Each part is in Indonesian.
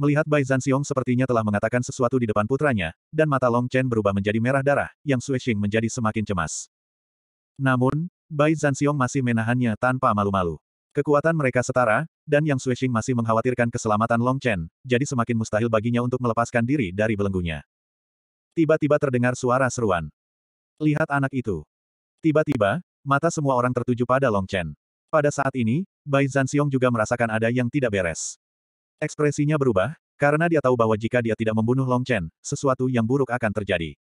Melihat Bai Zanxiong sepertinya telah mengatakan sesuatu di depan putranya, dan mata Long Chen berubah menjadi merah darah, yang Xuexing menjadi semakin cemas. Namun, Bai Zanxiong masih menahannya tanpa malu-malu. Kekuatan mereka setara, dan Yang Xuexing masih mengkhawatirkan keselamatan Long Chen, jadi semakin mustahil baginya untuk melepaskan diri dari belenggunya. Tiba-tiba terdengar suara seruan. Lihat anak itu. Tiba-tiba, mata semua orang tertuju pada Long Chen. Pada saat ini, Bai Zanxiong juga merasakan ada yang tidak beres. Ekspresinya berubah, karena dia tahu bahwa jika dia tidak membunuh Long Chen, sesuatu yang buruk akan terjadi.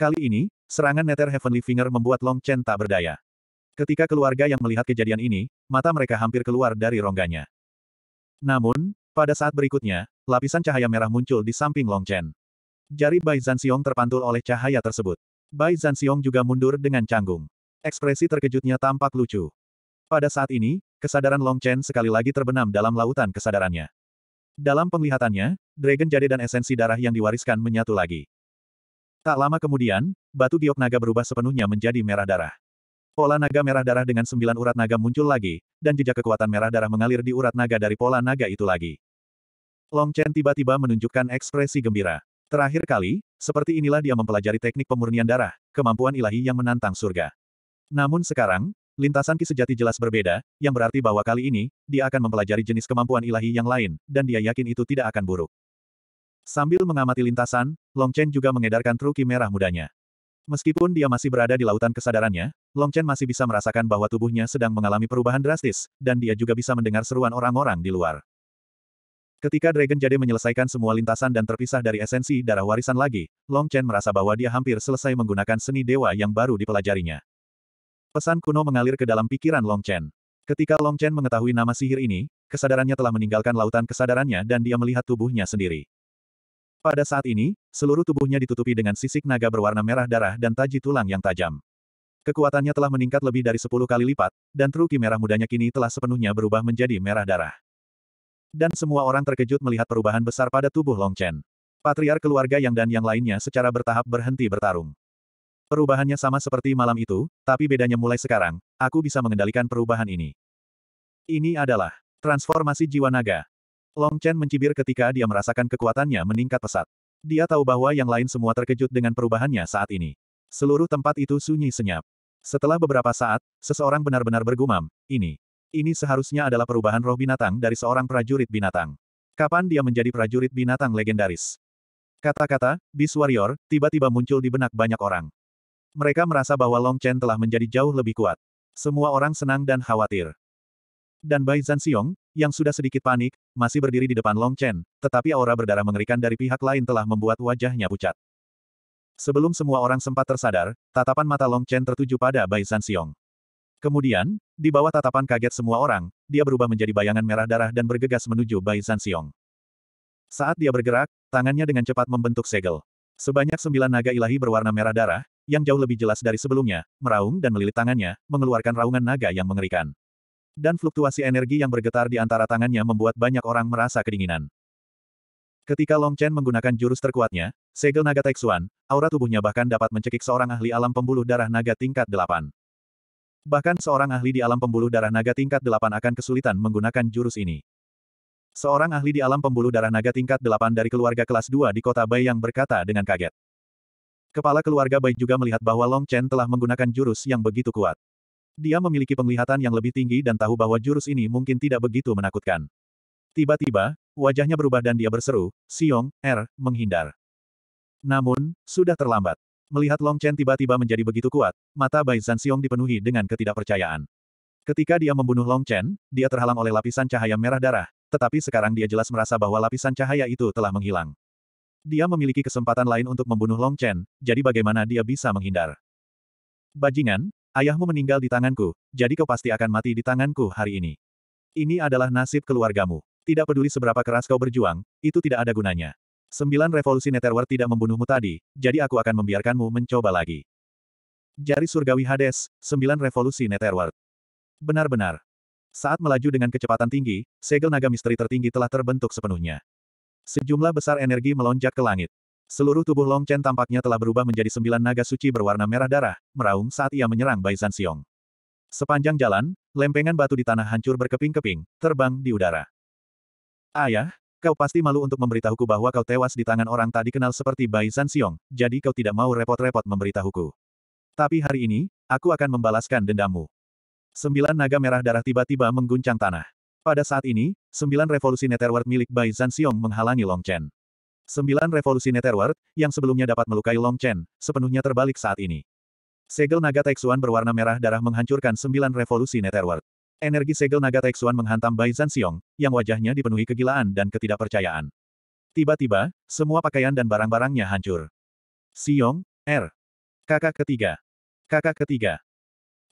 Kali ini, serangan Nether Heavenly Finger membuat Long Chen tak berdaya. Ketika keluarga yang melihat kejadian ini, mata mereka hampir keluar dari rongganya. Namun, pada saat berikutnya, lapisan cahaya merah muncul di samping Long Chen. Jari Bai Zanxiong terpantul oleh cahaya tersebut. Bai Zanxiong juga mundur dengan canggung. Ekspresi terkejutnya tampak lucu. Pada saat ini, kesadaran Long Chen sekali lagi terbenam dalam lautan kesadarannya. Dalam penglihatannya, Dragon Jade dan esensi darah yang diwariskan menyatu lagi. Tak lama kemudian, batu giok naga berubah sepenuhnya menjadi merah darah. Pola naga merah darah dengan sembilan urat naga muncul lagi, dan jejak kekuatan merah darah mengalir di urat naga dari pola naga itu lagi. Long Chen tiba-tiba menunjukkan ekspresi gembira. Terakhir kali, seperti inilah dia mempelajari teknik pemurnian darah, kemampuan ilahi yang menantang surga. Namun sekarang, Lintasan ki sejati jelas berbeda, yang berarti bahwa kali ini, dia akan mempelajari jenis kemampuan ilahi yang lain, dan dia yakin itu tidak akan buruk. Sambil mengamati lintasan, Long Chen juga mengedarkan truki merah mudanya. Meskipun dia masih berada di lautan kesadarannya, Long Chen masih bisa merasakan bahwa tubuhnya sedang mengalami perubahan drastis, dan dia juga bisa mendengar seruan orang-orang di luar. Ketika Dragon Jade menyelesaikan semua lintasan dan terpisah dari esensi darah warisan lagi, Long Chen merasa bahwa dia hampir selesai menggunakan seni dewa yang baru dipelajarinya. Pesan kuno mengalir ke dalam pikiran Long Chen. Ketika Long Chen mengetahui nama sihir ini, kesadarannya telah meninggalkan lautan kesadarannya dan dia melihat tubuhnya sendiri. Pada saat ini, seluruh tubuhnya ditutupi dengan sisik naga berwarna merah darah dan taji tulang yang tajam. Kekuatannya telah meningkat lebih dari 10 kali lipat, dan truki merah mudanya kini telah sepenuhnya berubah menjadi merah darah. Dan semua orang terkejut melihat perubahan besar pada tubuh Long Chen. Patriar keluarga yang dan yang lainnya secara bertahap berhenti bertarung. Perubahannya sama seperti malam itu, tapi bedanya mulai sekarang, aku bisa mengendalikan perubahan ini. Ini adalah transformasi jiwa naga. Long Chen mencibir ketika dia merasakan kekuatannya meningkat pesat. Dia tahu bahwa yang lain semua terkejut dengan perubahannya saat ini. Seluruh tempat itu sunyi senyap. Setelah beberapa saat, seseorang benar-benar bergumam, ini. Ini seharusnya adalah perubahan roh binatang dari seorang prajurit binatang. Kapan dia menjadi prajurit binatang legendaris? Kata-kata, Beast Warrior, tiba-tiba muncul di benak banyak orang. Mereka merasa bahwa Long Chen telah menjadi jauh lebih kuat. Semua orang senang dan khawatir. Dan Bai Zanxiong, yang sudah sedikit panik, masih berdiri di depan Long Chen, tetapi aura berdarah mengerikan dari pihak lain telah membuat wajahnya pucat. Sebelum semua orang sempat tersadar, tatapan mata Long Chen tertuju pada Bai Zanxiong. Kemudian, di bawah tatapan kaget semua orang, dia berubah menjadi bayangan merah darah dan bergegas menuju Bai Zanxiong. Saat dia bergerak, tangannya dengan cepat membentuk segel. Sebanyak sembilan naga ilahi berwarna merah darah, yang jauh lebih jelas dari sebelumnya, meraung dan melilit tangannya, mengeluarkan raungan naga yang mengerikan. Dan fluktuasi energi yang bergetar di antara tangannya membuat banyak orang merasa kedinginan. Ketika Long Chen menggunakan jurus terkuatnya, segel naga Taixuan, aura tubuhnya bahkan dapat mencekik seorang ahli alam pembuluh darah naga tingkat delapan. Bahkan seorang ahli di alam pembuluh darah naga tingkat delapan akan kesulitan menggunakan jurus ini. Seorang ahli di alam pembuluh darah naga tingkat delapan dari keluarga kelas 2 di kota Bai yang berkata dengan kaget. Kepala keluarga Bai juga melihat bahwa Long Chen telah menggunakan jurus yang begitu kuat. Dia memiliki penglihatan yang lebih tinggi dan tahu bahwa jurus ini mungkin tidak begitu menakutkan. Tiba-tiba, wajahnya berubah dan dia berseru, Siong, Er, menghindar. Namun, sudah terlambat. Melihat Long Chen tiba-tiba menjadi begitu kuat, mata Bai Zan Siong dipenuhi dengan ketidakpercayaan. Ketika dia membunuh Long Chen, dia terhalang oleh lapisan cahaya merah darah, tetapi sekarang dia jelas merasa bahwa lapisan cahaya itu telah menghilang. Dia memiliki kesempatan lain untuk membunuh Long Chen, jadi bagaimana dia bisa menghindar? Bajingan, ayahmu meninggal di tanganku, jadi kau pasti akan mati di tanganku hari ini. Ini adalah nasib keluargamu. Tidak peduli seberapa keras kau berjuang, itu tidak ada gunanya. Sembilan revolusi Netherwar tidak membunuhmu tadi, jadi aku akan membiarkanmu mencoba lagi. Jari surgawi Hades, sembilan revolusi Netherwar. Benar-benar. Saat melaju dengan kecepatan tinggi, segel naga misteri tertinggi telah terbentuk sepenuhnya. Sejumlah besar energi melonjak ke langit. Seluruh tubuh Long Chen tampaknya telah berubah menjadi sembilan naga suci berwarna merah darah, meraung saat ia menyerang Bai Zanxiong. Sepanjang jalan, lempengan batu di tanah hancur berkeping-keping, terbang di udara. Ayah, kau pasti malu untuk memberitahuku bahwa kau tewas di tangan orang tak dikenal seperti Bai Zanxiong, jadi kau tidak mau repot-repot memberitahuku. Tapi hari ini, aku akan membalaskan dendammu. Sembilan naga merah darah tiba-tiba mengguncang tanah. Pada saat ini, sembilan revolusi Netherworld milik Bai Zanxiong menghalangi Long Chen. Sembilan revolusi Netherworld, yang sebelumnya dapat melukai Long Chen, sepenuhnya terbalik saat ini. Segel naga Taixuan berwarna merah darah menghancurkan sembilan revolusi Netherworld. Energi segel naga Taixuan menghantam Bai Zanxiong, yang wajahnya dipenuhi kegilaan dan ketidakpercayaan. Tiba-tiba, semua pakaian dan barang-barangnya hancur. Siong, R. Kakak ketiga. Kakak ketiga.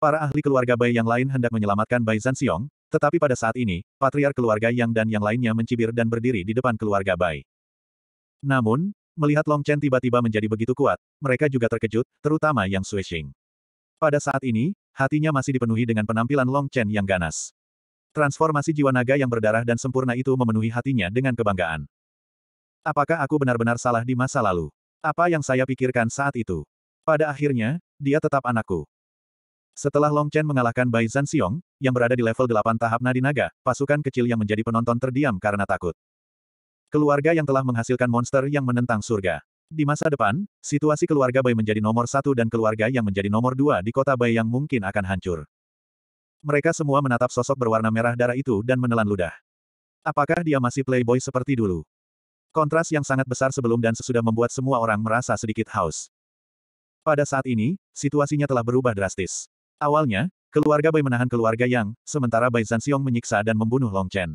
Para ahli keluarga Bai yang lain hendak menyelamatkan Bai Zanxiong, tetapi pada saat ini, patriar keluarga Yang dan yang lainnya mencibir dan berdiri di depan keluarga Bai. Namun, melihat Long Chen tiba-tiba menjadi begitu kuat, mereka juga terkejut, terutama Yang Suixing. Pada saat ini, hatinya masih dipenuhi dengan penampilan Long Chen yang ganas. Transformasi jiwa naga yang berdarah dan sempurna itu memenuhi hatinya dengan kebanggaan. Apakah aku benar-benar salah di masa lalu? Apa yang saya pikirkan saat itu? Pada akhirnya, dia tetap anakku. Setelah Long Chen mengalahkan Bai Zanxiong, yang berada di level 8 tahap nadi naga, pasukan kecil yang menjadi penonton terdiam karena takut. Keluarga yang telah menghasilkan monster yang menentang surga. Di masa depan, situasi keluarga Bai menjadi nomor satu dan keluarga yang menjadi nomor dua di kota Bai yang mungkin akan hancur. Mereka semua menatap sosok berwarna merah darah itu dan menelan ludah. Apakah dia masih playboy seperti dulu? Kontras yang sangat besar sebelum dan sesudah membuat semua orang merasa sedikit haus. Pada saat ini, situasinya telah berubah drastis. Awalnya, keluarga Bai menahan keluarga Yang, sementara Bai Zanxiong menyiksa dan membunuh Long Chen.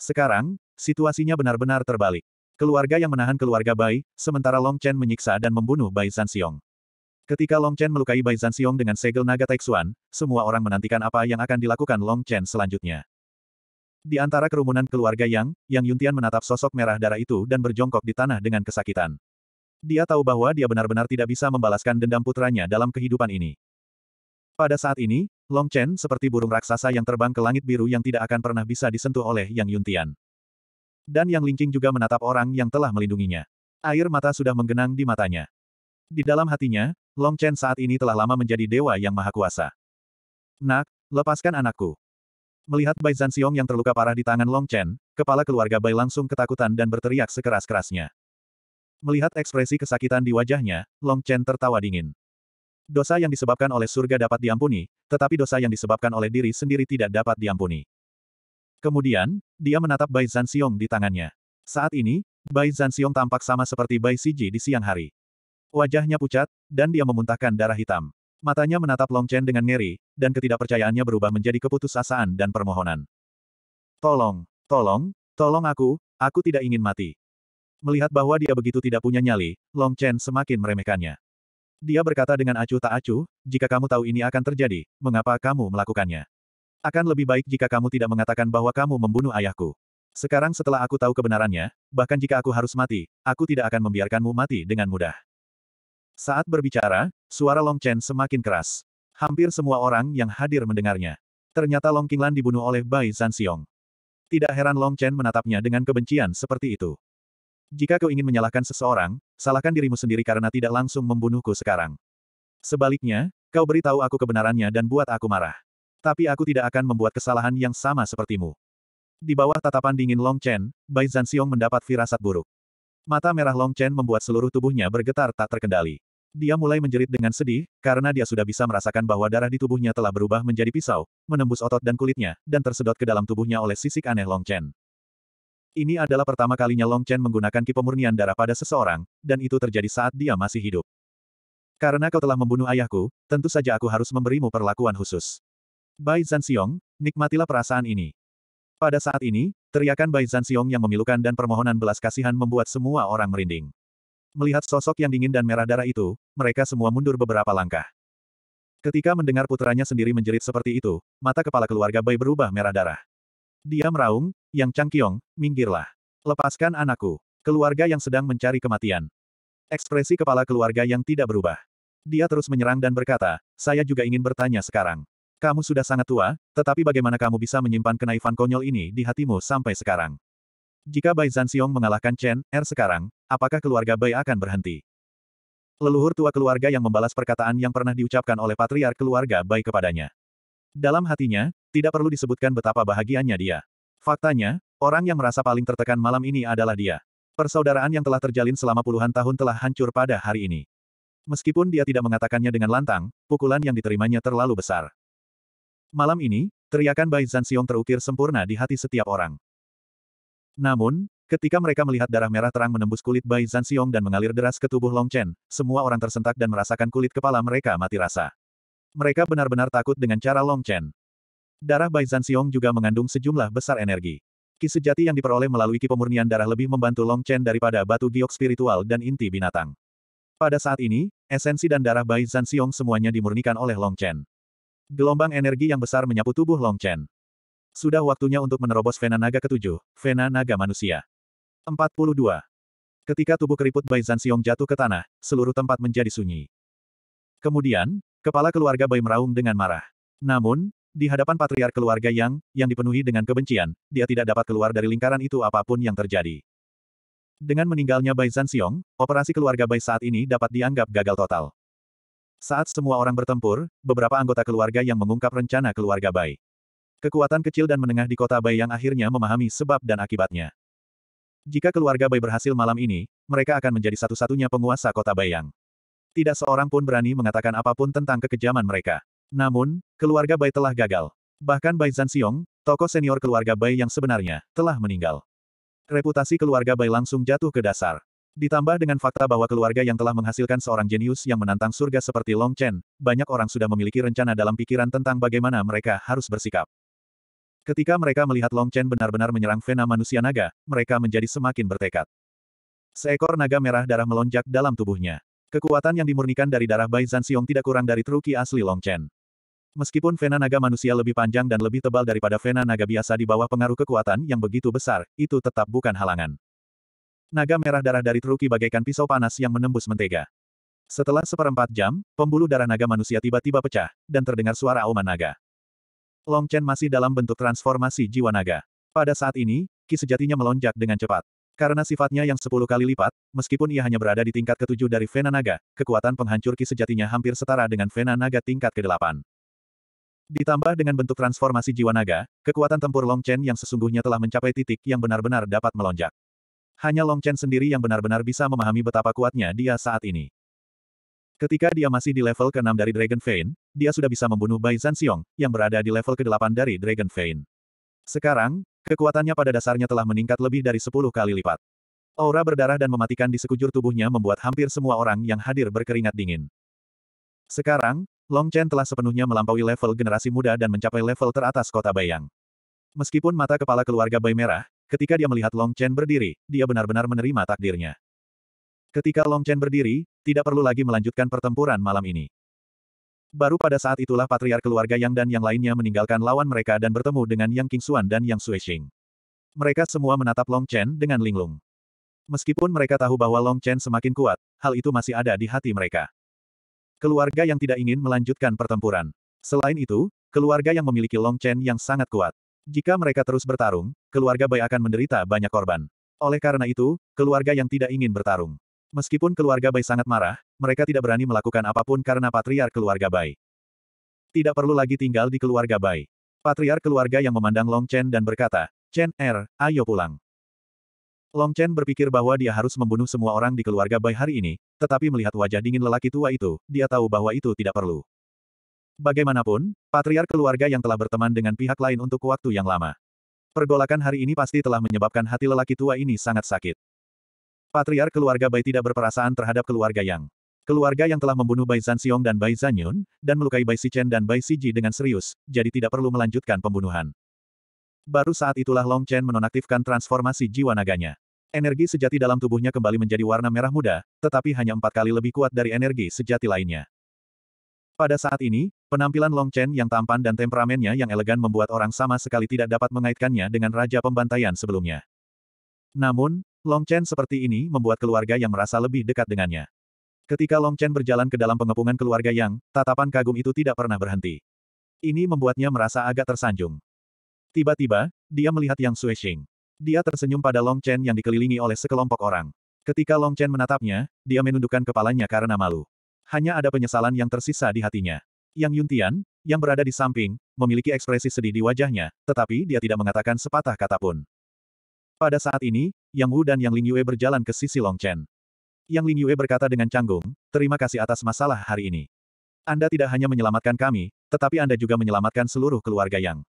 Sekarang, situasinya benar-benar terbalik. Keluarga yang menahan keluarga Bai, sementara Long Chen menyiksa dan membunuh Bai Zanxiong. Ketika Long Chen melukai Bai Zanxiong dengan segel naga Taixuan, semua orang menantikan apa yang akan dilakukan Long Chen selanjutnya. Di antara kerumunan keluarga Yang, Yang Yuntian menatap sosok merah darah itu dan berjongkok di tanah dengan kesakitan. Dia tahu bahwa dia benar-benar tidak bisa membalaskan dendam putranya dalam kehidupan ini. Pada saat ini, Long Chen seperti burung raksasa yang terbang ke langit biru yang tidak akan pernah bisa disentuh oleh Yang Yuntian. Dan Yang Lingqing juga menatap orang yang telah melindunginya. Air mata sudah menggenang di matanya. Di dalam hatinya, Long Chen saat ini telah lama menjadi dewa yang maha kuasa. Nak, lepaskan anakku. Melihat Bai Zanxiong yang terluka parah di tangan Long Chen, kepala keluarga Bai langsung ketakutan dan berteriak sekeras-kerasnya. Melihat ekspresi kesakitan di wajahnya, Long Chen tertawa dingin. Dosa yang disebabkan oleh surga dapat diampuni, tetapi dosa yang disebabkan oleh diri sendiri tidak dapat diampuni. Kemudian, dia menatap Bai Zanxiong di tangannya. Saat ini, Bai Zanxiong tampak sama seperti Bai Siji di siang hari. Wajahnya pucat, dan dia memuntahkan darah hitam. Matanya menatap Long Chen dengan ngeri, dan ketidakpercayaannya berubah menjadi keputusasaan dan permohonan. Tolong, tolong, tolong aku, aku tidak ingin mati. Melihat bahwa dia begitu tidak punya nyali, Long Chen semakin meremehkannya. Dia berkata dengan acuh tak acuh, jika kamu tahu ini akan terjadi, mengapa kamu melakukannya? Akan lebih baik jika kamu tidak mengatakan bahwa kamu membunuh ayahku. Sekarang setelah aku tahu kebenarannya, bahkan jika aku harus mati, aku tidak akan membiarkanmu mati dengan mudah. Saat berbicara, suara Long Chen semakin keras. Hampir semua orang yang hadir mendengarnya. Ternyata Long Qinglan dibunuh oleh Bai Zanxiong. Tidak heran Long Chen menatapnya dengan kebencian seperti itu. Jika kau ingin menyalahkan seseorang, salahkan dirimu sendiri karena tidak langsung membunuhku sekarang. Sebaliknya, kau beritahu aku kebenarannya dan buat aku marah. Tapi aku tidak akan membuat kesalahan yang sama sepertimu. Di bawah tatapan dingin Long Chen, Bai Zanxiong mendapat firasat buruk. Mata merah Long Chen membuat seluruh tubuhnya bergetar tak terkendali. Dia mulai menjerit dengan sedih, karena dia sudah bisa merasakan bahwa darah di tubuhnya telah berubah menjadi pisau, menembus otot dan kulitnya, dan tersedot ke dalam tubuhnya oleh sisik aneh Long Chen. Ini adalah pertama kalinya Long Chen menggunakan ki darah pada seseorang, dan itu terjadi saat dia masih hidup. Karena kau telah membunuh ayahku, tentu saja aku harus memberimu perlakuan khusus. Bai Zanxiong, nikmatilah perasaan ini. Pada saat ini, teriakan Bai Zanxiong yang memilukan dan permohonan belas kasihan membuat semua orang merinding. Melihat sosok yang dingin dan merah darah itu, mereka semua mundur beberapa langkah. Ketika mendengar putranya sendiri menjerit seperti itu, mata kepala keluarga Bai berubah merah darah. Dia meraung, yang Changqiong, minggirlah. Lepaskan anakku. Keluarga yang sedang mencari kematian. Ekspresi kepala keluarga yang tidak berubah. Dia terus menyerang dan berkata, saya juga ingin bertanya sekarang. Kamu sudah sangat tua, tetapi bagaimana kamu bisa menyimpan kenaifan konyol ini di hatimu sampai sekarang? Jika Bai Zanxiong mengalahkan Chen Er sekarang, apakah keluarga Bai akan berhenti? Leluhur tua keluarga yang membalas perkataan yang pernah diucapkan oleh patriar keluarga Bai kepadanya. Dalam hatinya, tidak perlu disebutkan betapa bahagianya dia. Faktanya, orang yang merasa paling tertekan malam ini adalah dia. Persaudaraan yang telah terjalin selama puluhan tahun telah hancur pada hari ini. Meskipun dia tidak mengatakannya dengan lantang, pukulan yang diterimanya terlalu besar. Malam ini, teriakan Bai Zanxiong terukir sempurna di hati setiap orang. Namun, ketika mereka melihat darah merah terang menembus kulit Bai Zanxiong dan mengalir deras ke tubuh Long Chen, semua orang tersentak dan merasakan kulit kepala mereka mati rasa. Mereka benar-benar takut dengan cara Long Chen. Darah Bai Byzantium juga mengandung sejumlah besar energi. Ki sejati yang diperoleh melalui ki pemurnian darah lebih membantu Long Chen daripada batu giok spiritual dan inti binatang. Pada saat ini, esensi dan darah Bai Byzantium semuanya dimurnikan oleh Long Chen. Gelombang energi yang besar menyapu tubuh Long Chen. Sudah waktunya untuk menerobos Vena Naga ketujuh, Vena Naga Manusia. 42. Ketika tubuh keriput Bai Byzantium jatuh ke tanah, seluruh tempat menjadi sunyi. Kemudian, kepala keluarga Bai meraung dengan marah. Namun, di hadapan patriark keluarga Yang, yang dipenuhi dengan kebencian, dia tidak dapat keluar dari lingkaran itu apapun yang terjadi. Dengan meninggalnya Bai Zanxiong, operasi keluarga Bai saat ini dapat dianggap gagal total. Saat semua orang bertempur, beberapa anggota keluarga yang mengungkap rencana keluarga Bai. Kekuatan kecil dan menengah di kota Bai yang akhirnya memahami sebab dan akibatnya. Jika keluarga Bai berhasil malam ini, mereka akan menjadi satu-satunya penguasa kota Bai yang. Tidak seorang pun berani mengatakan apapun tentang kekejaman mereka. Namun, keluarga Bai telah gagal. Bahkan Bai Zanxiong, tokoh senior keluarga Bai yang sebenarnya, telah meninggal. Reputasi keluarga Bai langsung jatuh ke dasar. Ditambah dengan fakta bahwa keluarga yang telah menghasilkan seorang jenius yang menantang surga seperti Long Chen, banyak orang sudah memiliki rencana dalam pikiran tentang bagaimana mereka harus bersikap. Ketika mereka melihat Long Chen benar-benar menyerang Vena manusia naga, mereka menjadi semakin bertekad. Seekor naga merah darah melonjak dalam tubuhnya. Kekuatan yang dimurnikan dari darah Bai Zanxiong tidak kurang dari truki asli Long Chen. Meskipun vena naga manusia lebih panjang dan lebih tebal daripada vena naga biasa di bawah pengaruh kekuatan yang begitu besar, itu tetap bukan halangan. Naga merah darah dari Truki bagaikan pisau panas yang menembus mentega. Setelah seperempat jam, pembuluh darah naga manusia tiba-tiba pecah, dan terdengar suara auman naga. Long Chen masih dalam bentuk transformasi jiwa naga. Pada saat ini, Ki sejatinya melonjak dengan cepat. Karena sifatnya yang sepuluh kali lipat, meskipun ia hanya berada di tingkat ketujuh dari Vena Naga, kekuatan penghancur Ki sejatinya hampir setara dengan Vena Naga tingkat ke-8. Ditambah dengan bentuk transformasi jiwa naga, kekuatan tempur Long Chen yang sesungguhnya telah mencapai titik yang benar-benar dapat melonjak. Hanya Long Chen sendiri yang benar-benar bisa memahami betapa kuatnya dia saat ini. Ketika dia masih di level ke-6 dari Dragon Vein, dia sudah bisa membunuh Bai Zanxiong, yang berada di level ke-8 dari Dragon Vein. Sekarang, kekuatannya pada dasarnya telah meningkat lebih dari 10 kali lipat. Aura berdarah dan mematikan di sekujur tubuhnya membuat hampir semua orang yang hadir berkeringat dingin. Sekarang, Long Chen telah sepenuhnya melampaui level generasi muda dan mencapai level teratas kota Bayang. Meskipun mata kepala keluarga Bai merah, ketika dia melihat Long Chen berdiri, dia benar-benar menerima takdirnya. Ketika Long Chen berdiri, tidak perlu lagi melanjutkan pertempuran malam ini. Baru pada saat itulah patriark keluarga Yang dan yang lainnya meninggalkan lawan mereka dan bertemu dengan Yang Qingxuan dan Yang Xuexing. Mereka semua menatap Long Chen dengan linglung. Meskipun mereka tahu bahwa Long Chen semakin kuat, hal itu masih ada di hati mereka keluarga yang tidak ingin melanjutkan pertempuran. Selain itu, keluarga yang memiliki Long Chen yang sangat kuat. Jika mereka terus bertarung, keluarga Bai akan menderita banyak korban. Oleh karena itu, keluarga yang tidak ingin bertarung. Meskipun keluarga Bai sangat marah, mereka tidak berani melakukan apapun karena patriar keluarga Bai. Tidak perlu lagi tinggal di keluarga Bai. Patriar keluarga yang memandang Long Chen dan berkata, Chen Er, ayo pulang. Long Chen berpikir bahwa dia harus membunuh semua orang di keluarga Bai hari ini, tetapi melihat wajah dingin lelaki tua itu, dia tahu bahwa itu tidak perlu. Bagaimanapun, patriar keluarga yang telah berteman dengan pihak lain untuk waktu yang lama. Pergolakan hari ini pasti telah menyebabkan hati lelaki tua ini sangat sakit. Patriar keluarga Bai tidak berperasaan terhadap keluarga Yang. Keluarga yang telah membunuh Bai Zanxiong dan Bai Zanyun, dan melukai Bai Sichen dan Bai Siji dengan serius, jadi tidak perlu melanjutkan pembunuhan. Baru saat itulah Long Chen menonaktifkan transformasi jiwa naganya. Energi sejati dalam tubuhnya kembali menjadi warna merah muda, tetapi hanya empat kali lebih kuat dari energi sejati lainnya. Pada saat ini, penampilan Long Chen yang tampan dan temperamennya yang elegan membuat orang sama sekali tidak dapat mengaitkannya dengan Raja Pembantaian sebelumnya. Namun, Long Chen seperti ini membuat keluarga yang merasa lebih dekat dengannya. Ketika Long Chen berjalan ke dalam pengepungan keluarga Yang, tatapan kagum itu tidak pernah berhenti. Ini membuatnya merasa agak tersanjung. Tiba-tiba, dia melihat Yang Xuexing. Dia tersenyum pada Long Chen yang dikelilingi oleh sekelompok orang. Ketika Long Chen menatapnya, dia menundukkan kepalanya karena malu. Hanya ada penyesalan yang tersisa di hatinya. Yang Yuntian, yang berada di samping, memiliki ekspresi sedih di wajahnya, tetapi dia tidak mengatakan sepatah kata pun. Pada saat ini, Yang Wu dan Yang Ling Yue berjalan ke sisi Long Chen. Yang Ling Yue berkata dengan canggung, terima kasih atas masalah hari ini. Anda tidak hanya menyelamatkan kami, tetapi Anda juga menyelamatkan seluruh keluarga Yang.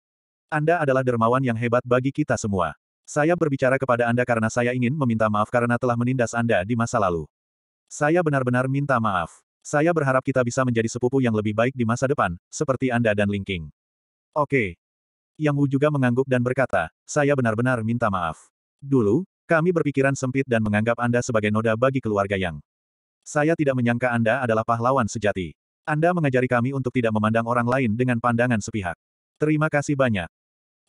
Anda adalah dermawan yang hebat bagi kita semua. Saya berbicara kepada Anda karena saya ingin meminta maaf karena telah menindas Anda di masa lalu. Saya benar-benar minta maaf. Saya berharap kita bisa menjadi sepupu yang lebih baik di masa depan, seperti Anda dan Linking. Oke. Yang Wu juga mengangguk dan berkata, saya benar-benar minta maaf. Dulu, kami berpikiran sempit dan menganggap Anda sebagai noda bagi keluarga Yang. Saya tidak menyangka Anda adalah pahlawan sejati. Anda mengajari kami untuk tidak memandang orang lain dengan pandangan sepihak. Terima kasih banyak.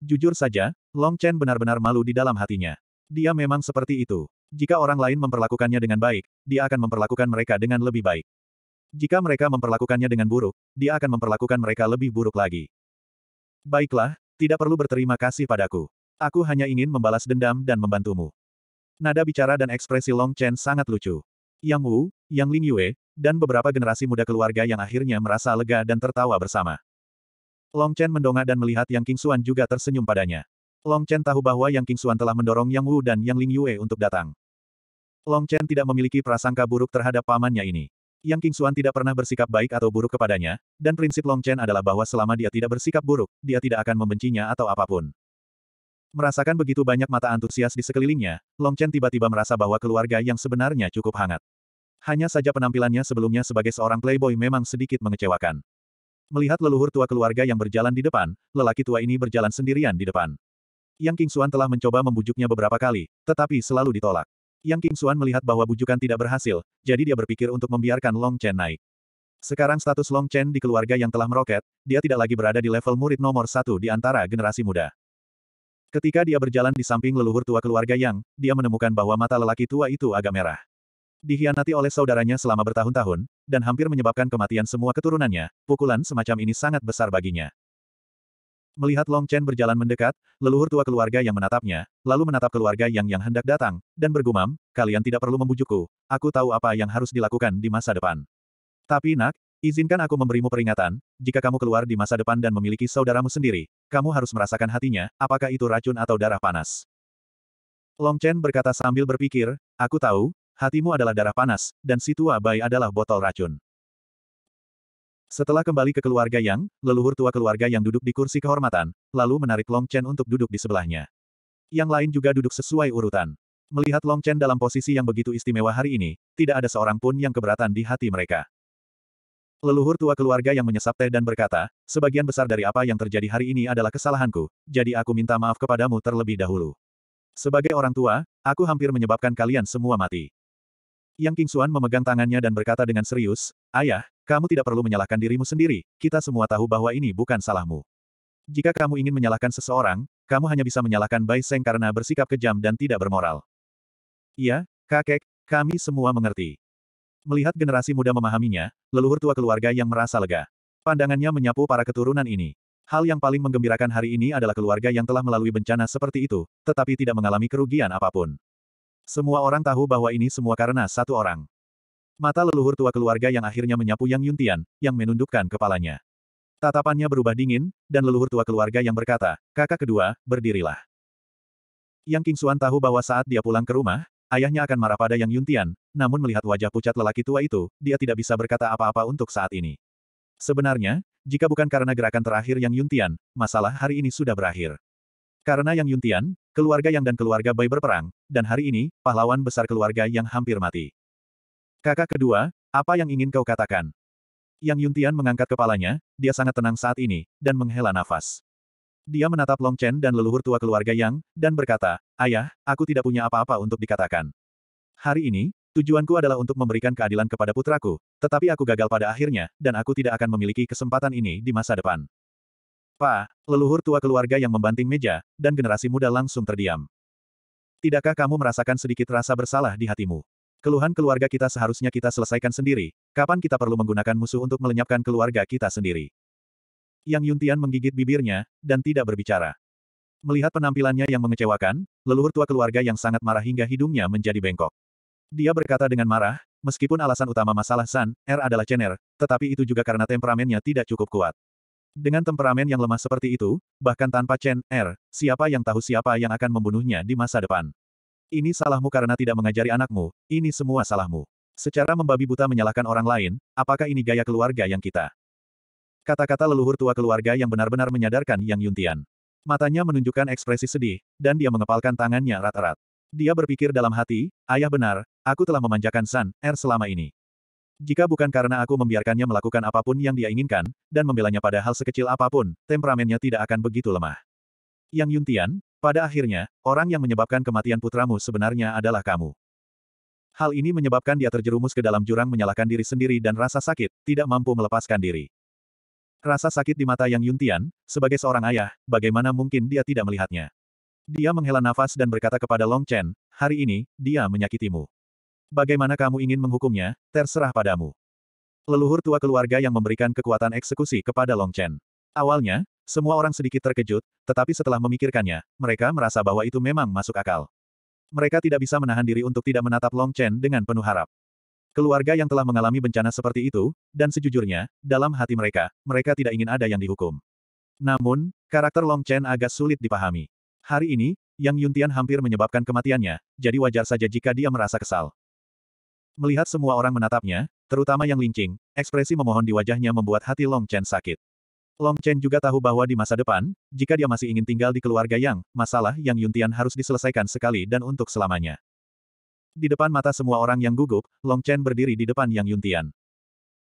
Jujur saja, Long Chen benar-benar malu di dalam hatinya. Dia memang seperti itu. Jika orang lain memperlakukannya dengan baik, dia akan memperlakukan mereka dengan lebih baik. Jika mereka memperlakukannya dengan buruk, dia akan memperlakukan mereka lebih buruk lagi. Baiklah, tidak perlu berterima kasih padaku. Aku hanya ingin membalas dendam dan membantumu. Nada bicara dan ekspresi Long Chen sangat lucu. Yang Wu, Yang Ling Yue, dan beberapa generasi muda keluarga yang akhirnya merasa lega dan tertawa bersama. Long Chen mendongak dan melihat Yang King Xuan juga tersenyum padanya. Long Chen tahu bahwa Yang King Xuan telah mendorong Yang Wu dan Yang Ling Yue untuk datang. Long Chen tidak memiliki prasangka buruk terhadap pamannya ini. Yang King Xuan tidak pernah bersikap baik atau buruk kepadanya, dan prinsip Long Chen adalah bahwa selama dia tidak bersikap buruk, dia tidak akan membencinya atau apapun. Merasakan begitu banyak mata antusias di sekelilingnya, Long Chen tiba-tiba merasa bahwa keluarga yang sebenarnya cukup hangat. Hanya saja penampilannya sebelumnya sebagai seorang playboy memang sedikit mengecewakan. Melihat leluhur tua keluarga yang berjalan di depan, lelaki tua ini berjalan sendirian di depan. Yang King Xuan telah mencoba membujuknya beberapa kali, tetapi selalu ditolak. Yang King Xuan melihat bahwa bujukan tidak berhasil, jadi dia berpikir untuk membiarkan Long Chen naik. Sekarang status Long Chen di keluarga yang telah meroket, dia tidak lagi berada di level murid nomor satu di antara generasi muda. Ketika dia berjalan di samping leluhur tua keluarga Yang, dia menemukan bahwa mata lelaki tua itu agak merah dihianati oleh saudaranya selama bertahun-tahun, dan hampir menyebabkan kematian semua keturunannya, pukulan semacam ini sangat besar baginya. Melihat Long Chen berjalan mendekat, leluhur tua keluarga yang menatapnya, lalu menatap keluarga yang yang hendak datang, dan bergumam, kalian tidak perlu membujukku, aku tahu apa yang harus dilakukan di masa depan. Tapi nak, izinkan aku memberimu peringatan, jika kamu keluar di masa depan dan memiliki saudaramu sendiri, kamu harus merasakan hatinya, apakah itu racun atau darah panas. Long Chen berkata sambil berpikir, aku tahu, hatimu adalah darah panas, dan si tua Bai adalah botol racun. Setelah kembali ke keluarga Yang, leluhur tua keluarga yang duduk di kursi kehormatan, lalu menarik Long Chen untuk duduk di sebelahnya. Yang lain juga duduk sesuai urutan. Melihat Long Chen dalam posisi yang begitu istimewa hari ini, tidak ada seorang pun yang keberatan di hati mereka. Leluhur tua keluarga yang menyesap teh dan berkata, sebagian besar dari apa yang terjadi hari ini adalah kesalahanku, jadi aku minta maaf kepadamu terlebih dahulu. Sebagai orang tua, aku hampir menyebabkan kalian semua mati. Yang King Xuan memegang tangannya dan berkata dengan serius, Ayah, kamu tidak perlu menyalahkan dirimu sendiri, kita semua tahu bahwa ini bukan salahmu. Jika kamu ingin menyalahkan seseorang, kamu hanya bisa menyalahkan Bai Seng karena bersikap kejam dan tidak bermoral. Iya, kakek, kami semua mengerti. Melihat generasi muda memahaminya, leluhur tua keluarga yang merasa lega. Pandangannya menyapu para keturunan ini. Hal yang paling menggembirakan hari ini adalah keluarga yang telah melalui bencana seperti itu, tetapi tidak mengalami kerugian apapun. Semua orang tahu bahwa ini semua karena satu orang. Mata leluhur tua keluarga yang akhirnya menyapu Yang Yuntian, yang menundukkan kepalanya. Tatapannya berubah dingin, dan leluhur tua keluarga yang berkata, kakak kedua, berdirilah. Yang Kingsuan tahu bahwa saat dia pulang ke rumah, ayahnya akan marah pada Yang Yuntian, namun melihat wajah pucat lelaki tua itu, dia tidak bisa berkata apa-apa untuk saat ini. Sebenarnya, jika bukan karena gerakan terakhir Yang Yuntian, masalah hari ini sudah berakhir. Karena Yang Yuntian, Keluarga Yang dan keluarga Bai berperang, dan hari ini, pahlawan besar keluarga Yang hampir mati. Kakak kedua, apa yang ingin kau katakan? Yang Yuntian mengangkat kepalanya, dia sangat tenang saat ini, dan menghela nafas. Dia menatap Long Chen dan leluhur tua keluarga Yang, dan berkata, Ayah, aku tidak punya apa-apa untuk dikatakan. Hari ini, tujuanku adalah untuk memberikan keadilan kepada putraku, tetapi aku gagal pada akhirnya, dan aku tidak akan memiliki kesempatan ini di masa depan. Pa, leluhur tua keluarga yang membanting meja, dan generasi muda langsung terdiam. Tidakkah kamu merasakan sedikit rasa bersalah di hatimu? Keluhan keluarga kita seharusnya kita selesaikan sendiri, kapan kita perlu menggunakan musuh untuk melenyapkan keluarga kita sendiri? Yang Yuntian menggigit bibirnya, dan tidak berbicara. Melihat penampilannya yang mengecewakan, leluhur tua keluarga yang sangat marah hingga hidungnya menjadi bengkok. Dia berkata dengan marah, meskipun alasan utama masalah San, R er adalah Chener, tetapi itu juga karena temperamennya tidak cukup kuat. Dengan temperamen yang lemah seperti itu, bahkan tanpa Chen Er, siapa yang tahu siapa yang akan membunuhnya di masa depan. Ini salahmu karena tidak mengajari anakmu, ini semua salahmu. Secara membabi buta menyalahkan orang lain, apakah ini gaya keluarga yang kita? Kata-kata leluhur tua keluarga yang benar-benar menyadarkan Yang Yuntian. Matanya menunjukkan ekspresi sedih, dan dia mengepalkan tangannya erat-erat. Dia berpikir dalam hati, ayah benar, aku telah memanjakan San Er selama ini. Jika bukan karena aku membiarkannya melakukan apapun yang dia inginkan, dan membelanya pada hal sekecil apapun, temperamennya tidak akan begitu lemah. Yang Yuntian, pada akhirnya, orang yang menyebabkan kematian putramu sebenarnya adalah kamu. Hal ini menyebabkan dia terjerumus ke dalam jurang menyalahkan diri sendiri dan rasa sakit, tidak mampu melepaskan diri. Rasa sakit di mata Yang Yuntian, sebagai seorang ayah, bagaimana mungkin dia tidak melihatnya. Dia menghela nafas dan berkata kepada Long Chen, hari ini, dia menyakitimu. Bagaimana kamu ingin menghukumnya, terserah padamu. Leluhur tua keluarga yang memberikan kekuatan eksekusi kepada Long Chen. Awalnya, semua orang sedikit terkejut, tetapi setelah memikirkannya, mereka merasa bahwa itu memang masuk akal. Mereka tidak bisa menahan diri untuk tidak menatap Long Chen dengan penuh harap. Keluarga yang telah mengalami bencana seperti itu, dan sejujurnya, dalam hati mereka, mereka tidak ingin ada yang dihukum. Namun, karakter Long Chen agak sulit dipahami. Hari ini, Yang Yuntian hampir menyebabkan kematiannya, jadi wajar saja jika dia merasa kesal. Melihat semua orang menatapnya, terutama yang lincing, ekspresi memohon di wajahnya membuat hati Long Chen sakit. Long Chen juga tahu bahwa di masa depan, jika dia masih ingin tinggal di keluarga Yang, masalah Yang Yuntian harus diselesaikan sekali dan untuk selamanya. Di depan mata semua orang yang gugup, Long Chen berdiri di depan Yang Yuntian.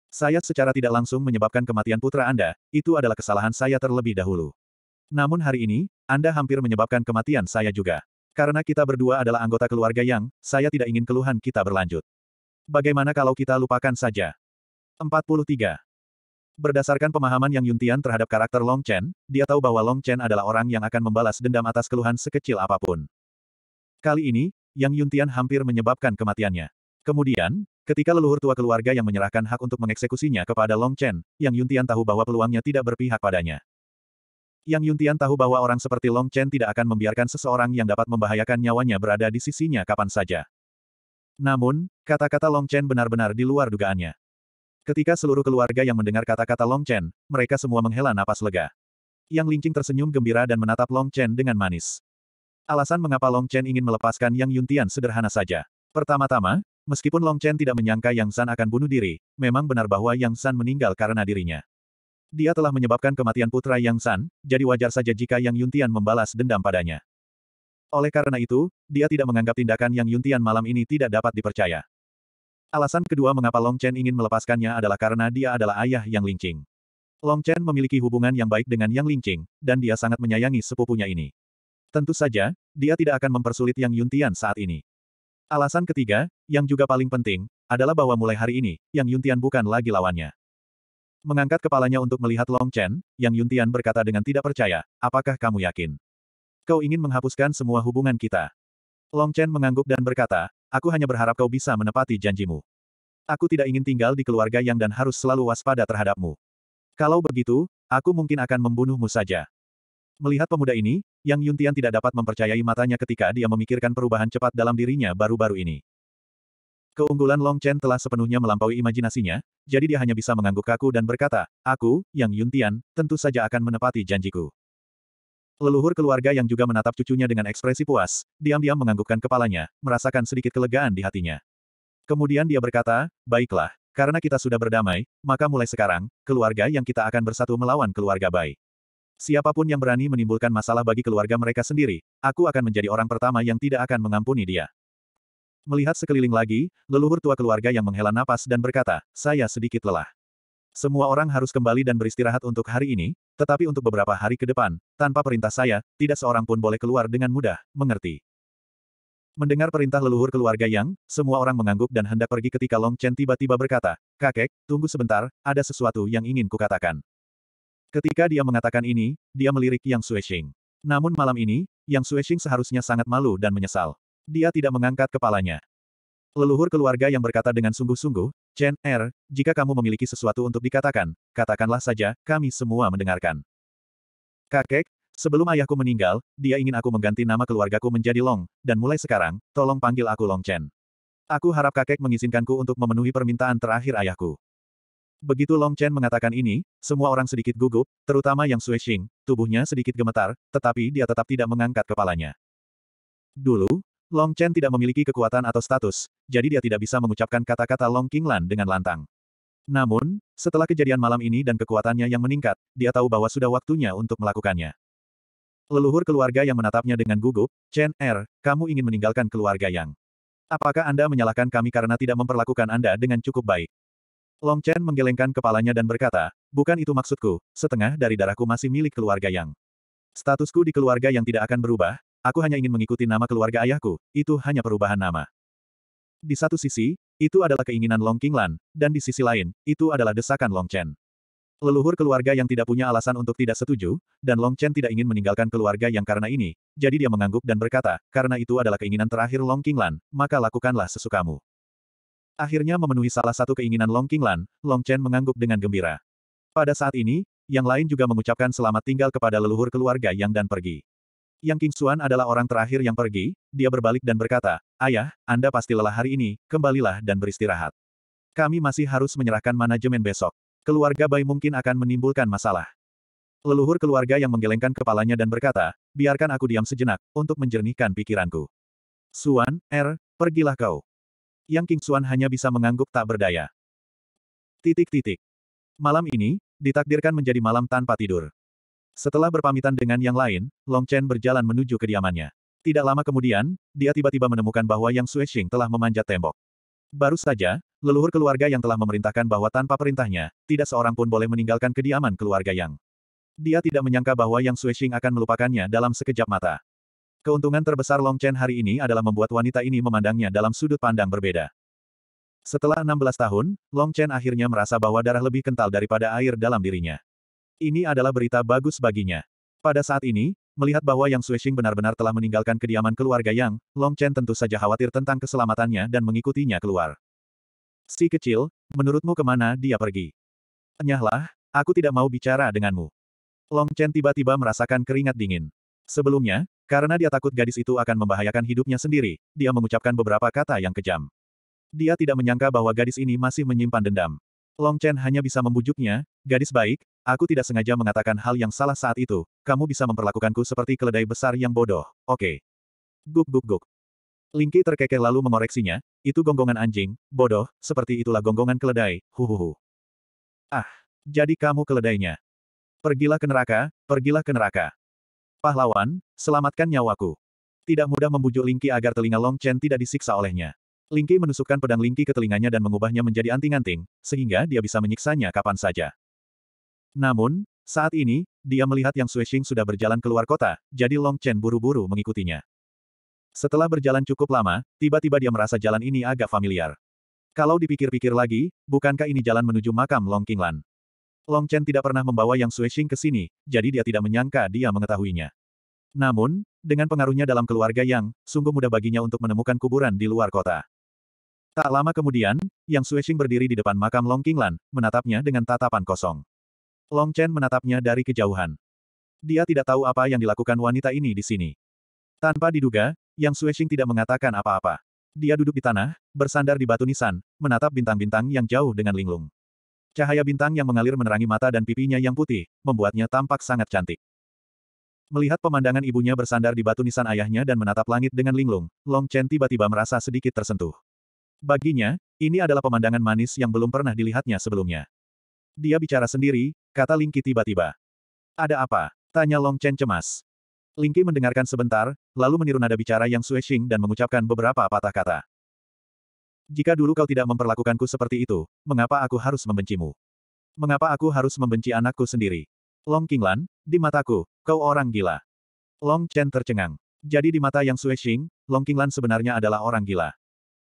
Saya secara tidak langsung menyebabkan kematian putra Anda, itu adalah kesalahan saya terlebih dahulu. Namun hari ini, Anda hampir menyebabkan kematian saya juga. Karena kita berdua adalah anggota keluarga Yang, saya tidak ingin keluhan kita berlanjut. Bagaimana kalau kita lupakan saja? 43. Berdasarkan pemahaman yang Yuntian terhadap karakter Long Chen, dia tahu bahwa Long Chen adalah orang yang akan membalas dendam atas keluhan sekecil apapun. Kali ini, Yang Yuntian hampir menyebabkan kematiannya. Kemudian, ketika leluhur tua keluarga yang menyerahkan hak untuk mengeksekusinya kepada Long Chen, Yang Yuntian tahu bahwa peluangnya tidak berpihak padanya. Yang Yuntian tahu bahwa orang seperti Long Chen tidak akan membiarkan seseorang yang dapat membahayakan nyawanya berada di sisinya kapan saja. Namun, kata-kata Long Chen benar-benar di luar dugaannya. Ketika seluruh keluarga yang mendengar kata-kata Long Chen, mereka semua menghela napas lega. Yang Lingqing tersenyum gembira dan menatap Long Chen dengan manis. Alasan mengapa Long Chen ingin melepaskan Yang Yuntian sederhana saja. Pertama-tama, meskipun Long Chen tidak menyangka Yang San akan bunuh diri, memang benar bahwa Yang San meninggal karena dirinya. Dia telah menyebabkan kematian putra Yang San, jadi wajar saja jika Yang Yuntian membalas dendam padanya. Oleh karena itu, dia tidak menganggap tindakan yang Yuntian malam ini tidak dapat dipercaya. Alasan kedua mengapa Long Chen ingin melepaskannya adalah karena dia adalah ayah yang Lingqing. Long Chen memiliki hubungan yang baik dengan Yang Lingqing, dan dia sangat menyayangi sepupunya ini. Tentu saja, dia tidak akan mempersulit Yang Yuntian saat ini. Alasan ketiga, yang juga paling penting, adalah bahwa mulai hari ini, Yang Yuntian bukan lagi lawannya. Mengangkat kepalanya untuk melihat Long Chen, Yang Yuntian berkata dengan tidak percaya, apakah kamu yakin? Kau ingin menghapuskan semua hubungan kita. Long Chen mengangguk dan berkata, aku hanya berharap kau bisa menepati janjimu. Aku tidak ingin tinggal di keluarga yang dan harus selalu waspada terhadapmu. Kalau begitu, aku mungkin akan membunuhmu saja. Melihat pemuda ini, Yang Yuntian tidak dapat mempercayai matanya ketika dia memikirkan perubahan cepat dalam dirinya baru-baru ini. Keunggulan Long Chen telah sepenuhnya melampaui imajinasinya, jadi dia hanya bisa mengangguk kaku dan berkata, Aku, Yang Yuntian, tentu saja akan menepati janjiku. Leluhur keluarga yang juga menatap cucunya dengan ekspresi puas, diam-diam menganggukkan kepalanya, merasakan sedikit kelegaan di hatinya. Kemudian dia berkata, baiklah, karena kita sudah berdamai, maka mulai sekarang, keluarga yang kita akan bersatu melawan keluarga Bai. Siapapun yang berani menimbulkan masalah bagi keluarga mereka sendiri, aku akan menjadi orang pertama yang tidak akan mengampuni dia. Melihat sekeliling lagi, leluhur tua keluarga yang menghela napas dan berkata, saya sedikit lelah. Semua orang harus kembali dan beristirahat untuk hari ini, tetapi untuk beberapa hari ke depan, tanpa perintah saya, tidak seorang pun boleh keluar dengan mudah, mengerti. Mendengar perintah leluhur keluarga Yang, semua orang mengangguk dan hendak pergi ketika Long Chen tiba-tiba berkata, Kakek, tunggu sebentar, ada sesuatu yang ingin kukatakan. Ketika dia mengatakan ini, dia melirik Yang Xuexing. Namun malam ini, Yang Xuexing seharusnya sangat malu dan menyesal. Dia tidak mengangkat kepalanya. Leluhur keluarga yang berkata dengan sungguh-sungguh, Chen Er, jika kamu memiliki sesuatu untuk dikatakan, katakanlah saja, kami semua mendengarkan. Kakek, sebelum ayahku meninggal, dia ingin aku mengganti nama keluargaku menjadi Long, dan mulai sekarang, tolong panggil aku Long Chen. Aku harap kakek mengizinkanku untuk memenuhi permintaan terakhir ayahku. Begitu Long Chen mengatakan ini, semua orang sedikit gugup, terutama yang Sui Xing, tubuhnya sedikit gemetar, tetapi dia tetap tidak mengangkat kepalanya. Dulu, Long Chen tidak memiliki kekuatan atau status, jadi dia tidak bisa mengucapkan kata-kata Long Qinglan dengan lantang. Namun, setelah kejadian malam ini dan kekuatannya yang meningkat, dia tahu bahwa sudah waktunya untuk melakukannya. Leluhur keluarga yang menatapnya dengan gugup, Chen Er, kamu ingin meninggalkan keluarga yang. Apakah Anda menyalahkan kami karena tidak memperlakukan Anda dengan cukup baik? Long Chen menggelengkan kepalanya dan berkata, bukan itu maksudku, setengah dari darahku masih milik keluarga yang. Statusku di keluarga yang tidak akan berubah, Aku hanya ingin mengikuti nama keluarga ayahku, itu hanya perubahan nama. Di satu sisi, itu adalah keinginan Long Qinglan, dan di sisi lain, itu adalah desakan Long Chen. Leluhur keluarga yang tidak punya alasan untuk tidak setuju, dan Long Chen tidak ingin meninggalkan keluarga yang karena ini, jadi dia mengangguk dan berkata, karena itu adalah keinginan terakhir Long Qinglan, maka lakukanlah sesukamu. Akhirnya memenuhi salah satu keinginan Long Qinglan, Long Chen mengangguk dengan gembira. Pada saat ini, yang lain juga mengucapkan selamat tinggal kepada leluhur keluarga yang dan pergi. Yang King Xuan adalah orang terakhir yang pergi, dia berbalik dan berkata, Ayah, Anda pasti lelah hari ini, kembalilah dan beristirahat. Kami masih harus menyerahkan manajemen besok. Keluarga Bai mungkin akan menimbulkan masalah. Leluhur keluarga yang menggelengkan kepalanya dan berkata, biarkan aku diam sejenak, untuk menjernihkan pikiranku. Suan, Er, pergilah kau. Yang King Xuan hanya bisa mengangguk tak berdaya. Titik-titik. Malam ini, ditakdirkan menjadi malam tanpa tidur. Setelah berpamitan dengan yang lain, Long Chen berjalan menuju kediamannya. Tidak lama kemudian, dia tiba-tiba menemukan bahwa Yang Xuexing telah memanjat tembok. Baru saja, leluhur keluarga yang telah memerintahkan bahwa tanpa perintahnya, tidak seorang pun boleh meninggalkan kediaman keluarga Yang. Dia tidak menyangka bahwa Yang Xuexing akan melupakannya dalam sekejap mata. Keuntungan terbesar Long Chen hari ini adalah membuat wanita ini memandangnya dalam sudut pandang berbeda. Setelah 16 tahun, Long Chen akhirnya merasa bahwa darah lebih kental daripada air dalam dirinya. Ini adalah berita bagus baginya. Pada saat ini, melihat bahwa Yang Xuexing benar-benar telah meninggalkan kediaman keluarga Yang, Long Chen tentu saja khawatir tentang keselamatannya dan mengikutinya keluar. Si kecil, menurutmu kemana dia pergi? Nyahlah, aku tidak mau bicara denganmu. Long Chen tiba-tiba merasakan keringat dingin. Sebelumnya, karena dia takut gadis itu akan membahayakan hidupnya sendiri, dia mengucapkan beberapa kata yang kejam. Dia tidak menyangka bahwa gadis ini masih menyimpan dendam. Long Chen hanya bisa membujuknya, gadis baik, aku tidak sengaja mengatakan hal yang salah saat itu, kamu bisa memperlakukanku seperti keledai besar yang bodoh, oke. Okay. Guk guk guk. Lingki terkekeh lalu mengoreksinya, itu gonggongan anjing, bodoh, seperti itulah gonggongan keledai, huhuhu. Ah, jadi kamu keledainya. Pergilah ke neraka, pergilah ke neraka. Pahlawan, selamatkan nyawaku. Tidak mudah membujuk Lingki agar telinga Long Chen tidak disiksa olehnya. Lingki menusukkan pedang Lingki ke telinganya dan mengubahnya menjadi anting-anting, sehingga dia bisa menyiksanya kapan saja. Namun, saat ini, dia melihat yang Xuexing sudah berjalan keluar kota, jadi Long Chen buru-buru mengikutinya. Setelah berjalan cukup lama, tiba-tiba dia merasa jalan ini agak familiar. Kalau dipikir-pikir lagi, bukankah ini jalan menuju makam Long Qinglan? Long Chen tidak pernah membawa Yang Xuexing ke sini, jadi dia tidak menyangka dia mengetahuinya. Namun, dengan pengaruhnya dalam keluarga Yang, sungguh mudah baginya untuk menemukan kuburan di luar kota. Tak lama kemudian, Yang Swashing berdiri di depan makam Long Qinglan, menatapnya dengan tatapan kosong. Long Chen menatapnya dari kejauhan. Dia tidak tahu apa yang dilakukan wanita ini di sini. Tanpa diduga, Yang Swashing tidak mengatakan apa-apa. Dia duduk di tanah, bersandar di batu nisan, menatap bintang-bintang yang jauh dengan linglung. Cahaya bintang yang mengalir menerangi mata dan pipinya yang putih, membuatnya tampak sangat cantik. Melihat pemandangan ibunya bersandar di batu nisan ayahnya dan menatap langit dengan linglung, Long Chen tiba-tiba merasa sedikit tersentuh. Baginya, ini adalah pemandangan manis yang belum pernah dilihatnya sebelumnya. Dia bicara sendiri, kata Lingki tiba-tiba. Ada apa? Tanya Long Chen cemas. Lingki mendengarkan sebentar, lalu meniru nada bicara yang Xuexing dan mengucapkan beberapa patah kata. Jika dulu kau tidak memperlakukanku seperti itu, mengapa aku harus membencimu? Mengapa aku harus membenci anakku sendiri? Long Qinglan, di mataku, kau orang gila. Long Chen tercengang. Jadi di mata yang Xuexing, Long Qinglan sebenarnya adalah orang gila.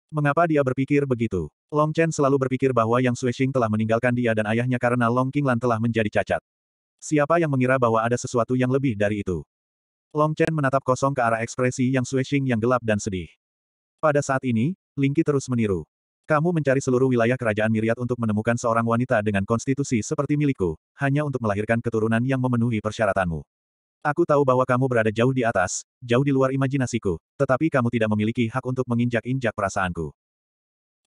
Mengapa dia berpikir begitu? Long Chen selalu berpikir bahwa Yang Xuexing telah meninggalkan dia dan ayahnya karena Long Qinglan telah menjadi cacat. Siapa yang mengira bahwa ada sesuatu yang lebih dari itu? Long Chen menatap kosong ke arah ekspresi Yang Xuexing yang gelap dan sedih. Pada saat ini, Ling Qi terus meniru. Kamu mencari seluruh wilayah kerajaan Miriat untuk menemukan seorang wanita dengan konstitusi seperti milikku, hanya untuk melahirkan keturunan yang memenuhi persyaratanmu. Aku tahu bahwa kamu berada jauh di atas, jauh di luar imajinasiku, tetapi kamu tidak memiliki hak untuk menginjak-injak perasaanku.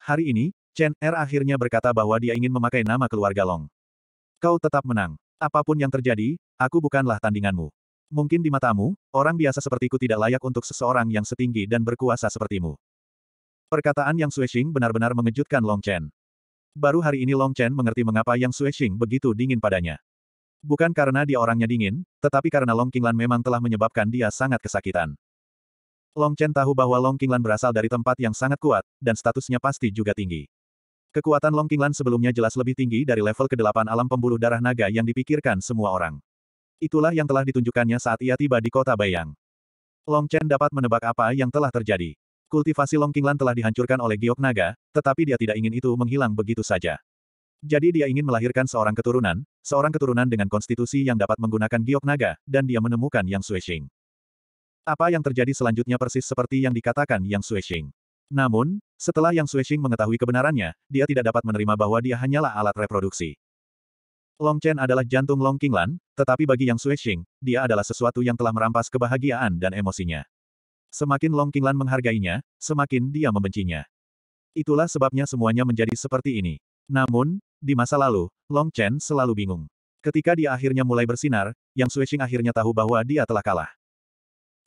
Hari ini, Chen Er akhirnya berkata bahwa dia ingin memakai nama keluarga Long. Kau tetap menang. Apapun yang terjadi, aku bukanlah tandinganmu. Mungkin di matamu, orang biasa sepertiku tidak layak untuk seseorang yang setinggi dan berkuasa sepertimu. Perkataan Yang Xuexing benar-benar mengejutkan Long Chen. Baru hari ini Long Chen mengerti mengapa Yang Xuexing begitu dingin padanya. Bukan karena dia orangnya dingin, tetapi karena Long Qinglan memang telah menyebabkan dia sangat kesakitan. Long Chen tahu bahwa Long Qinglan berasal dari tempat yang sangat kuat, dan statusnya pasti juga tinggi. Kekuatan Long Qinglan sebelumnya jelas lebih tinggi dari level ke-8 alam pembuluh darah naga yang dipikirkan semua orang. Itulah yang telah ditunjukkannya saat ia tiba di kota Bayang. Long Chen dapat menebak apa yang telah terjadi. Kultivasi Long Qinglan telah dihancurkan oleh giok naga, tetapi dia tidak ingin itu menghilang begitu saja. Jadi dia ingin melahirkan seorang keturunan, seorang keturunan dengan konstitusi yang dapat menggunakan giok naga, dan dia menemukan Yang Xuexing. Apa yang terjadi selanjutnya persis seperti yang dikatakan Yang Xuexing. Namun, setelah Yang Xuexing mengetahui kebenarannya, dia tidak dapat menerima bahwa dia hanyalah alat reproduksi. Long Chen adalah jantung Long Qinglan, tetapi bagi Yang Xuexing, dia adalah sesuatu yang telah merampas kebahagiaan dan emosinya. Semakin Long Qinglan menghargainya, semakin dia membencinya. Itulah sebabnya semuanya menjadi seperti ini. Namun, di masa lalu, Long Chen selalu bingung. Ketika dia akhirnya mulai bersinar, Yang Suixing akhirnya tahu bahwa dia telah kalah.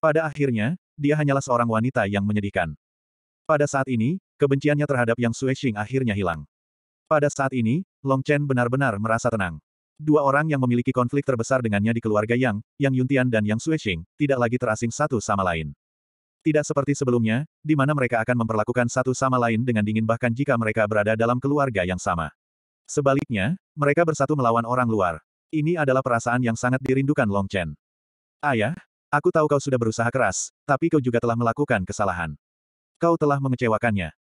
Pada akhirnya, dia hanyalah seorang wanita yang menyedihkan. Pada saat ini, kebenciannya terhadap Yang Suixing akhirnya hilang. Pada saat ini, Long Chen benar-benar merasa tenang. Dua orang yang memiliki konflik terbesar dengannya di keluarga Yang, Yang Yuntian dan Yang Suixing, tidak lagi terasing satu sama lain. Tidak seperti sebelumnya, di mana mereka akan memperlakukan satu sama lain dengan dingin bahkan jika mereka berada dalam keluarga yang sama. Sebaliknya, mereka bersatu melawan orang luar. Ini adalah perasaan yang sangat dirindukan Long Chen. Ayah, aku tahu kau sudah berusaha keras, tapi kau juga telah melakukan kesalahan. Kau telah mengecewakannya.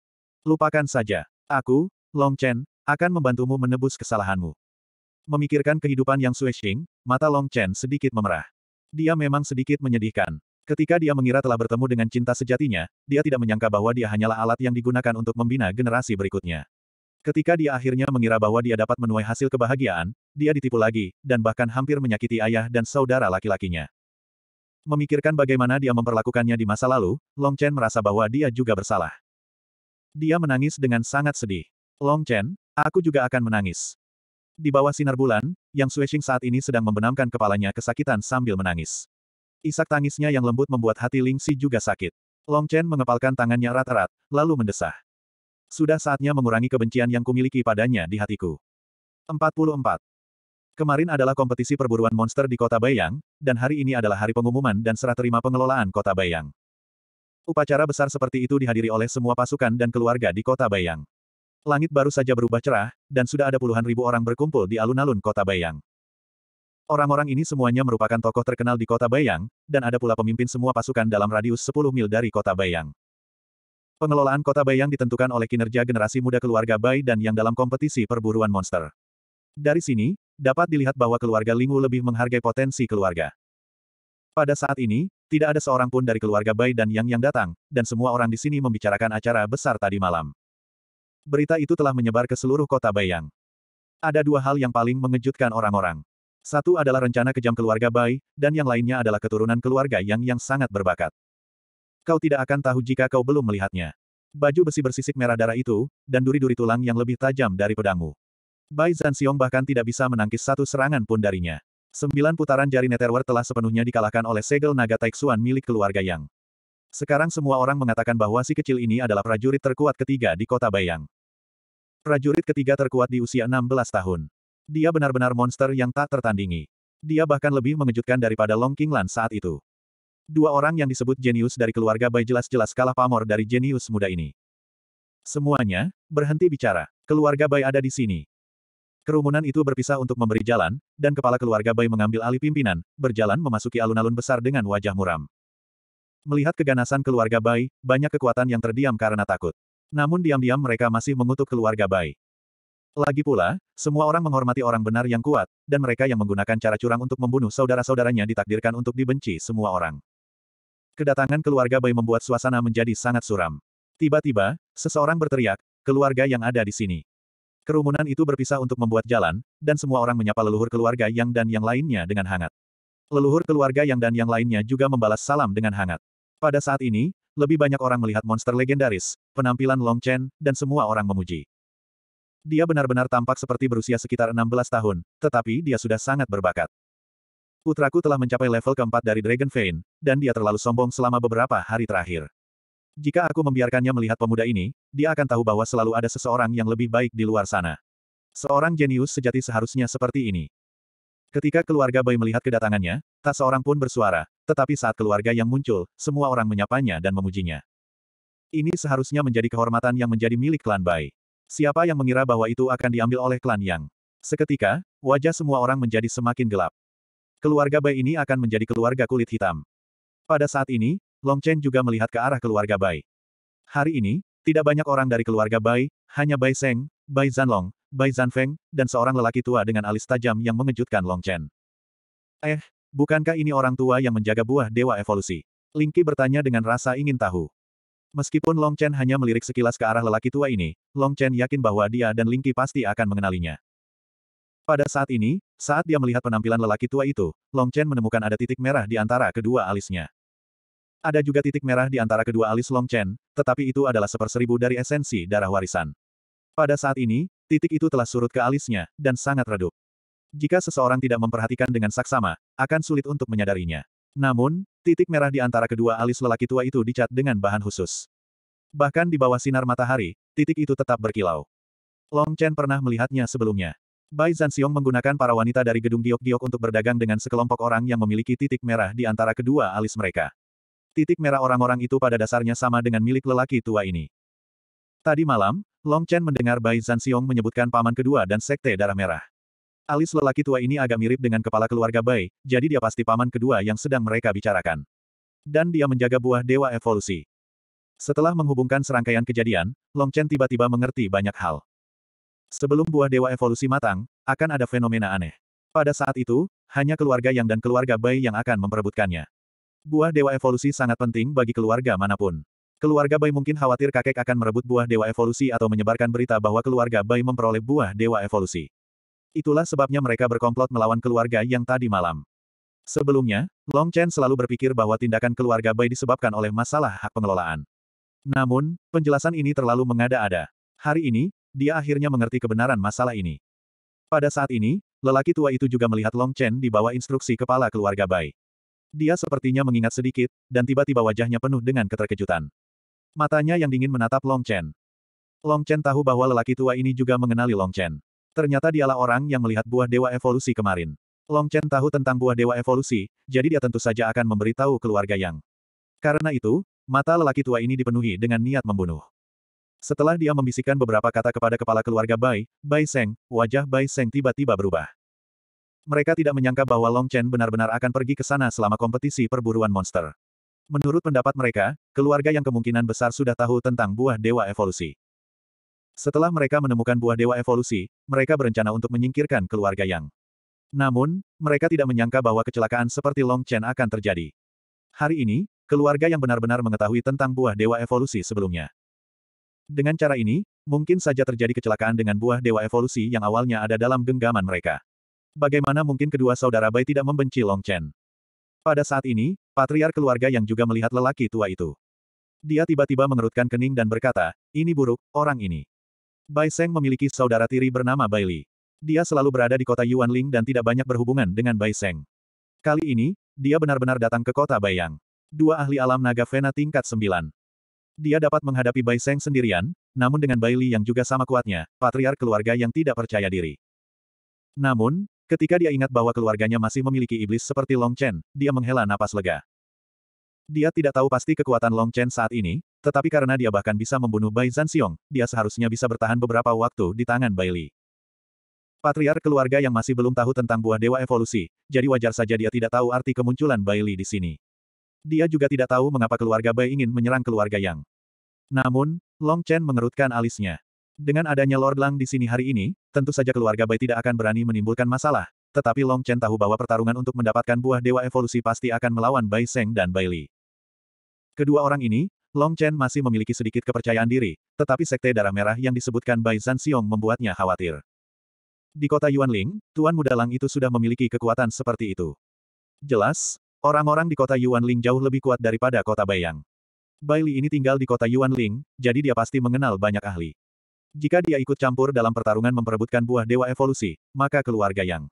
Lupakan saja. Aku, Long Chen, akan membantumu menebus kesalahanmu. Memikirkan kehidupan yang Sue Xing, mata Long Chen sedikit memerah. Dia memang sedikit menyedihkan. Ketika dia mengira telah bertemu dengan cinta sejatinya, dia tidak menyangka bahwa dia hanyalah alat yang digunakan untuk membina generasi berikutnya. Ketika dia akhirnya mengira bahwa dia dapat menuai hasil kebahagiaan, dia ditipu lagi, dan bahkan hampir menyakiti ayah dan saudara laki-lakinya. Memikirkan bagaimana dia memperlakukannya di masa lalu, Long Chen merasa bahwa dia juga bersalah. Dia menangis dengan sangat sedih. Long Chen, aku juga akan menangis. Di bawah sinar bulan, Yang Xuexing saat ini sedang membenamkan kepalanya kesakitan sambil menangis. Isak tangisnya yang lembut membuat hati Ling Si juga sakit. Long Chen mengepalkan tangannya erat-erat, lalu mendesah. Sudah saatnya mengurangi kebencian yang kumiliki padanya di hatiku. 44. Kemarin adalah kompetisi perburuan monster di kota Bayang, dan hari ini adalah hari pengumuman dan serah terima pengelolaan kota Bayang. Upacara besar seperti itu dihadiri oleh semua pasukan dan keluarga di kota Bayang. Langit baru saja berubah cerah, dan sudah ada puluhan ribu orang berkumpul di alun-alun kota Bayang. Orang-orang ini semuanya merupakan tokoh terkenal di kota Bayang, dan ada pula pemimpin semua pasukan dalam radius 10 mil dari kota Bayang. Pengelolaan kota Bayang ditentukan oleh kinerja generasi muda keluarga Bai dan yang dalam kompetisi perburuan monster. Dari sini, dapat dilihat bahwa keluarga Lingwu lebih menghargai potensi keluarga. Pada saat ini, tidak ada seorang pun dari keluarga Bai dan Yang yang datang, dan semua orang di sini membicarakan acara besar tadi malam. Berita itu telah menyebar ke seluruh kota Bayang. Ada dua hal yang paling mengejutkan orang-orang. Satu adalah rencana kejam keluarga Bai, dan yang lainnya adalah keturunan keluarga Yang yang sangat berbakat. Kau tidak akan tahu jika kau belum melihatnya. Baju besi bersisik merah darah itu, dan duri-duri tulang yang lebih tajam dari pedangmu. Bai Zanxiong bahkan tidak bisa menangkis satu serangan pun darinya. Sembilan putaran jari Netherworld telah sepenuhnya dikalahkan oleh segel naga Taixuan milik keluarga Yang. Sekarang semua orang mengatakan bahwa si kecil ini adalah prajurit terkuat ketiga di kota Bayang. Prajurit ketiga terkuat di usia 16 tahun. Dia benar-benar monster yang tak tertandingi. Dia bahkan lebih mengejutkan daripada Long King saat itu. Dua orang yang disebut jenius dari keluarga Bai jelas-jelas kalah pamor dari jenius muda ini. Semuanya, berhenti bicara. Keluarga Bai ada di sini. Kerumunan itu berpisah untuk memberi jalan, dan kepala keluarga Bai mengambil alih pimpinan, berjalan memasuki alun-alun besar dengan wajah muram. Melihat keganasan keluarga Bai, banyak kekuatan yang terdiam karena takut. Namun diam-diam mereka masih mengutuk keluarga Bai. Lagi pula, semua orang menghormati orang benar yang kuat, dan mereka yang menggunakan cara curang untuk membunuh saudara-saudaranya ditakdirkan untuk dibenci semua orang. Kedatangan keluarga Bai membuat suasana menjadi sangat suram. Tiba-tiba, seseorang berteriak, keluarga yang ada di sini. Kerumunan itu berpisah untuk membuat jalan, dan semua orang menyapa leluhur keluarga Yang dan yang lainnya dengan hangat. Leluhur keluarga Yang dan yang lainnya juga membalas salam dengan hangat. Pada saat ini, lebih banyak orang melihat monster legendaris, penampilan Long Chen, dan semua orang memuji. Dia benar-benar tampak seperti berusia sekitar 16 tahun, tetapi dia sudah sangat berbakat. Putraku telah mencapai level keempat dari Dragon Vein, dan dia terlalu sombong selama beberapa hari terakhir. Jika aku membiarkannya melihat pemuda ini, dia akan tahu bahwa selalu ada seseorang yang lebih baik di luar sana. Seorang jenius sejati seharusnya seperti ini. Ketika keluarga Bai melihat kedatangannya, tak seorang pun bersuara, tetapi saat keluarga yang muncul, semua orang menyapanya dan memujinya. Ini seharusnya menjadi kehormatan yang menjadi milik klan Bai. Siapa yang mengira bahwa itu akan diambil oleh klan Yang? Seketika, wajah semua orang menjadi semakin gelap. Keluarga Bai ini akan menjadi keluarga kulit hitam. Pada saat ini, Long Chen juga melihat ke arah keluarga Bai. Hari ini, tidak banyak orang dari keluarga Bai, hanya Bai Seng, Bai Zanlong, Bai Zanfeng, dan seorang lelaki tua dengan alis tajam yang mengejutkan Long Chen. Eh, bukankah ini orang tua yang menjaga buah dewa evolusi? Lingqi bertanya dengan rasa ingin tahu. Meskipun Long Chen hanya melirik sekilas ke arah lelaki tua ini, Long Chen yakin bahwa dia dan Lingqi pasti akan mengenalinya. Pada saat ini, saat dia melihat penampilan lelaki tua itu, Long Chen menemukan ada titik merah di antara kedua alisnya. Ada juga titik merah di antara kedua alis Long Chen, tetapi itu adalah seperseribu dari esensi darah warisan. Pada saat ini, titik itu telah surut ke alisnya, dan sangat redup. Jika seseorang tidak memperhatikan dengan saksama, akan sulit untuk menyadarinya. Namun, Titik merah di antara kedua alis lelaki tua itu dicat dengan bahan khusus. Bahkan di bawah sinar matahari, titik itu tetap berkilau. Long Chen pernah melihatnya sebelumnya. Bai Zanxiong menggunakan para wanita dari gedung Giok-Giok untuk berdagang dengan sekelompok orang yang memiliki titik merah di antara kedua alis mereka. Titik merah orang-orang itu pada dasarnya sama dengan milik lelaki tua ini. Tadi malam, Long Chen mendengar Bai Zanxiong menyebutkan paman kedua dan sekte darah merah. Alis lelaki tua ini agak mirip dengan kepala keluarga Bai, jadi dia pasti paman kedua yang sedang mereka bicarakan. Dan dia menjaga buah dewa evolusi. Setelah menghubungkan serangkaian kejadian, Long Chen tiba-tiba mengerti banyak hal. Sebelum buah dewa evolusi matang, akan ada fenomena aneh. Pada saat itu, hanya keluarga Yang dan keluarga Bai yang akan memperebutkannya. Buah dewa evolusi sangat penting bagi keluarga manapun. Keluarga Bai mungkin khawatir kakek akan merebut buah dewa evolusi atau menyebarkan berita bahwa keluarga Bai memperoleh buah dewa evolusi. Itulah sebabnya mereka berkomplot melawan keluarga yang tadi malam. Sebelumnya, Long Chen selalu berpikir bahwa tindakan keluarga Bai disebabkan oleh masalah hak pengelolaan. Namun, penjelasan ini terlalu mengada-ada. Hari ini, dia akhirnya mengerti kebenaran masalah ini. Pada saat ini, lelaki tua itu juga melihat Long Chen di bawah instruksi kepala keluarga Bai. Dia sepertinya mengingat sedikit, dan tiba-tiba wajahnya penuh dengan keterkejutan. Matanya yang dingin menatap Long Chen. Long Chen tahu bahwa lelaki tua ini juga mengenali Long Chen. Ternyata dialah orang yang melihat buah dewa evolusi kemarin. Long Chen tahu tentang buah dewa evolusi, jadi dia tentu saja akan memberitahu keluarga Yang. Karena itu, mata lelaki tua ini dipenuhi dengan niat membunuh. Setelah dia membisikkan beberapa kata kepada kepala keluarga Bai, Bai Seng, wajah Bai Seng tiba-tiba berubah. Mereka tidak menyangka bahwa Long Chen benar-benar akan pergi ke sana selama kompetisi perburuan monster. Menurut pendapat mereka, keluarga yang kemungkinan besar sudah tahu tentang buah dewa evolusi. Setelah mereka menemukan buah dewa evolusi, mereka berencana untuk menyingkirkan keluarga Yang. Namun, mereka tidak menyangka bahwa kecelakaan seperti Long Chen akan terjadi. Hari ini, keluarga yang benar-benar mengetahui tentang buah dewa evolusi sebelumnya. Dengan cara ini, mungkin saja terjadi kecelakaan dengan buah dewa evolusi yang awalnya ada dalam genggaman mereka. Bagaimana mungkin kedua saudara Bai tidak membenci Long Chen? Pada saat ini, patriar keluarga yang juga melihat lelaki tua itu. Dia tiba-tiba mengerutkan kening dan berkata, ini buruk, orang ini. Bai Seng memiliki saudara tiri bernama Bai Li. Dia selalu berada di kota Yuanling dan tidak banyak berhubungan dengan Bai Seng. Kali ini, dia benar-benar datang ke kota Baiyang. Dua ahli alam naga Vena tingkat 9. Dia dapat menghadapi Bai Seng sendirian, namun dengan Bai Li yang juga sama kuatnya, patriar keluarga yang tidak percaya diri. Namun, ketika dia ingat bahwa keluarganya masih memiliki iblis seperti Long Chen, dia menghela napas lega. Dia tidak tahu pasti kekuatan Long Chen saat ini, tetapi karena dia bahkan bisa membunuh Bai Zanxiong, dia seharusnya bisa bertahan beberapa waktu di tangan Bai Li. Patriar keluarga yang masih belum tahu tentang buah dewa evolusi, jadi wajar saja dia tidak tahu arti kemunculan Bai Li di sini. Dia juga tidak tahu mengapa keluarga Bai ingin menyerang keluarga Yang. Namun, Long Chen mengerutkan alisnya. Dengan adanya Lord Lang di sini hari ini, tentu saja keluarga Bai tidak akan berani menimbulkan masalah, tetapi Long Chen tahu bahwa pertarungan untuk mendapatkan buah dewa evolusi pasti akan melawan Bai Seng dan Bai Li. Kedua orang ini, Long Chen masih memiliki sedikit kepercayaan diri, tetapi sekte darah merah yang disebutkan Bai Zan Xiong membuatnya khawatir. Di kota Yuanling, Tuan Muda Lang itu sudah memiliki kekuatan seperti itu. Jelas, orang-orang di kota Yuanling jauh lebih kuat daripada kota Bayang. Bai Li ini tinggal di kota Yuanling, jadi dia pasti mengenal banyak ahli. Jika dia ikut campur dalam pertarungan memperebutkan buah dewa evolusi, maka keluarga Yang.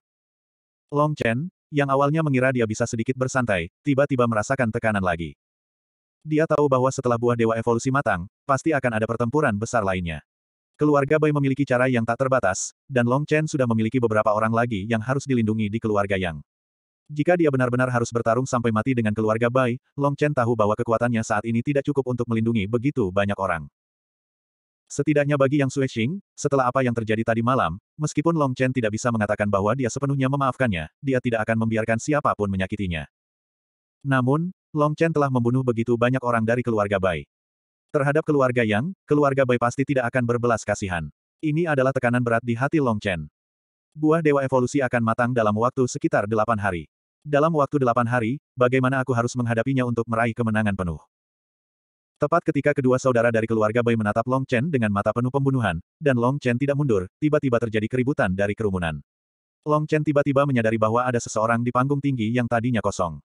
Long Chen, yang awalnya mengira dia bisa sedikit bersantai, tiba-tiba merasakan tekanan lagi. Dia tahu bahwa setelah buah dewa evolusi matang, pasti akan ada pertempuran besar lainnya. Keluarga Bai memiliki cara yang tak terbatas, dan Long Chen sudah memiliki beberapa orang lagi yang harus dilindungi di keluarga Yang. Jika dia benar-benar harus bertarung sampai mati dengan keluarga Bai, Long Chen tahu bahwa kekuatannya saat ini tidak cukup untuk melindungi begitu banyak orang. Setidaknya bagi Yang Xing, setelah apa yang terjadi tadi malam, meskipun Long Chen tidak bisa mengatakan bahwa dia sepenuhnya memaafkannya, dia tidak akan membiarkan siapapun menyakitinya. Namun, Long Chen telah membunuh begitu banyak orang dari keluarga Bai. Terhadap keluarga Yang, keluarga Bai pasti tidak akan berbelas kasihan. Ini adalah tekanan berat di hati Long Chen. Buah Dewa Evolusi akan matang dalam waktu sekitar delapan hari. Dalam waktu delapan hari, bagaimana aku harus menghadapinya untuk meraih kemenangan penuh? Tepat ketika kedua saudara dari keluarga Bai menatap Long Chen dengan mata penuh pembunuhan, dan Long Chen tidak mundur, tiba-tiba terjadi keributan dari kerumunan. Long Chen tiba-tiba menyadari bahwa ada seseorang di panggung tinggi yang tadinya kosong.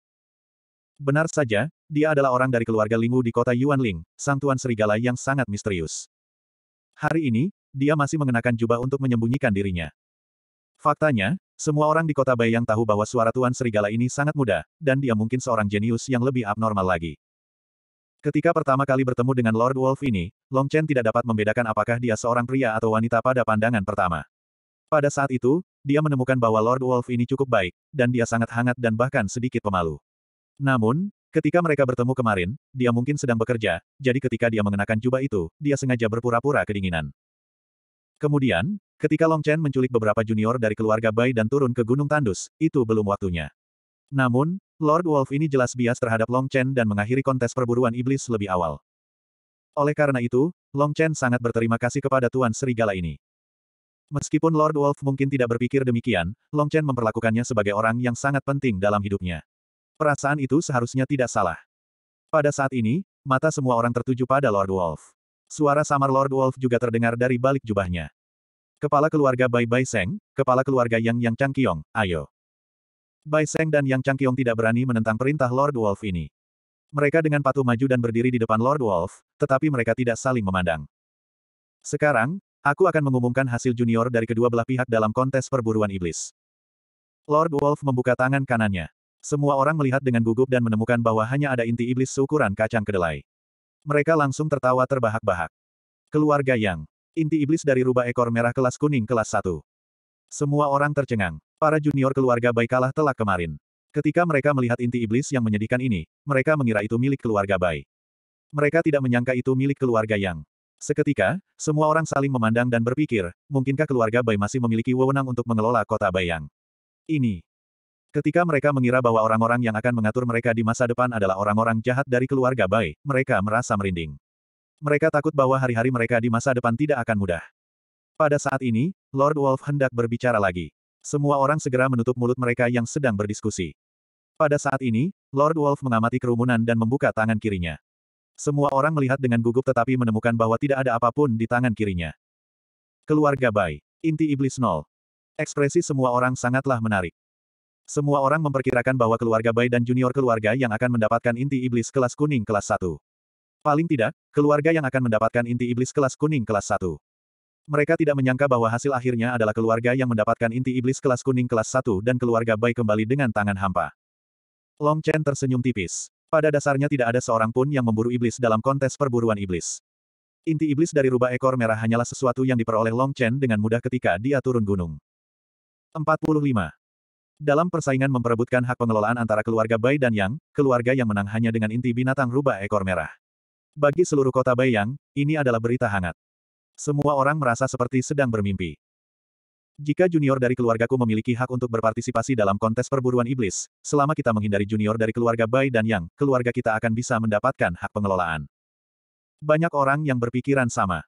Benar saja, dia adalah orang dari keluarga Lingwu di kota Yuanling, sang tuan serigala yang sangat misterius. Hari ini, dia masih mengenakan jubah untuk menyembunyikan dirinya. Faktanya, semua orang di kota Bai yang tahu bahwa suara tuan serigala ini sangat mudah, dan dia mungkin seorang jenius yang lebih abnormal lagi. Ketika pertama kali bertemu dengan Lord Wolf ini, Long Chen tidak dapat membedakan apakah dia seorang pria atau wanita pada pandangan pertama. Pada saat itu, dia menemukan bahwa Lord Wolf ini cukup baik, dan dia sangat hangat dan bahkan sedikit pemalu. Namun, ketika mereka bertemu kemarin, dia mungkin sedang bekerja, jadi ketika dia mengenakan jubah itu, dia sengaja berpura-pura kedinginan. Kemudian, ketika Long Chen menculik beberapa junior dari keluarga Bai dan turun ke Gunung Tandus, itu belum waktunya. Namun, Lord Wolf ini jelas bias terhadap Long Chen dan mengakhiri kontes perburuan iblis lebih awal. Oleh karena itu, Long Chen sangat berterima kasih kepada Tuan Serigala ini. Meskipun Lord Wolf mungkin tidak berpikir demikian, Long Chen memperlakukannya sebagai orang yang sangat penting dalam hidupnya. Perasaan itu seharusnya tidak salah. Pada saat ini, mata semua orang tertuju pada Lord Wolf. Suara samar Lord Wolf juga terdengar dari balik jubahnya. Kepala keluarga Bai Bai Seng, kepala keluarga Yang Yang Kiong, ayo. Bai Seng dan Yang Chang Kiong tidak berani menentang perintah Lord Wolf ini. Mereka dengan patuh maju dan berdiri di depan Lord Wolf, tetapi mereka tidak saling memandang. Sekarang, aku akan mengumumkan hasil junior dari kedua belah pihak dalam kontes perburuan iblis. Lord Wolf membuka tangan kanannya. Semua orang melihat dengan gugup dan menemukan bahwa hanya ada inti iblis seukuran kacang kedelai. Mereka langsung tertawa terbahak-bahak. Keluarga yang inti iblis dari rubah ekor merah kelas kuning kelas 1. Semua orang tercengang. Para junior keluarga Bai kalah telak kemarin. Ketika mereka melihat inti iblis yang menyedihkan ini, mereka mengira itu milik keluarga Bai. Mereka tidak menyangka itu milik keluarga yang. Seketika, semua orang saling memandang dan berpikir, mungkinkah keluarga Bai masih memiliki wewenang untuk mengelola kota Bayang? Ini Ketika mereka mengira bahwa orang-orang yang akan mengatur mereka di masa depan adalah orang-orang jahat dari keluarga Bai, mereka merasa merinding. Mereka takut bahwa hari-hari mereka di masa depan tidak akan mudah. Pada saat ini, Lord Wolf hendak berbicara lagi. Semua orang segera menutup mulut mereka yang sedang berdiskusi. Pada saat ini, Lord Wolf mengamati kerumunan dan membuka tangan kirinya. Semua orang melihat dengan gugup tetapi menemukan bahwa tidak ada apapun di tangan kirinya. Keluarga Bai. Inti Iblis Nol. Ekspresi semua orang sangatlah menarik. Semua orang memperkirakan bahwa keluarga Bai dan junior keluarga yang akan mendapatkan inti iblis kelas kuning kelas 1. Paling tidak, keluarga yang akan mendapatkan inti iblis kelas kuning kelas 1. Mereka tidak menyangka bahwa hasil akhirnya adalah keluarga yang mendapatkan inti iblis kelas kuning kelas 1 dan keluarga Bai kembali dengan tangan hampa. Long Chen tersenyum tipis. Pada dasarnya tidak ada seorang pun yang memburu iblis dalam kontes perburuan iblis. Inti iblis dari rubah ekor merah hanyalah sesuatu yang diperoleh Long Chen dengan mudah ketika dia turun gunung. 45. Dalam persaingan memperebutkan hak pengelolaan antara keluarga Bai dan Yang, keluarga yang menang hanya dengan inti binatang rubah ekor merah. Bagi seluruh kota Bai Yang, ini adalah berita hangat. Semua orang merasa seperti sedang bermimpi. Jika junior dari keluargaku memiliki hak untuk berpartisipasi dalam kontes perburuan iblis, selama kita menghindari junior dari keluarga Bai dan Yang, keluarga kita akan bisa mendapatkan hak pengelolaan. Banyak orang yang berpikiran sama.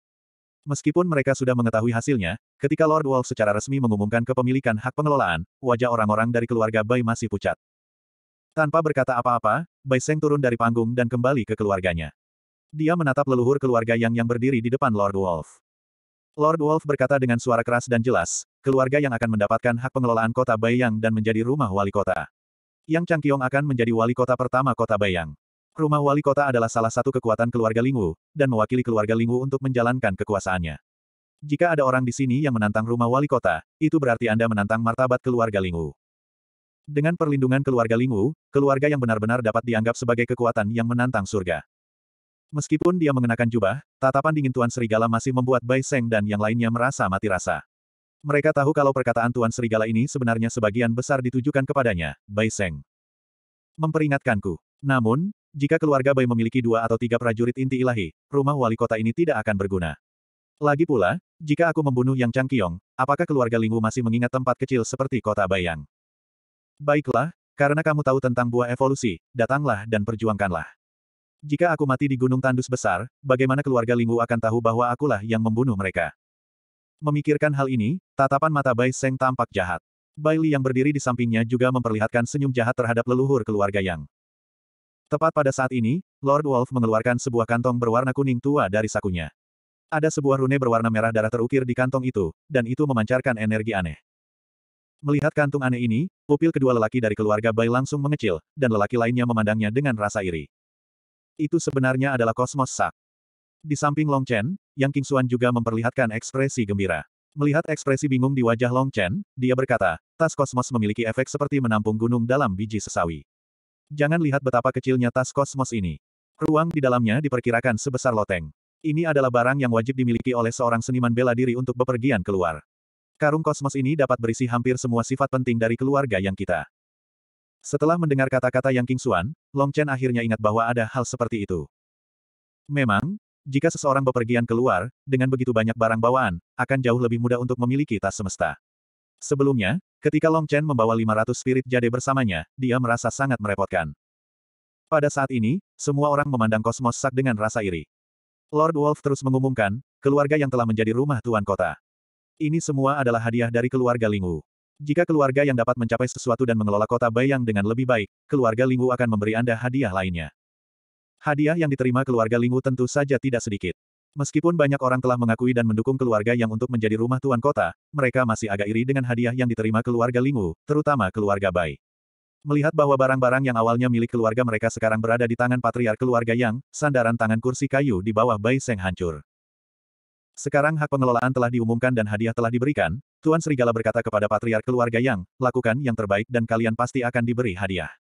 Meskipun mereka sudah mengetahui hasilnya, ketika Lord Wolf secara resmi mengumumkan kepemilikan hak pengelolaan, wajah orang-orang dari keluarga Bai masih pucat. Tanpa berkata apa-apa, Bai Seng turun dari panggung dan kembali ke keluarganya. Dia menatap leluhur keluarga Yang yang berdiri di depan Lord Wolf. Lord Wolf berkata dengan suara keras dan jelas, keluarga yang akan mendapatkan hak pengelolaan kota Baiyang dan menjadi rumah wali kota. Yang Changqiong akan menjadi wali kota pertama kota Baiyang. Rumah wali kota adalah salah satu kekuatan keluarga Lingwu, dan mewakili keluarga Lingwu untuk menjalankan kekuasaannya. Jika ada orang di sini yang menantang rumah wali kota, itu berarti Anda menantang martabat keluarga Lingwu. Dengan perlindungan keluarga Lingwu, keluarga yang benar-benar dapat dianggap sebagai kekuatan yang menantang surga. Meskipun dia mengenakan jubah, tatapan dingin Tuan Serigala masih membuat Bai Seng dan yang lainnya merasa mati rasa. Mereka tahu kalau perkataan Tuan Serigala ini sebenarnya sebagian besar ditujukan kepadanya, Bai Seng. Memperingatkanku. Namun, jika keluarga Bai memiliki dua atau tiga prajurit inti ilahi, rumah wali kota ini tidak akan berguna. Lagi pula, jika aku membunuh Yang Changkyong, apakah keluarga Lingwu masih mengingat tempat kecil seperti kota Bayang? Baiklah, karena kamu tahu tentang buah evolusi, datanglah dan perjuangkanlah. Jika aku mati di Gunung Tandus Besar, bagaimana keluarga Lingwu akan tahu bahwa akulah yang membunuh mereka? Memikirkan hal ini, tatapan mata Bai Seng tampak jahat. Bai Li yang berdiri di sampingnya juga memperlihatkan senyum jahat terhadap leluhur keluarga Yang. Tepat pada saat ini, Lord Wolf mengeluarkan sebuah kantong berwarna kuning tua dari sakunya. Ada sebuah rune berwarna merah darah terukir di kantong itu, dan itu memancarkan energi aneh. Melihat kantung aneh ini, pupil kedua lelaki dari keluarga Bai langsung mengecil, dan lelaki lainnya memandangnya dengan rasa iri. Itu sebenarnya adalah kosmos sak. Di samping Long Chen, Yang King Xuan juga memperlihatkan ekspresi gembira. Melihat ekspresi bingung di wajah Long Chen, dia berkata, tas kosmos memiliki efek seperti menampung gunung dalam biji sesawi. Jangan lihat betapa kecilnya tas kosmos ini. Ruang di dalamnya diperkirakan sebesar loteng. Ini adalah barang yang wajib dimiliki oleh seorang seniman bela diri untuk bepergian keluar. Karung kosmos ini dapat berisi hampir semua sifat penting dari keluarga yang kita. Setelah mendengar kata-kata Yang King Xuan, Long Chen akhirnya ingat bahwa ada hal seperti itu. Memang, jika seseorang bepergian keluar, dengan begitu banyak barang bawaan, akan jauh lebih mudah untuk memiliki tas semesta. Sebelumnya, ketika Long Chen membawa 500 spirit jade bersamanya, dia merasa sangat merepotkan. Pada saat ini, semua orang memandang kosmos sak dengan rasa iri. Lord Wolf terus mengumumkan, keluarga yang telah menjadi rumah tuan kota. Ini semua adalah hadiah dari keluarga Lingwu. Jika keluarga yang dapat mencapai sesuatu dan mengelola kota Bayang dengan lebih baik, keluarga Lingwu akan memberi Anda hadiah lainnya. Hadiah yang diterima keluarga Lingwu tentu saja tidak sedikit. Meskipun banyak orang telah mengakui dan mendukung keluarga yang untuk menjadi rumah tuan kota, mereka masih agak iri dengan hadiah yang diterima keluarga Lingu, terutama keluarga Bai. Melihat bahwa barang-barang yang awalnya milik keluarga mereka sekarang berada di tangan patriar keluarga yang, sandaran tangan kursi kayu di bawah Bai Seng hancur. Sekarang hak pengelolaan telah diumumkan dan hadiah telah diberikan, Tuan Serigala berkata kepada patriar keluarga yang, lakukan yang terbaik dan kalian pasti akan diberi hadiah.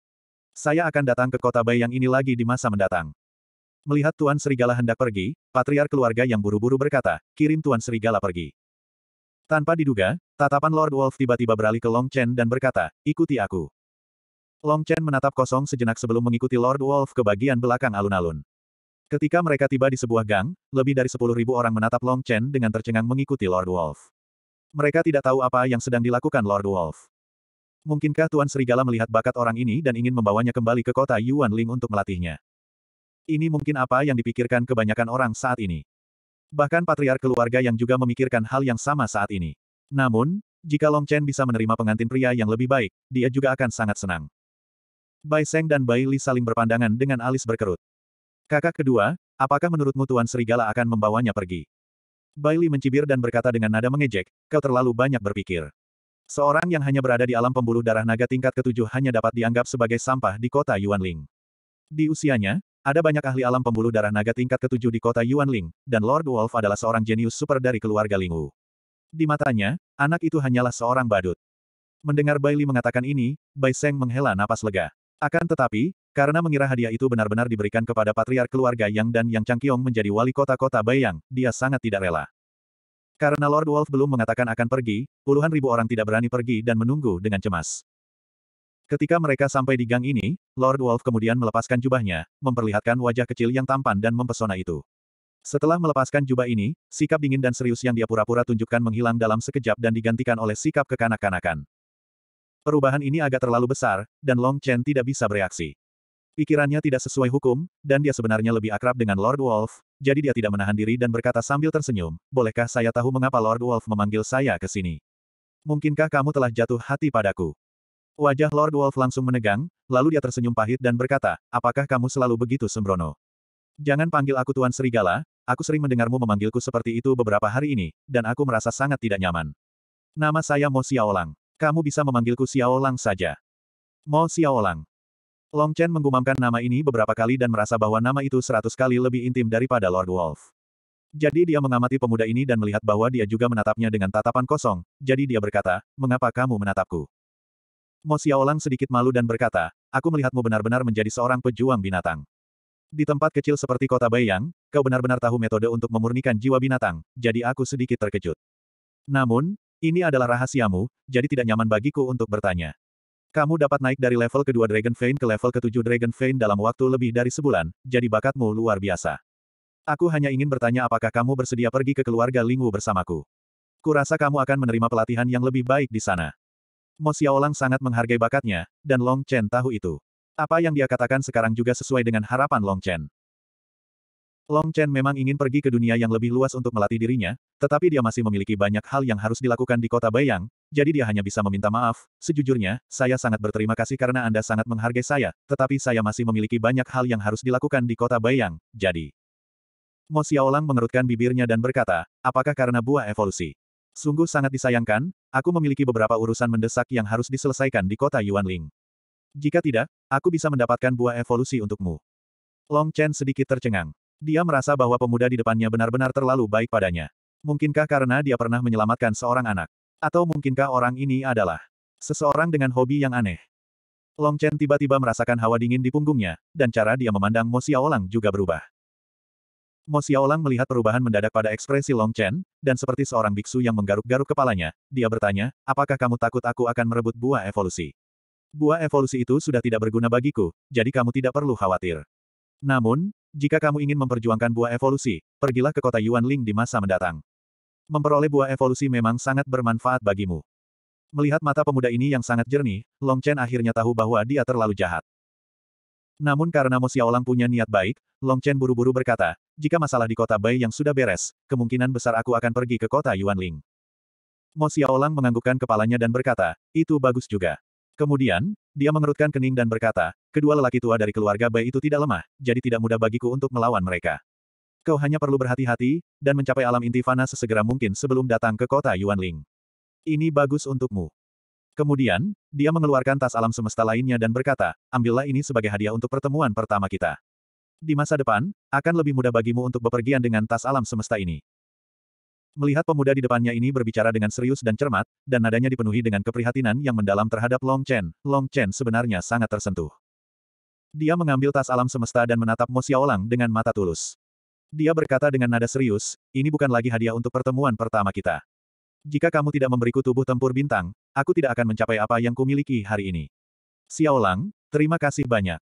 Saya akan datang ke kota Bai yang ini lagi di masa mendatang. Melihat Tuan Serigala hendak pergi, patriar keluarga yang buru-buru berkata, kirim Tuan Serigala pergi. Tanpa diduga, tatapan Lord Wolf tiba-tiba beralih ke Long Chen dan berkata, ikuti aku. Long Chen menatap kosong sejenak sebelum mengikuti Lord Wolf ke bagian belakang alun-alun. Ketika mereka tiba di sebuah gang, lebih dari 10.000 orang menatap Long Chen dengan tercengang mengikuti Lord Wolf. Mereka tidak tahu apa yang sedang dilakukan Lord Wolf. Mungkinkah Tuan Serigala melihat bakat orang ini dan ingin membawanya kembali ke kota Yuan Ling untuk melatihnya? Ini mungkin apa yang dipikirkan kebanyakan orang saat ini. Bahkan patriar keluarga yang juga memikirkan hal yang sama saat ini. Namun, jika Long Chen bisa menerima pengantin pria yang lebih baik, dia juga akan sangat senang. Bai Seng dan Bai Li saling berpandangan dengan alis berkerut. Kakak kedua, apakah menurutmu Tuan Serigala akan membawanya pergi? Bai Li mencibir dan berkata dengan nada mengejek, kau terlalu banyak berpikir. Seorang yang hanya berada di alam pembuluh darah naga tingkat ketujuh hanya dapat dianggap sebagai sampah di kota Yuanling. Di usianya, ada banyak ahli alam pembuluh darah naga tingkat ketujuh di kota Yuanling, dan Lord Wolf adalah seorang jenius super dari keluarga Lingwu. Di matanya, anak itu hanyalah seorang badut. Mendengar Bai Li mengatakan ini, Bai Seng menghela napas lega. Akan tetapi, karena mengira hadiah itu benar-benar diberikan kepada patriark keluarga Yang dan Yang Changqiong menjadi wali kota-kota Yang, dia sangat tidak rela. Karena Lord Wolf belum mengatakan akan pergi, puluhan ribu orang tidak berani pergi dan menunggu dengan cemas. Ketika mereka sampai di gang ini, Lord Wolf kemudian melepaskan jubahnya, memperlihatkan wajah kecil yang tampan dan mempesona itu. Setelah melepaskan jubah ini, sikap dingin dan serius yang dia pura-pura tunjukkan menghilang dalam sekejap dan digantikan oleh sikap kekanak-kanakan. Perubahan ini agak terlalu besar, dan Long Chen tidak bisa bereaksi. Pikirannya tidak sesuai hukum, dan dia sebenarnya lebih akrab dengan Lord Wolf, jadi dia tidak menahan diri dan berkata sambil tersenyum, Bolehkah saya tahu mengapa Lord Wolf memanggil saya ke sini? Mungkinkah kamu telah jatuh hati padaku? Wajah Lord Wolf langsung menegang, lalu dia tersenyum pahit dan berkata, apakah kamu selalu begitu sembrono? Jangan panggil aku Tuan Serigala, aku sering mendengarmu memanggilku seperti itu beberapa hari ini, dan aku merasa sangat tidak nyaman. Nama saya Mo Xiaolang. Kamu bisa memanggilku Xiaolang saja. Mo Xiaolang. Long Chen menggumamkan nama ini beberapa kali dan merasa bahwa nama itu seratus kali lebih intim daripada Lord Wolf. Jadi dia mengamati pemuda ini dan melihat bahwa dia juga menatapnya dengan tatapan kosong, jadi dia berkata, mengapa kamu menatapku? Mo Xiaolang sedikit malu dan berkata, aku melihatmu benar-benar menjadi seorang pejuang binatang. Di tempat kecil seperti kota Bayang, kau benar-benar tahu metode untuk memurnikan jiwa binatang, jadi aku sedikit terkejut. Namun, ini adalah rahasiamu, jadi tidak nyaman bagiku untuk bertanya. Kamu dapat naik dari level kedua Dragon Vein ke level ketujuh Dragon Vein dalam waktu lebih dari sebulan, jadi bakatmu luar biasa. Aku hanya ingin bertanya apakah kamu bersedia pergi ke keluarga Lingwu bersamaku. Kurasa kamu akan menerima pelatihan yang lebih baik di sana. Mo Xiaolang sangat menghargai bakatnya, dan Long Chen tahu itu. Apa yang dia katakan sekarang juga sesuai dengan harapan Long Chen. Long Chen memang ingin pergi ke dunia yang lebih luas untuk melatih dirinya, tetapi dia masih memiliki banyak hal yang harus dilakukan di kota Bayang, jadi dia hanya bisa meminta maaf. Sejujurnya, saya sangat berterima kasih karena Anda sangat menghargai saya, tetapi saya masih memiliki banyak hal yang harus dilakukan di kota Bayang, jadi... Mo Xiaolang mengerutkan bibirnya dan berkata, apakah karena buah evolusi? Sungguh sangat disayangkan, aku memiliki beberapa urusan mendesak yang harus diselesaikan di kota Yuanling. Jika tidak, aku bisa mendapatkan buah evolusi untukmu. Long Chen sedikit tercengang. Dia merasa bahwa pemuda di depannya benar-benar terlalu baik padanya. Mungkinkah karena dia pernah menyelamatkan seorang anak? Atau mungkinkah orang ini adalah seseorang dengan hobi yang aneh? Long Chen tiba-tiba merasakan hawa dingin di punggungnya, dan cara dia memandang Mo Xiaolang juga berubah. Mo Xiaolang melihat perubahan mendadak pada ekspresi Long Chen, dan seperti seorang biksu yang menggaruk-garuk kepalanya, dia bertanya, apakah kamu takut aku akan merebut buah evolusi? Buah evolusi itu sudah tidak berguna bagiku, jadi kamu tidak perlu khawatir. Namun, jika kamu ingin memperjuangkan buah evolusi, pergilah ke kota Yuan Ling di masa mendatang. Memperoleh buah evolusi memang sangat bermanfaat bagimu. Melihat mata pemuda ini yang sangat jernih, Long Chen akhirnya tahu bahwa dia terlalu jahat. Namun karena Mo Xiaolang punya niat baik, Long Chen buru-buru berkata, jika masalah di kota Bai yang sudah beres, kemungkinan besar aku akan pergi ke kota Yuanling. Mo Xiaolang menganggukkan kepalanya dan berkata, itu bagus juga. Kemudian, dia mengerutkan kening dan berkata, kedua lelaki tua dari keluarga Bai itu tidak lemah, jadi tidak mudah bagiku untuk melawan mereka. Kau hanya perlu berhati-hati, dan mencapai alam inti sesegera mungkin sebelum datang ke kota Yuanling. Ini bagus untukmu. Kemudian, dia mengeluarkan tas alam semesta lainnya dan berkata, ambillah ini sebagai hadiah untuk pertemuan pertama kita. Di masa depan, akan lebih mudah bagimu untuk bepergian dengan tas alam semesta ini. Melihat pemuda di depannya ini berbicara dengan serius dan cermat, dan nadanya dipenuhi dengan keprihatinan yang mendalam terhadap Long Chen, Long Chen sebenarnya sangat tersentuh. Dia mengambil tas alam semesta dan menatap Mo Xiaolang dengan mata tulus. Dia berkata dengan nada serius, ini bukan lagi hadiah untuk pertemuan pertama kita. Jika kamu tidak memberiku tubuh tempur bintang, aku tidak akan mencapai apa yang kumiliki hari ini. Xiaolang, terima kasih banyak.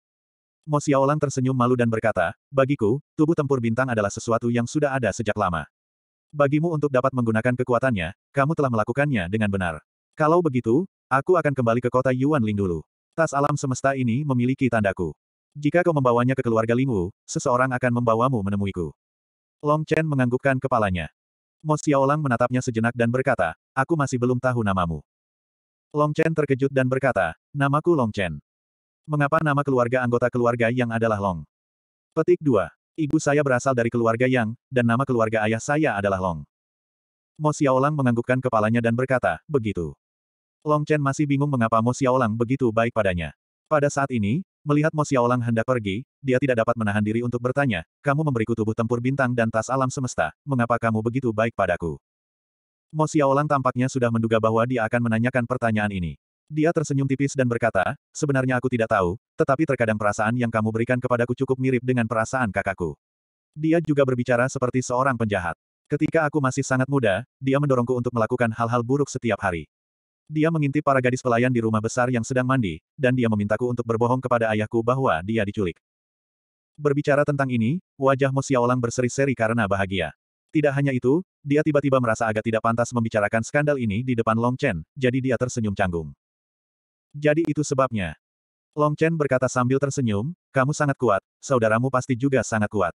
Mo Xiaolang tersenyum malu dan berkata, bagiku, tubuh tempur bintang adalah sesuatu yang sudah ada sejak lama. Bagimu untuk dapat menggunakan kekuatannya, kamu telah melakukannya dengan benar. Kalau begitu, aku akan kembali ke kota Yuan Ling dulu. Tas alam semesta ini memiliki tandaku. Jika kau membawanya ke keluarga Lingwu, seseorang akan membawamu menemuiku. Long Chen menganggukkan kepalanya. Mo Xiaolang menatapnya sejenak dan berkata, aku masih belum tahu namamu. Long Chen terkejut dan berkata, namaku Long Chen. Mengapa nama keluarga anggota keluarga yang adalah Long? Petik 2. Ibu saya berasal dari keluarga Yang, dan nama keluarga ayah saya adalah Long. Mo Xiaolang menganggukkan kepalanya dan berkata, begitu. Long Chen masih bingung mengapa Mo Xiaolang begitu baik padanya. Pada saat ini, Melihat Mo Xiaolang hendak pergi, dia tidak dapat menahan diri untuk bertanya, kamu memberiku tubuh tempur bintang dan tas alam semesta, mengapa kamu begitu baik padaku? Mo Xiaolang tampaknya sudah menduga bahwa dia akan menanyakan pertanyaan ini. Dia tersenyum tipis dan berkata, sebenarnya aku tidak tahu, tetapi terkadang perasaan yang kamu berikan kepadaku cukup mirip dengan perasaan kakakku. Dia juga berbicara seperti seorang penjahat. Ketika aku masih sangat muda, dia mendorongku untuk melakukan hal-hal buruk setiap hari. Dia mengintip para gadis pelayan di rumah besar yang sedang mandi, dan dia memintaku untuk berbohong kepada ayahku bahwa dia diculik. Berbicara tentang ini, wajah Mo Xiaolang berseri-seri karena bahagia. Tidak hanya itu, dia tiba-tiba merasa agak tidak pantas membicarakan skandal ini di depan Long Chen, jadi dia tersenyum canggung. Jadi itu sebabnya. Long Chen berkata sambil tersenyum, kamu sangat kuat, saudaramu pasti juga sangat kuat.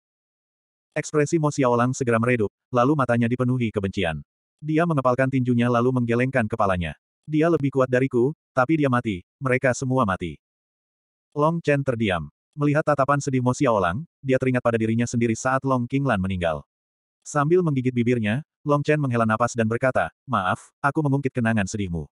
Ekspresi Mo Xiaolang segera meredup, lalu matanya dipenuhi kebencian. Dia mengepalkan tinjunya lalu menggelengkan kepalanya. Dia lebih kuat dariku, tapi dia mati. Mereka semua mati. Long Chen terdiam. Melihat tatapan sedih Mo Xiaolang, dia teringat pada dirinya sendiri saat Long Qinglan meninggal. Sambil menggigit bibirnya, Long Chen menghela napas dan berkata, Maaf, aku mengungkit kenangan sedihmu.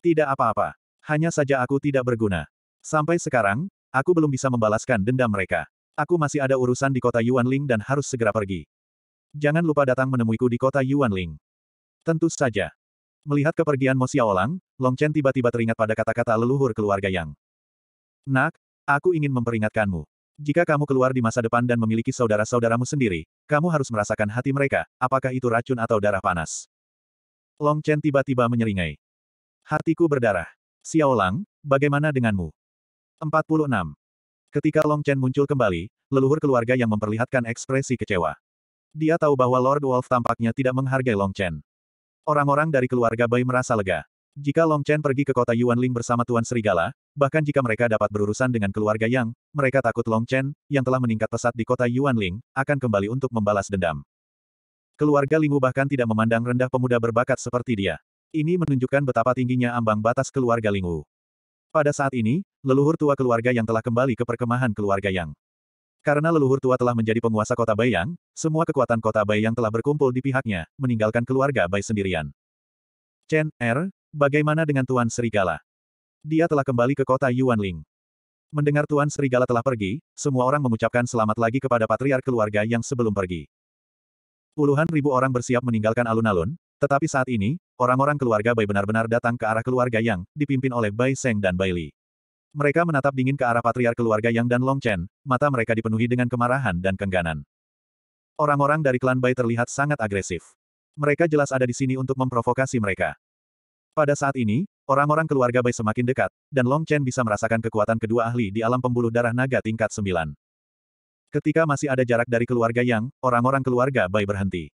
Tidak apa-apa. Hanya saja aku tidak berguna. Sampai sekarang, aku belum bisa membalaskan dendam mereka. Aku masih ada urusan di kota Yuanling dan harus segera pergi. Jangan lupa datang menemuiku di kota Yuanling. Tentu saja. Melihat kepergian Mo Xiaolang, Long Chen tiba-tiba teringat pada kata-kata leluhur keluarga Yang. Nak, aku ingin memperingatkanmu. Jika kamu keluar di masa depan dan memiliki saudara-saudaramu sendiri, kamu harus merasakan hati mereka, apakah itu racun atau darah panas. Long Chen tiba-tiba menyeringai. Hatiku berdarah. Xiaolang, bagaimana denganmu? 46. Ketika Long Chen muncul kembali, leluhur keluarga yang memperlihatkan ekspresi kecewa. Dia tahu bahwa Lord Wolf tampaknya tidak menghargai Long Chen. Orang-orang dari keluarga Bai merasa lega. Jika Long Chen pergi ke kota Yuanling bersama Tuan Serigala, bahkan jika mereka dapat berurusan dengan keluarga Yang, mereka takut Long Chen, yang telah meningkat pesat di kota Yuanling, akan kembali untuk membalas dendam. Keluarga Lingwu bahkan tidak memandang rendah pemuda berbakat seperti dia. Ini menunjukkan betapa tingginya ambang batas keluarga Lingwu. Pada saat ini, leluhur tua keluarga yang telah kembali ke perkemahan keluarga Yang. Karena leluhur tua telah menjadi penguasa kota Bayang, semua kekuatan kota Bayang telah berkumpul di pihaknya, meninggalkan keluarga Bai sendirian. Chen, Er, bagaimana dengan Tuan Serigala? Dia telah kembali ke kota Yuanling. Mendengar Tuan Serigala telah pergi, semua orang mengucapkan selamat lagi kepada patriark keluarga yang sebelum pergi. Puluhan ribu orang bersiap meninggalkan alun-alun, tetapi saat ini, orang-orang keluarga Bai benar-benar datang ke arah keluarga yang dipimpin oleh Bai Seng dan Bai Li. Mereka menatap dingin ke arah patriar keluarga Yang dan Long Chen, mata mereka dipenuhi dengan kemarahan dan kengganan. Orang-orang dari klan Bai terlihat sangat agresif. Mereka jelas ada di sini untuk memprovokasi mereka. Pada saat ini, orang-orang keluarga Bai semakin dekat, dan Long Chen bisa merasakan kekuatan kedua ahli di alam pembuluh darah naga tingkat 9. Ketika masih ada jarak dari keluarga Yang, orang-orang keluarga Bai berhenti.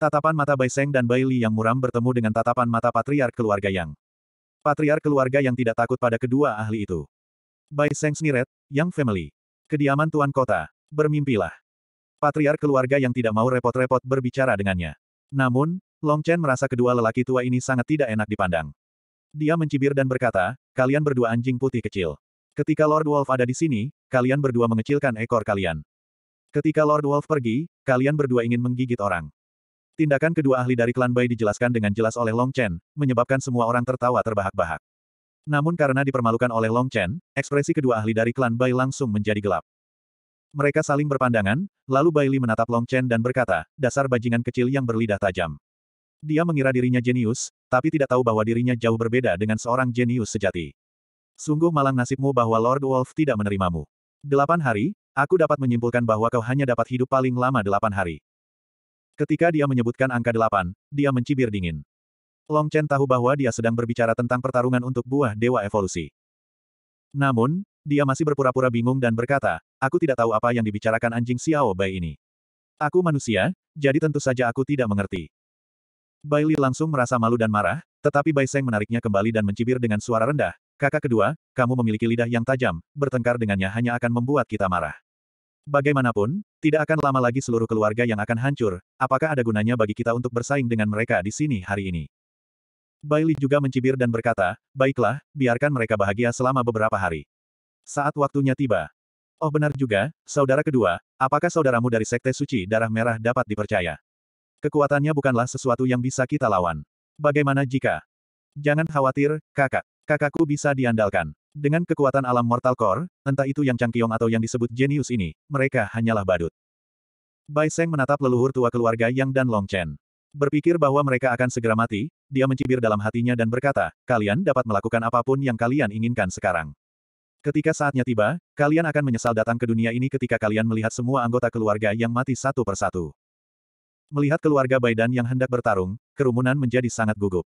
Tatapan mata Bai Seng dan Bai Li yang muram bertemu dengan tatapan mata patriark keluarga Yang. Patriar keluarga yang tidak takut pada kedua ahli itu. By Seng Sniret, Yang Family. Kediaman Tuan Kota. Bermimpilah. Patriar keluarga yang tidak mau repot-repot berbicara dengannya. Namun, Long Chen merasa kedua lelaki tua ini sangat tidak enak dipandang. Dia mencibir dan berkata, kalian berdua anjing putih kecil. Ketika Lord Wolf ada di sini, kalian berdua mengecilkan ekor kalian. Ketika Lord Wolf pergi, kalian berdua ingin menggigit orang. Tindakan kedua ahli dari klan Bai dijelaskan dengan jelas oleh Long Chen, menyebabkan semua orang tertawa terbahak-bahak. Namun karena dipermalukan oleh Long Chen, ekspresi kedua ahli dari klan Bai langsung menjadi gelap. Mereka saling berpandangan, lalu Bai Li menatap Long Chen dan berkata, dasar bajingan kecil yang berlidah tajam. Dia mengira dirinya jenius, tapi tidak tahu bahwa dirinya jauh berbeda dengan seorang jenius sejati. Sungguh malang nasibmu bahwa Lord Wolf tidak menerimamu. Delapan hari, aku dapat menyimpulkan bahwa kau hanya dapat hidup paling lama delapan hari. Ketika dia menyebutkan angka delapan, dia mencibir dingin. Long Chen tahu bahwa dia sedang berbicara tentang pertarungan untuk buah dewa evolusi. Namun, dia masih berpura-pura bingung dan berkata, aku tidak tahu apa yang dibicarakan anjing Xiao Bai ini. Aku manusia, jadi tentu saja aku tidak mengerti. Bai Li langsung merasa malu dan marah, tetapi Bai Seng menariknya kembali dan mencibir dengan suara rendah, kakak kedua, kamu memiliki lidah yang tajam, bertengkar dengannya hanya akan membuat kita marah. Bagaimanapun, tidak akan lama lagi seluruh keluarga yang akan hancur, apakah ada gunanya bagi kita untuk bersaing dengan mereka di sini hari ini? Bailey juga mencibir dan berkata, baiklah, biarkan mereka bahagia selama beberapa hari. Saat waktunya tiba. Oh benar juga, saudara kedua, apakah saudaramu dari Sekte Suci Darah Merah dapat dipercaya? Kekuatannya bukanlah sesuatu yang bisa kita lawan. Bagaimana jika? Jangan khawatir, kakak. Kakakku bisa diandalkan. Dengan kekuatan alam Mortal Core, entah itu yang Changkyong atau yang disebut jenius ini, mereka hanyalah badut. Bai Seng menatap leluhur tua keluarga Yang dan Long Chen. Berpikir bahwa mereka akan segera mati, dia mencibir dalam hatinya dan berkata, kalian dapat melakukan apapun yang kalian inginkan sekarang. Ketika saatnya tiba, kalian akan menyesal datang ke dunia ini ketika kalian melihat semua anggota keluarga yang mati satu persatu. Melihat keluarga Baidan yang hendak bertarung, kerumunan menjadi sangat gugup.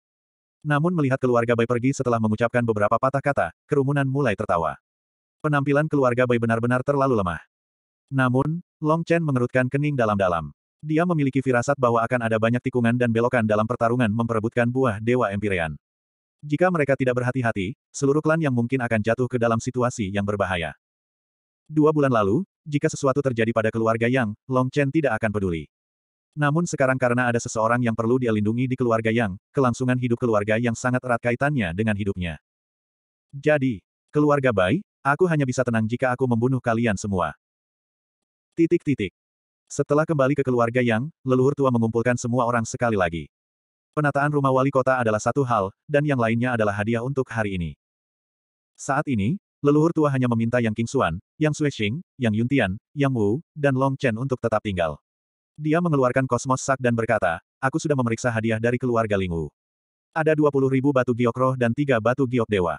Namun melihat keluarga Bai pergi setelah mengucapkan beberapa patah kata, kerumunan mulai tertawa. Penampilan keluarga Bai benar-benar terlalu lemah. Namun, Long Chen mengerutkan kening dalam-dalam. Dia memiliki firasat bahwa akan ada banyak tikungan dan belokan dalam pertarungan memperebutkan buah Dewa Empyrean. Jika mereka tidak berhati-hati, seluruh klan yang mungkin akan jatuh ke dalam situasi yang berbahaya. Dua bulan lalu, jika sesuatu terjadi pada keluarga Yang, Long Chen tidak akan peduli. Namun sekarang karena ada seseorang yang perlu dia lindungi di keluarga yang, kelangsungan hidup keluarga yang sangat erat kaitannya dengan hidupnya. Jadi, keluarga Bai, aku hanya bisa tenang jika aku membunuh kalian semua. Titik-titik. Setelah kembali ke keluarga yang, leluhur tua mengumpulkan semua orang sekali lagi. Penataan rumah wali kota adalah satu hal, dan yang lainnya adalah hadiah untuk hari ini. Saat ini, leluhur tua hanya meminta Yang King Xuan, Yang Xuexing, Yang Yuntian, Yang Wu, dan Long Chen untuk tetap tinggal. Dia mengeluarkan kosmos sak dan berkata, aku sudah memeriksa hadiah dari keluarga Lingwu. Ada 20 ribu batu giok roh dan tiga batu giok dewa.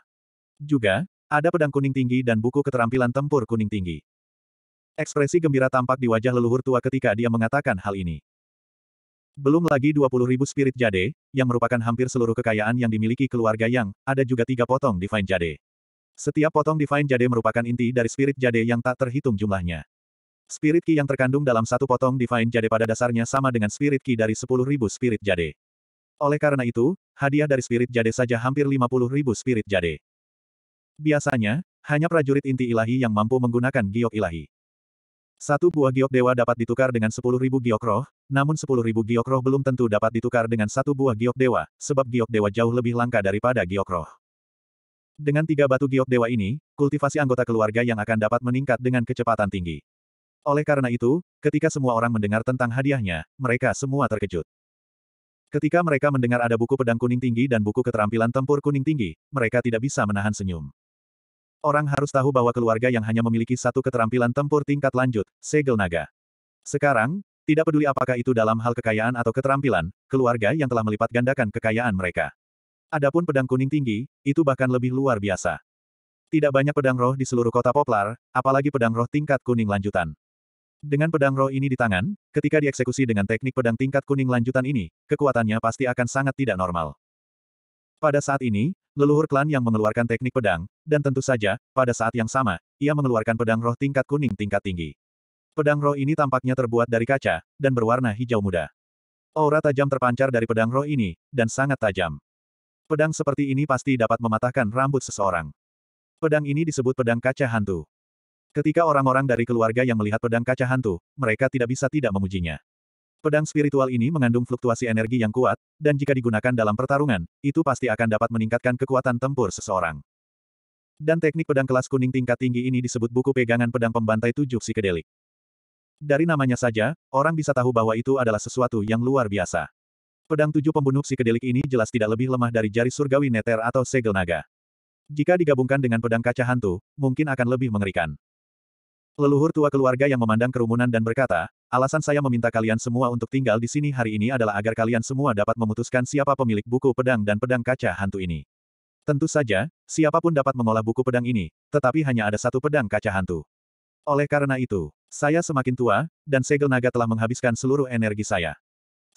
Juga, ada pedang kuning tinggi dan buku keterampilan tempur kuning tinggi. Ekspresi gembira tampak di wajah leluhur tua ketika dia mengatakan hal ini. Belum lagi 20 ribu spirit jade, yang merupakan hampir seluruh kekayaan yang dimiliki keluarga yang, ada juga tiga potong divine jade. Setiap potong divine jade merupakan inti dari spirit jade yang tak terhitung jumlahnya. Spirit Ki yang terkandung dalam satu potong Divine Jade pada dasarnya sama dengan Spirit Ki dari 10.000 Spirit Jade. Oleh karena itu, hadiah dari Spirit Jade saja hampir 50.000 Spirit Jade. Biasanya, hanya prajurit inti ilahi yang mampu menggunakan giok ilahi. Satu buah giok dewa dapat ditukar dengan 10.000 giok roh, namun 10.000 giok roh belum tentu dapat ditukar dengan satu buah giok dewa, sebab giok dewa jauh lebih langka daripada giok roh. Dengan tiga batu giok dewa ini, kultivasi anggota keluarga yang akan dapat meningkat dengan kecepatan tinggi. Oleh karena itu, ketika semua orang mendengar tentang hadiahnya, mereka semua terkejut. Ketika mereka mendengar ada buku pedang kuning tinggi dan buku keterampilan tempur kuning tinggi, mereka tidak bisa menahan senyum. Orang harus tahu bahwa keluarga yang hanya memiliki satu keterampilan tempur tingkat lanjut, segel naga. Sekarang, tidak peduli apakah itu dalam hal kekayaan atau keterampilan, keluarga yang telah melipat gandakan kekayaan mereka. Adapun pedang kuning tinggi, itu bahkan lebih luar biasa. Tidak banyak pedang roh di seluruh kota Poplar, apalagi pedang roh tingkat kuning lanjutan. Dengan pedang roh ini di tangan, ketika dieksekusi dengan teknik pedang tingkat kuning lanjutan ini, kekuatannya pasti akan sangat tidak normal. Pada saat ini, leluhur klan yang mengeluarkan teknik pedang, dan tentu saja, pada saat yang sama, ia mengeluarkan pedang roh tingkat kuning tingkat tinggi. Pedang roh ini tampaknya terbuat dari kaca, dan berwarna hijau muda. Aura tajam terpancar dari pedang roh ini, dan sangat tajam. Pedang seperti ini pasti dapat mematahkan rambut seseorang. Pedang ini disebut pedang kaca hantu. Ketika orang-orang dari keluarga yang melihat pedang kaca hantu, mereka tidak bisa tidak memujinya. Pedang spiritual ini mengandung fluktuasi energi yang kuat, dan jika digunakan dalam pertarungan, itu pasti akan dapat meningkatkan kekuatan tempur seseorang. Dan teknik pedang kelas kuning tingkat tinggi ini disebut buku pegangan pedang pembantai tujuh psikedelik. Dari namanya saja, orang bisa tahu bahwa itu adalah sesuatu yang luar biasa. Pedang tujuh pembunuh psikedelik ini jelas tidak lebih lemah dari jari surgawi neter atau segel naga. Jika digabungkan dengan pedang kaca hantu, mungkin akan lebih mengerikan. Leluhur tua keluarga yang memandang kerumunan dan berkata, alasan saya meminta kalian semua untuk tinggal di sini hari ini adalah agar kalian semua dapat memutuskan siapa pemilik buku pedang dan pedang kaca hantu ini. Tentu saja, siapapun dapat mengolah buku pedang ini, tetapi hanya ada satu pedang kaca hantu. Oleh karena itu, saya semakin tua, dan segel naga telah menghabiskan seluruh energi saya.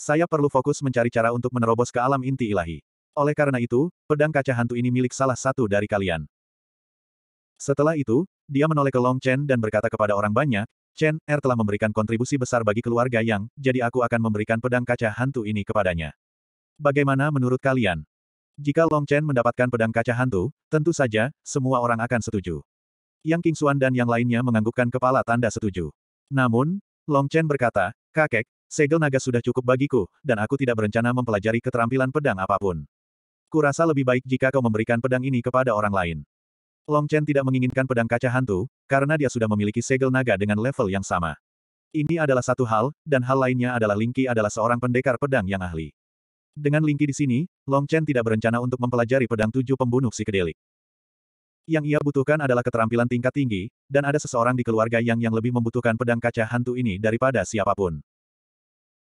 Saya perlu fokus mencari cara untuk menerobos ke alam inti ilahi. Oleh karena itu, pedang kaca hantu ini milik salah satu dari kalian. Setelah itu, dia menoleh ke Long Chen dan berkata kepada orang banyak, Chen, Er telah memberikan kontribusi besar bagi keluarga Yang, jadi aku akan memberikan pedang kaca hantu ini kepadanya. Bagaimana menurut kalian? Jika Long Chen mendapatkan pedang kaca hantu, tentu saja, semua orang akan setuju. Yang King Xuan dan yang lainnya menganggukkan kepala tanda setuju. Namun, Long Chen berkata, Kakek, segel naga sudah cukup bagiku, dan aku tidak berencana mempelajari keterampilan pedang apapun. Kurasa lebih baik jika kau memberikan pedang ini kepada orang lain. Long Chen tidak menginginkan pedang kaca hantu, karena dia sudah memiliki segel naga dengan level yang sama. Ini adalah satu hal, dan hal lainnya adalah Lingqi adalah seorang pendekar pedang yang ahli. Dengan Lingqi di sini, Long Chen tidak berencana untuk mempelajari pedang tujuh pembunuh si kedelik. Yang ia butuhkan adalah keterampilan tingkat tinggi, dan ada seseorang di keluarga yang yang lebih membutuhkan pedang kaca hantu ini daripada siapapun.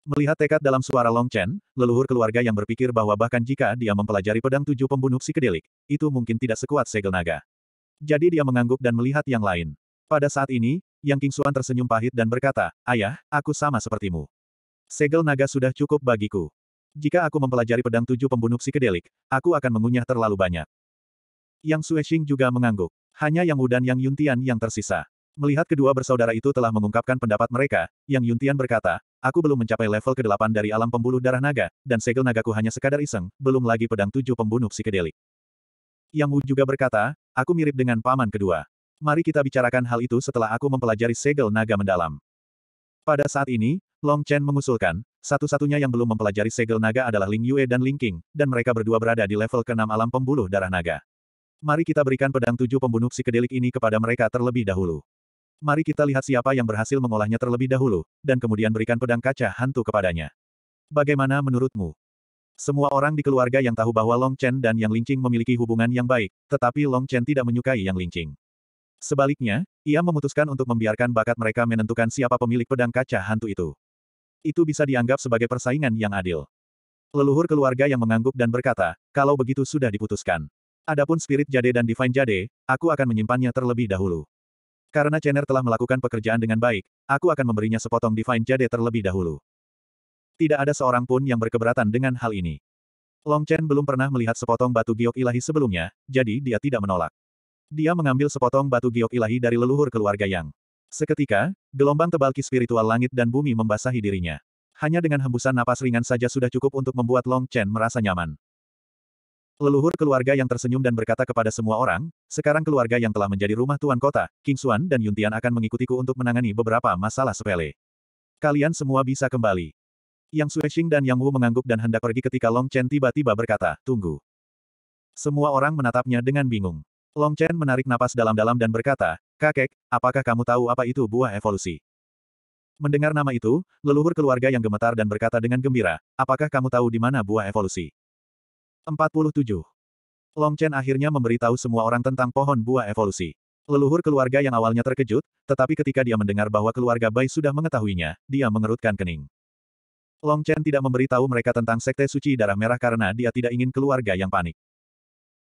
Melihat tekad dalam suara Long Chen, leluhur keluarga yang berpikir bahwa bahkan jika dia mempelajari pedang tujuh pembunuh si kedelik, itu mungkin tidak sekuat segel naga. Jadi dia mengangguk dan melihat yang lain. Pada saat ini, Yang King Suan tersenyum pahit dan berkata, Ayah, aku sama sepertimu. Segel naga sudah cukup bagiku. Jika aku mempelajari pedang tujuh pembunuh psikedelik, aku akan mengunyah terlalu banyak. Yang Suexing juga mengangguk. Hanya Yang Wu dan Yang Yuntian yang tersisa. Melihat kedua bersaudara itu telah mengungkapkan pendapat mereka, Yang Yuntian berkata, aku belum mencapai level ke-8 dari alam pembuluh darah naga, dan segel nagaku hanya sekadar iseng, belum lagi pedang tujuh pembunuh psikedelik. Yang Wu juga berkata, Aku mirip dengan paman kedua. Mari kita bicarakan hal itu setelah aku mempelajari segel naga mendalam. Pada saat ini, Long Chen mengusulkan, satu-satunya yang belum mempelajari segel naga adalah Ling Yue dan Ling King, dan mereka berdua berada di level ke-6 alam pembuluh darah naga. Mari kita berikan pedang tujuh pembunuh psikedelik ini kepada mereka terlebih dahulu. Mari kita lihat siapa yang berhasil mengolahnya terlebih dahulu, dan kemudian berikan pedang kaca hantu kepadanya. Bagaimana menurutmu? Semua orang di keluarga yang tahu bahwa Long Chen dan Yang Lingqing memiliki hubungan yang baik, tetapi Long Chen tidak menyukai Yang Lingqing. Sebaliknya, ia memutuskan untuk membiarkan bakat mereka menentukan siapa pemilik pedang kaca hantu itu. Itu bisa dianggap sebagai persaingan yang adil. Leluhur keluarga yang mengangguk dan berkata, kalau begitu sudah diputuskan. Adapun spirit jade dan divine jade, aku akan menyimpannya terlebih dahulu. Karena Chener telah melakukan pekerjaan dengan baik, aku akan memberinya sepotong divine jade terlebih dahulu. Tidak ada seorang pun yang berkeberatan dengan hal ini. Long Chen belum pernah melihat sepotong batu giok ilahi sebelumnya, jadi dia tidak menolak. Dia mengambil sepotong batu giok ilahi dari leluhur keluarga Yang. Seketika, gelombang tebal ki spiritual langit dan bumi membasahi dirinya. Hanya dengan hembusan napas ringan saja sudah cukup untuk membuat Long Chen merasa nyaman. Leluhur keluarga yang tersenyum dan berkata kepada semua orang, sekarang keluarga yang telah menjadi rumah tuan kota, King Xuan dan Yuntian akan mengikutiku untuk menangani beberapa masalah sepele. Kalian semua bisa kembali. Yang Suexing dan Yang Wu mengangguk dan hendak pergi ketika Long Chen tiba-tiba berkata, tunggu. Semua orang menatapnya dengan bingung. Long Chen menarik napas dalam-dalam dan berkata, kakek, apakah kamu tahu apa itu buah evolusi? Mendengar nama itu, leluhur keluarga yang gemetar dan berkata dengan gembira, apakah kamu tahu di mana buah evolusi? 47. Long Chen akhirnya memberitahu semua orang tentang pohon buah evolusi. Leluhur keluarga yang awalnya terkejut, tetapi ketika dia mendengar bahwa keluarga Bai sudah mengetahuinya, dia mengerutkan kening. Long Chen tidak memberitahu mereka tentang Sekte Suci Darah Merah karena dia tidak ingin keluarga yang panik.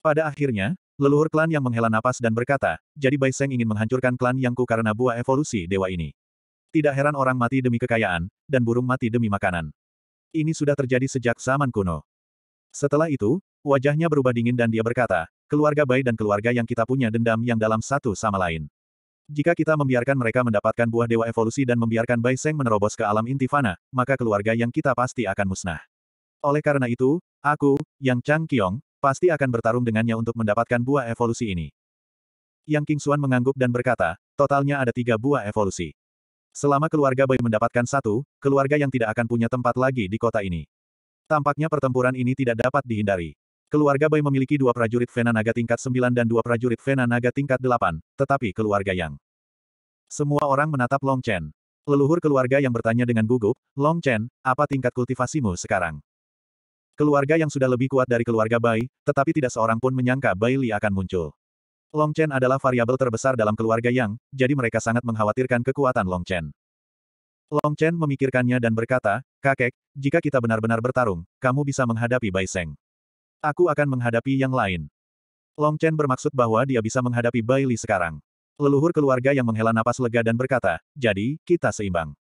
Pada akhirnya, leluhur klan yang menghela napas dan berkata, jadi Bai Seng ingin menghancurkan klan Yangku karena buah evolusi dewa ini. Tidak heran orang mati demi kekayaan, dan burung mati demi makanan. Ini sudah terjadi sejak zaman kuno. Setelah itu, wajahnya berubah dingin dan dia berkata, keluarga Bai dan keluarga yang kita punya dendam yang dalam satu sama lain. Jika kita membiarkan mereka mendapatkan buah dewa evolusi dan membiarkan Bai Seng menerobos ke alam intifana, maka keluarga yang kita pasti akan musnah. Oleh karena itu, aku, yang Chang Qiong, pasti akan bertarung dengannya untuk mendapatkan buah evolusi ini. Yang King Xuan mengangguk dan berkata, totalnya ada tiga buah evolusi. Selama keluarga Bai mendapatkan satu, keluarga yang tidak akan punya tempat lagi di kota ini. Tampaknya pertempuran ini tidak dapat dihindari. Keluarga Bai memiliki dua prajurit Vena Naga tingkat 9 dan dua prajurit Vena Naga tingkat 8, tetapi keluarga Yang. Semua orang menatap Long Chen. Leluhur keluarga yang bertanya dengan gugup, Long Chen, apa tingkat kultivasimu sekarang? Keluarga yang sudah lebih kuat dari keluarga Bai, tetapi tidak seorang pun menyangka Bai Li akan muncul. Long Chen adalah variabel terbesar dalam keluarga Yang, jadi mereka sangat mengkhawatirkan kekuatan Long Chen. Long Chen memikirkannya dan berkata, Kakek, jika kita benar-benar bertarung, kamu bisa menghadapi Bai Seng. Aku akan menghadapi yang lain. Long Chen bermaksud bahwa dia bisa menghadapi Bai Li sekarang. Leluhur keluarga yang menghela napas lega dan berkata, jadi, kita seimbang.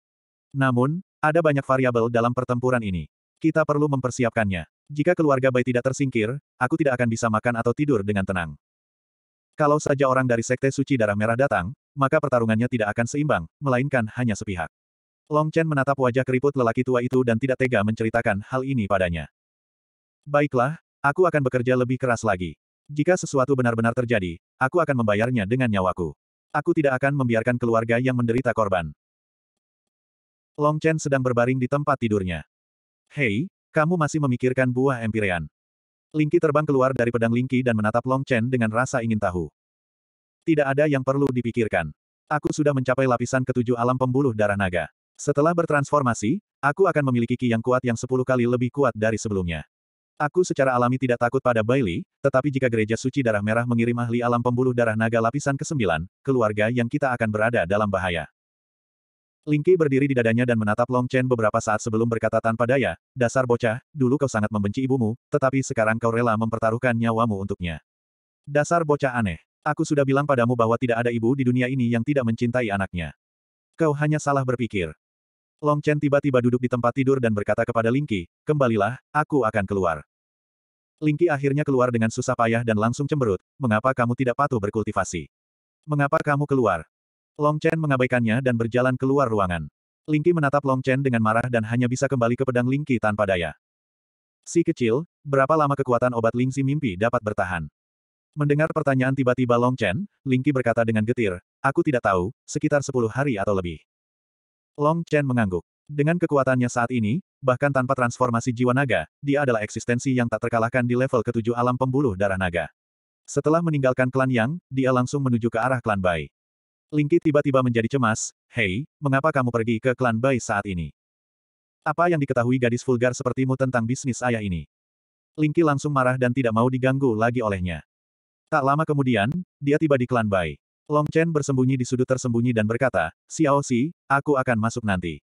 Namun, ada banyak variabel dalam pertempuran ini. Kita perlu mempersiapkannya. Jika keluarga Bai tidak tersingkir, aku tidak akan bisa makan atau tidur dengan tenang. Kalau saja orang dari Sekte Suci Darah Merah datang, maka pertarungannya tidak akan seimbang, melainkan hanya sepihak. Long Chen menatap wajah keriput lelaki tua itu dan tidak tega menceritakan hal ini padanya. Baiklah, Aku akan bekerja lebih keras lagi. Jika sesuatu benar-benar terjadi, aku akan membayarnya dengan nyawaku. Aku tidak akan membiarkan keluarga yang menderita korban. Long Chen sedang berbaring di tempat tidurnya. Hei, kamu masih memikirkan buah empirean. Lingki terbang keluar dari pedang Lingki dan menatap Long Chen dengan rasa ingin tahu. Tidak ada yang perlu dipikirkan. Aku sudah mencapai lapisan ketujuh alam pembuluh darah naga. Setelah bertransformasi, aku akan memiliki ki yang kuat yang sepuluh kali lebih kuat dari sebelumnya. Aku secara alami tidak takut pada Bailey, tetapi jika gereja suci darah merah mengirim ahli alam pembuluh darah naga lapisan ke-9, keluarga yang kita akan berada dalam bahaya. Lingki berdiri di dadanya dan menatap Long Chen beberapa saat sebelum berkata tanpa daya, dasar bocah, dulu kau sangat membenci ibumu, tetapi sekarang kau rela mempertaruhkan nyawamu untuknya. Dasar bocah aneh. Aku sudah bilang padamu bahwa tidak ada ibu di dunia ini yang tidak mencintai anaknya. Kau hanya salah berpikir. Long Chen tiba-tiba duduk di tempat tidur dan berkata kepada Ling Lingqi, kembalilah, aku akan keluar. Ling Lingqi akhirnya keluar dengan susah payah dan langsung cemberut, mengapa kamu tidak patuh berkultivasi? Mengapa kamu keluar? Long Chen mengabaikannya dan berjalan keluar ruangan. Ling Lingqi menatap Long Chen dengan marah dan hanya bisa kembali ke pedang Ling Lingqi tanpa daya. Si kecil, berapa lama kekuatan obat Lingxi mimpi dapat bertahan? Mendengar pertanyaan tiba-tiba Long Chen, Ling Lingqi berkata dengan getir, aku tidak tahu, sekitar 10 hari atau lebih. Long Chen mengangguk. Dengan kekuatannya saat ini, bahkan tanpa transformasi jiwa naga, dia adalah eksistensi yang tak terkalahkan di level ketujuh alam pembuluh darah naga. Setelah meninggalkan klan Yang, dia langsung menuju ke arah klan Bai. Lingki tiba-tiba menjadi cemas, Hei, mengapa kamu pergi ke klan Bai saat ini? Apa yang diketahui gadis vulgar sepertimu tentang bisnis ayah ini? Lingki langsung marah dan tidak mau diganggu lagi olehnya. Tak lama kemudian, dia tiba di klan Bai. Long Chen bersembunyi di sudut tersembunyi dan berkata, Xiao Si, aku akan masuk nanti.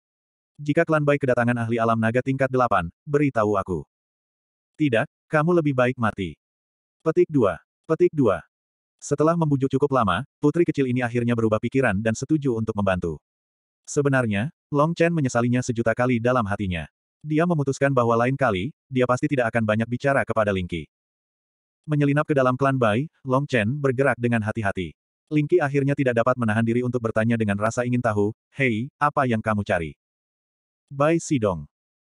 Jika klan Bai kedatangan ahli alam naga tingkat 8, beritahu aku. Tidak, kamu lebih baik mati. Petik 2. Petik 2. Setelah membujuk cukup lama, putri kecil ini akhirnya berubah pikiran dan setuju untuk membantu. Sebenarnya, Long Chen menyesalinya sejuta kali dalam hatinya. Dia memutuskan bahwa lain kali, dia pasti tidak akan banyak bicara kepada Lingqi. Menyelinap ke dalam klan Bai, Long Chen bergerak dengan hati-hati. Lingki akhirnya tidak dapat menahan diri untuk bertanya dengan rasa ingin tahu, Hei, apa yang kamu cari? Bai Sidong.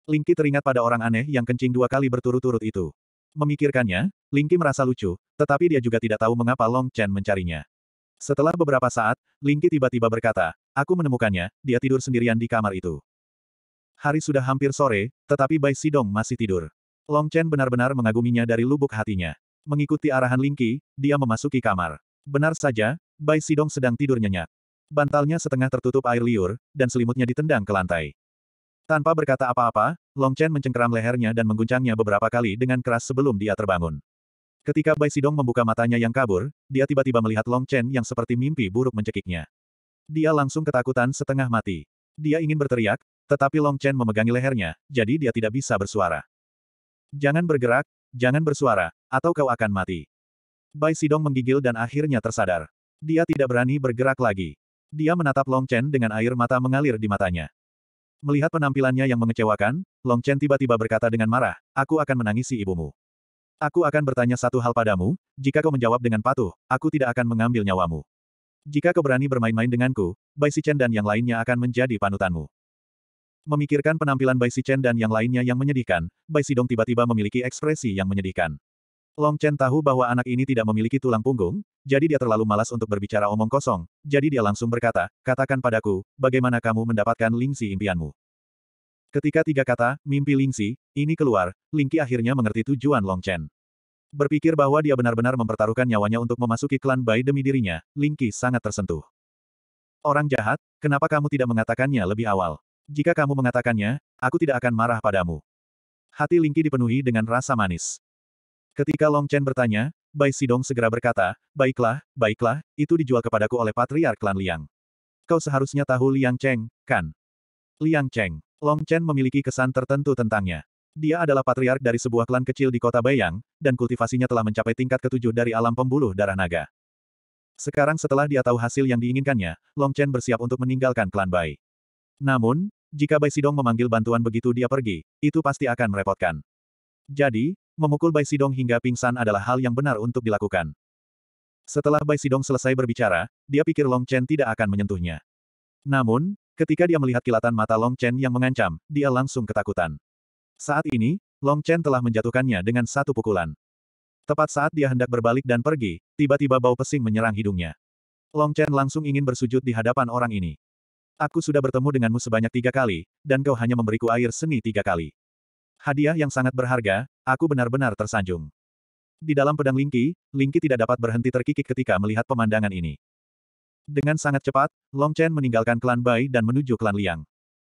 Lingki teringat pada orang aneh yang kencing dua kali berturut-turut itu. Memikirkannya, Lingki merasa lucu, tetapi dia juga tidak tahu mengapa Long Chen mencarinya. Setelah beberapa saat, Lingki tiba-tiba berkata, Aku menemukannya, dia tidur sendirian di kamar itu. Hari sudah hampir sore, tetapi Bai Sidong masih tidur. Long Chen benar-benar mengaguminya dari lubuk hatinya. Mengikuti arahan Lingki, dia memasuki kamar. Benar saja, Bai Sidong sedang tidur nyenyak. Bantalnya setengah tertutup air liur, dan selimutnya ditendang ke lantai. Tanpa berkata apa-apa, Long Chen mencengkeram lehernya dan mengguncangnya beberapa kali dengan keras sebelum dia terbangun. Ketika Bai Sidong membuka matanya yang kabur, dia tiba-tiba melihat Long Chen yang seperti mimpi buruk mencekiknya. Dia langsung ketakutan setengah mati. Dia ingin berteriak, tetapi Long Chen memegangi lehernya, jadi dia tidak bisa bersuara. Jangan bergerak, jangan bersuara, atau kau akan mati. Bai Sidong menggigil dan akhirnya tersadar. Dia tidak berani bergerak lagi. Dia menatap Long Chen dengan air mata mengalir di matanya. Melihat penampilannya yang mengecewakan, Long Chen tiba-tiba berkata dengan marah, aku akan menangisi ibumu. Aku akan bertanya satu hal padamu, jika kau menjawab dengan patuh, aku tidak akan mengambil nyawamu. Jika kau berani bermain-main denganku, Bai Si Chen dan yang lainnya akan menjadi panutanmu. Memikirkan penampilan Bai Si Chen dan yang lainnya yang menyedihkan, Bai Sidong tiba-tiba memiliki ekspresi yang menyedihkan. Long Chen tahu bahwa anak ini tidak memiliki tulang punggung, jadi dia terlalu malas untuk berbicara omong kosong, jadi dia langsung berkata, katakan padaku, bagaimana kamu mendapatkan lingsi impianmu. Ketika tiga kata, mimpi lingsi, ini keluar, Lingqi akhirnya mengerti tujuan Long Chen. Berpikir bahwa dia benar-benar mempertaruhkan nyawanya untuk memasuki klan Bai demi dirinya, Lingqi sangat tersentuh. Orang jahat, kenapa kamu tidak mengatakannya lebih awal? Jika kamu mengatakannya, aku tidak akan marah padamu. Hati Lingqi dipenuhi dengan rasa manis. Ketika Long Chen bertanya, Bai Sidong segera berkata, Baiklah, baiklah, itu dijual kepadaku oleh Patriark Klan Liang. Kau seharusnya tahu Liang Cheng, kan? Liang Cheng, Long Chen memiliki kesan tertentu tentangnya. Dia adalah patriark dari sebuah klan kecil di kota Bayang, dan kultivasinya telah mencapai tingkat ketujuh dari alam pembuluh darah naga. Sekarang setelah dia tahu hasil yang diinginkannya, Long Chen bersiap untuk meninggalkan klan Bai. Namun, jika Bai Sidong memanggil bantuan begitu dia pergi, itu pasti akan merepotkan. Jadi, Memukul Bai Sidong hingga pingsan adalah hal yang benar untuk dilakukan. Setelah Bai Sidong selesai berbicara, dia pikir Long Chen tidak akan menyentuhnya. Namun, ketika dia melihat kilatan mata Long Chen yang mengancam, dia langsung ketakutan. Saat ini, Long Chen telah menjatuhkannya dengan satu pukulan. Tepat saat dia hendak berbalik dan pergi, tiba-tiba bau pesing menyerang hidungnya. Long Chen langsung ingin bersujud di hadapan orang ini. Aku sudah bertemu denganmu sebanyak tiga kali, dan kau hanya memberiku air seni tiga kali. Hadiah yang sangat berharga, aku benar-benar tersanjung. Di dalam pedang Lingki, Lingqi tidak dapat berhenti terkikik ketika melihat pemandangan ini. Dengan sangat cepat, Long Chen meninggalkan klan Bai dan menuju klan Liang.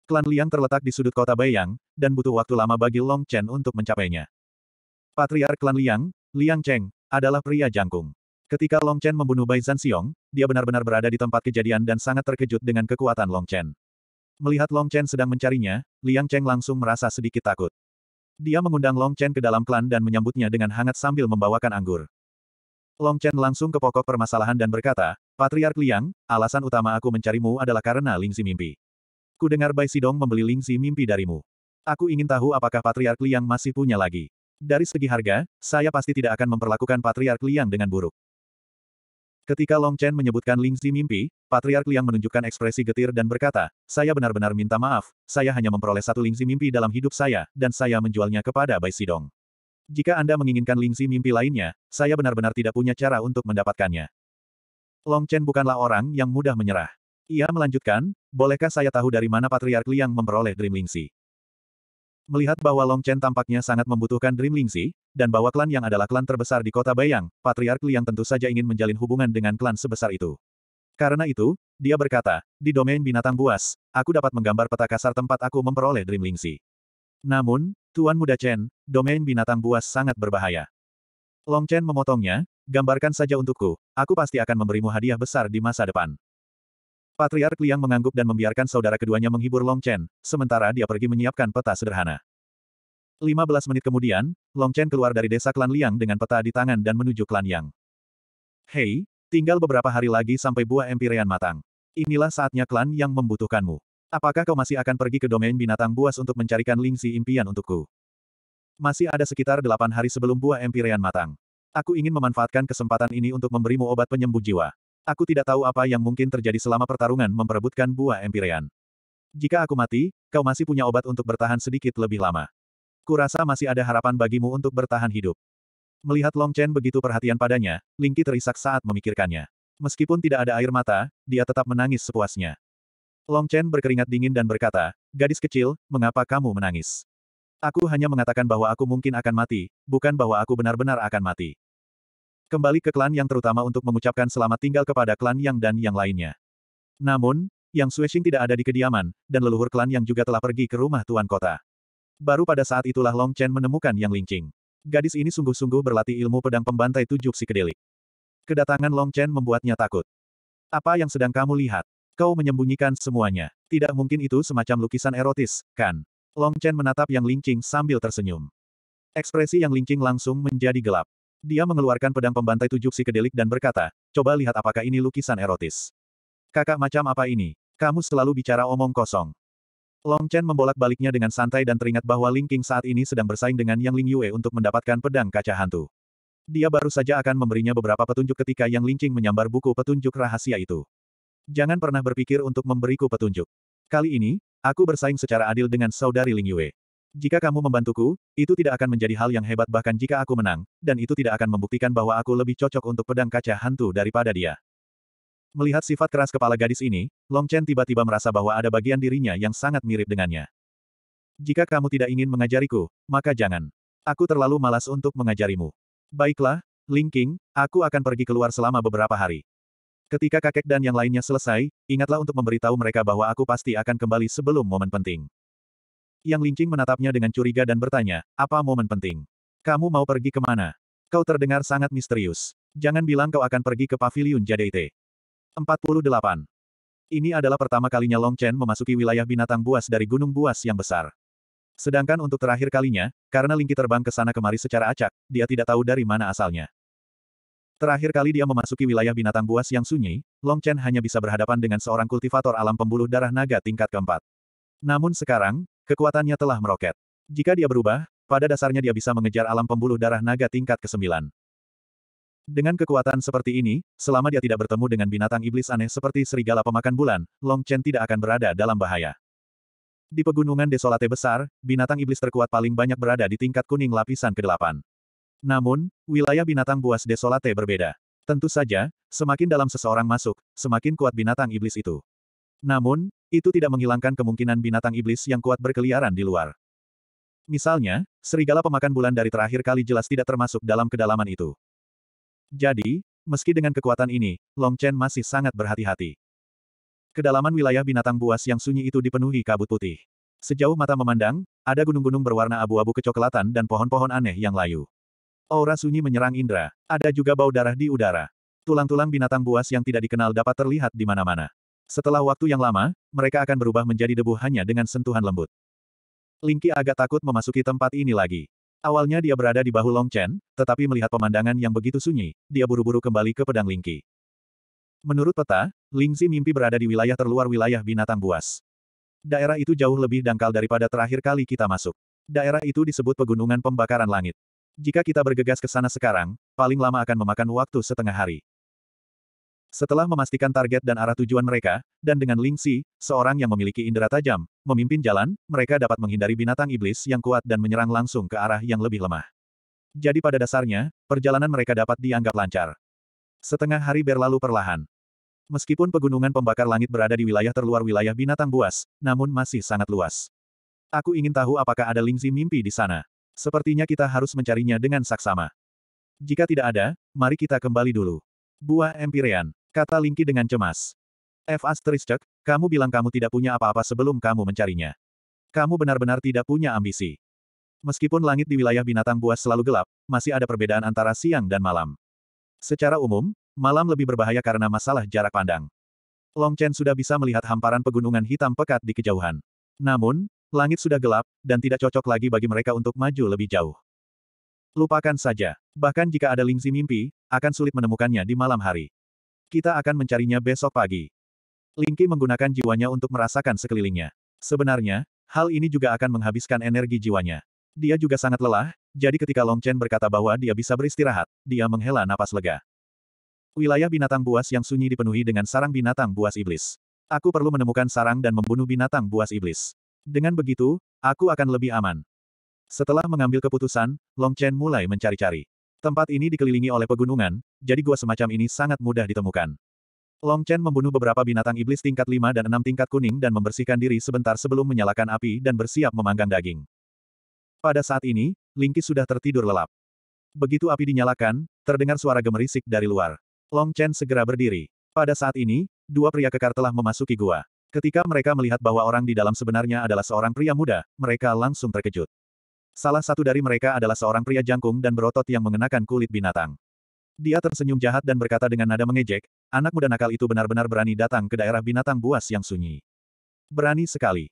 Klan Liang terletak di sudut kota Baiyang, dan butuh waktu lama bagi Long Chen untuk mencapainya. Patriark klan Liang, Liang Cheng, adalah pria jangkung. Ketika Long Chen membunuh Bai Zanxiong, dia benar-benar berada di tempat kejadian dan sangat terkejut dengan kekuatan Long Chen. Melihat Long Chen sedang mencarinya, Liang Cheng langsung merasa sedikit takut. Dia mengundang Long Chen ke dalam klan dan menyambutnya dengan hangat sambil membawakan anggur. Long Chen langsung ke pokok permasalahan dan berkata, Patriark Liang, alasan utama aku mencarimu adalah karena Lingxi mimpi. Ku dengar Bai Sidong membeli Lingxi mimpi darimu. Aku ingin tahu apakah Patriark Liang masih punya lagi. Dari segi harga, saya pasti tidak akan memperlakukan Patriark Liang dengan buruk. Ketika Long Chen menyebutkan Ling Zi mimpi, Patriark Liang menunjukkan ekspresi getir dan berkata, saya benar-benar minta maaf, saya hanya memperoleh satu Ling Zi mimpi dalam hidup saya, dan saya menjualnya kepada Bai Sidong. Jika Anda menginginkan Ling Zi mimpi lainnya, saya benar-benar tidak punya cara untuk mendapatkannya. Long Chen bukanlah orang yang mudah menyerah. Ia melanjutkan, bolehkah saya tahu dari mana Patriark Liang memperoleh Dream Ling Xi? Melihat bahwa Long Chen tampaknya sangat membutuhkan Dream Lingxi, dan bahwa klan yang adalah klan terbesar di kota Bayang, Patriark Liang tentu saja ingin menjalin hubungan dengan klan sebesar itu. Karena itu, dia berkata, di domain binatang buas, aku dapat menggambar peta kasar tempat aku memperoleh Dream Lingxi. Namun, Tuan Muda Chen, domain binatang buas sangat berbahaya. Long Chen memotongnya, gambarkan saja untukku, aku pasti akan memberimu hadiah besar di masa depan. Patriark Liang mengangguk dan membiarkan saudara keduanya menghibur Long Chen, sementara dia pergi menyiapkan peta sederhana. 15 menit kemudian, Long Chen keluar dari desa klan Liang dengan peta di tangan dan menuju klan Yang. Hei, tinggal beberapa hari lagi sampai buah empirean matang. Inilah saatnya klan yang membutuhkanmu. Apakah kau masih akan pergi ke domain binatang buas untuk mencarikan lingsi impian untukku? Masih ada sekitar delapan hari sebelum buah empirean matang. Aku ingin memanfaatkan kesempatan ini untuk memberimu obat penyembuh jiwa. Aku tidak tahu apa yang mungkin terjadi selama pertarungan memperebutkan buah empirean. Jika aku mati, kau masih punya obat untuk bertahan sedikit lebih lama. Kurasa masih ada harapan bagimu untuk bertahan hidup. Melihat Long Chen begitu perhatian padanya, Lingqi terisak saat memikirkannya. Meskipun tidak ada air mata, dia tetap menangis sepuasnya. Long Chen berkeringat dingin dan berkata, Gadis kecil, mengapa kamu menangis? Aku hanya mengatakan bahwa aku mungkin akan mati, bukan bahwa aku benar-benar akan mati. Kembali ke klan yang terutama untuk mengucapkan selamat tinggal kepada klan yang dan yang lainnya. Namun, Yang Swishing tidak ada di kediaman, dan leluhur klan yang juga telah pergi ke rumah tuan kota. Baru pada saat itulah Long Chen menemukan Yang Lingqing. Gadis ini sungguh-sungguh berlatih ilmu pedang pembantai tujuh psikedelik. Kedatangan Long Chen membuatnya takut. Apa yang sedang kamu lihat? Kau menyembunyikan semuanya. Tidak mungkin itu semacam lukisan erotis, kan? Long Chen menatap Yang Lingqing sambil tersenyum. Ekspresi Yang Lingqing langsung menjadi gelap. Dia mengeluarkan pedang pembantai tujuh psikedelik dan berkata, coba lihat apakah ini lukisan erotis. Kakak macam apa ini? Kamu selalu bicara omong kosong. Long Chen membolak-baliknya dengan santai dan teringat bahwa Ling Qing saat ini sedang bersaing dengan Yang Ling Yue untuk mendapatkan pedang kaca hantu. Dia baru saja akan memberinya beberapa petunjuk ketika Yang Ling Qing menyambar buku petunjuk rahasia itu. Jangan pernah berpikir untuk memberiku petunjuk. Kali ini, aku bersaing secara adil dengan saudari Ling Yue. Jika kamu membantuku, itu tidak akan menjadi hal yang hebat bahkan jika aku menang, dan itu tidak akan membuktikan bahwa aku lebih cocok untuk pedang kaca hantu daripada dia. Melihat sifat keras kepala gadis ini, Long Chen tiba-tiba merasa bahwa ada bagian dirinya yang sangat mirip dengannya. Jika kamu tidak ingin mengajariku, maka jangan. Aku terlalu malas untuk mengajarimu. Baiklah, Ling King, aku akan pergi keluar selama beberapa hari. Ketika kakek dan yang lainnya selesai, ingatlah untuk memberitahu mereka bahwa aku pasti akan kembali sebelum momen penting. Yang Lingqing menatapnya dengan curiga dan bertanya, apa momen penting? Kamu mau pergi kemana? Kau terdengar sangat misterius. Jangan bilang kau akan pergi ke Paviliun JDT. 48. Ini adalah pertama kalinya Long Chen memasuki wilayah binatang buas dari gunung buas yang besar. Sedangkan untuk terakhir kalinya, karena Lingqi terbang ke sana kemari secara acak, dia tidak tahu dari mana asalnya. Terakhir kali dia memasuki wilayah binatang buas yang sunyi, Long Chen hanya bisa berhadapan dengan seorang kultivator alam pembuluh darah naga tingkat keempat. Namun sekarang, Kekuatannya telah meroket. Jika dia berubah, pada dasarnya dia bisa mengejar alam pembuluh darah naga tingkat ke-9. Dengan kekuatan seperti ini, selama dia tidak bertemu dengan binatang iblis aneh seperti serigala pemakan bulan, Long Chen tidak akan berada dalam bahaya. Di pegunungan desolate besar, binatang iblis terkuat paling banyak berada di tingkat kuning lapisan ke-8. Namun, wilayah binatang buas desolate berbeda. Tentu saja, semakin dalam seseorang masuk, semakin kuat binatang iblis itu. Namun, itu tidak menghilangkan kemungkinan binatang iblis yang kuat berkeliaran di luar. Misalnya, serigala pemakan bulan dari terakhir kali jelas tidak termasuk dalam kedalaman itu. Jadi, meski dengan kekuatan ini, Long Chen masih sangat berhati-hati. Kedalaman wilayah binatang buas yang sunyi itu dipenuhi kabut putih. Sejauh mata memandang, ada gunung-gunung berwarna abu-abu kecoklatan dan pohon-pohon aneh yang layu. Aura sunyi menyerang indra, ada juga bau darah di udara. Tulang-tulang binatang buas yang tidak dikenal dapat terlihat di mana-mana. Setelah waktu yang lama, mereka akan berubah menjadi debu hanya dengan sentuhan lembut. Lingki agak takut memasuki tempat ini lagi. Awalnya dia berada di bahu Long Chen, tetapi melihat pemandangan yang begitu sunyi, dia buru-buru kembali ke pedang Lingki. Menurut peta, Lingzi mimpi berada di wilayah terluar wilayah binatang buas. Daerah itu jauh lebih dangkal daripada terakhir kali kita masuk. Daerah itu disebut pegunungan pembakaran langit. Jika kita bergegas ke sana sekarang, paling lama akan memakan waktu setengah hari. Setelah memastikan target dan arah tujuan mereka, dan dengan Ling Xi, seorang yang memiliki indera tajam, memimpin jalan, mereka dapat menghindari binatang iblis yang kuat dan menyerang langsung ke arah yang lebih lemah. Jadi pada dasarnya, perjalanan mereka dapat dianggap lancar. Setengah hari berlalu perlahan. Meskipun pegunungan pembakar langit berada di wilayah terluar wilayah binatang buas, namun masih sangat luas. Aku ingin tahu apakah ada Lingzi mimpi di sana. Sepertinya kita harus mencarinya dengan saksama. Jika tidak ada, mari kita kembali dulu. Buah Empyrean. Kata Lingki dengan cemas. F. Asteriscek, kamu bilang kamu tidak punya apa-apa sebelum kamu mencarinya. Kamu benar-benar tidak punya ambisi. Meskipun langit di wilayah binatang buas selalu gelap, masih ada perbedaan antara siang dan malam. Secara umum, malam lebih berbahaya karena masalah jarak pandang. Long Chen sudah bisa melihat hamparan pegunungan hitam pekat di kejauhan. Namun, langit sudah gelap, dan tidak cocok lagi bagi mereka untuk maju lebih jauh. Lupakan saja. Bahkan jika ada Lingzi mimpi, akan sulit menemukannya di malam hari. Kita akan mencarinya besok pagi. Lingqi menggunakan jiwanya untuk merasakan sekelilingnya. Sebenarnya, hal ini juga akan menghabiskan energi jiwanya. Dia juga sangat lelah, jadi ketika Long Chen berkata bahwa dia bisa beristirahat, dia menghela napas lega. Wilayah binatang buas yang sunyi dipenuhi dengan sarang binatang buas iblis. Aku perlu menemukan sarang dan membunuh binatang buas iblis. Dengan begitu, aku akan lebih aman. Setelah mengambil keputusan, Long Chen mulai mencari-cari. Tempat ini dikelilingi oleh pegunungan, jadi gua semacam ini sangat mudah ditemukan. Long Chen membunuh beberapa binatang iblis tingkat 5 dan 6 tingkat kuning dan membersihkan diri sebentar sebelum menyalakan api dan bersiap memanggang daging. Pada saat ini, Lingqi sudah tertidur lelap. Begitu api dinyalakan, terdengar suara gemerisik dari luar. Long Chen segera berdiri. Pada saat ini, dua pria kekar telah memasuki gua. Ketika mereka melihat bahwa orang di dalam sebenarnya adalah seorang pria muda, mereka langsung terkejut. Salah satu dari mereka adalah seorang pria jangkung dan berotot yang mengenakan kulit binatang. Dia tersenyum jahat dan berkata dengan nada mengejek, anak muda nakal itu benar-benar berani datang ke daerah binatang buas yang sunyi. Berani sekali.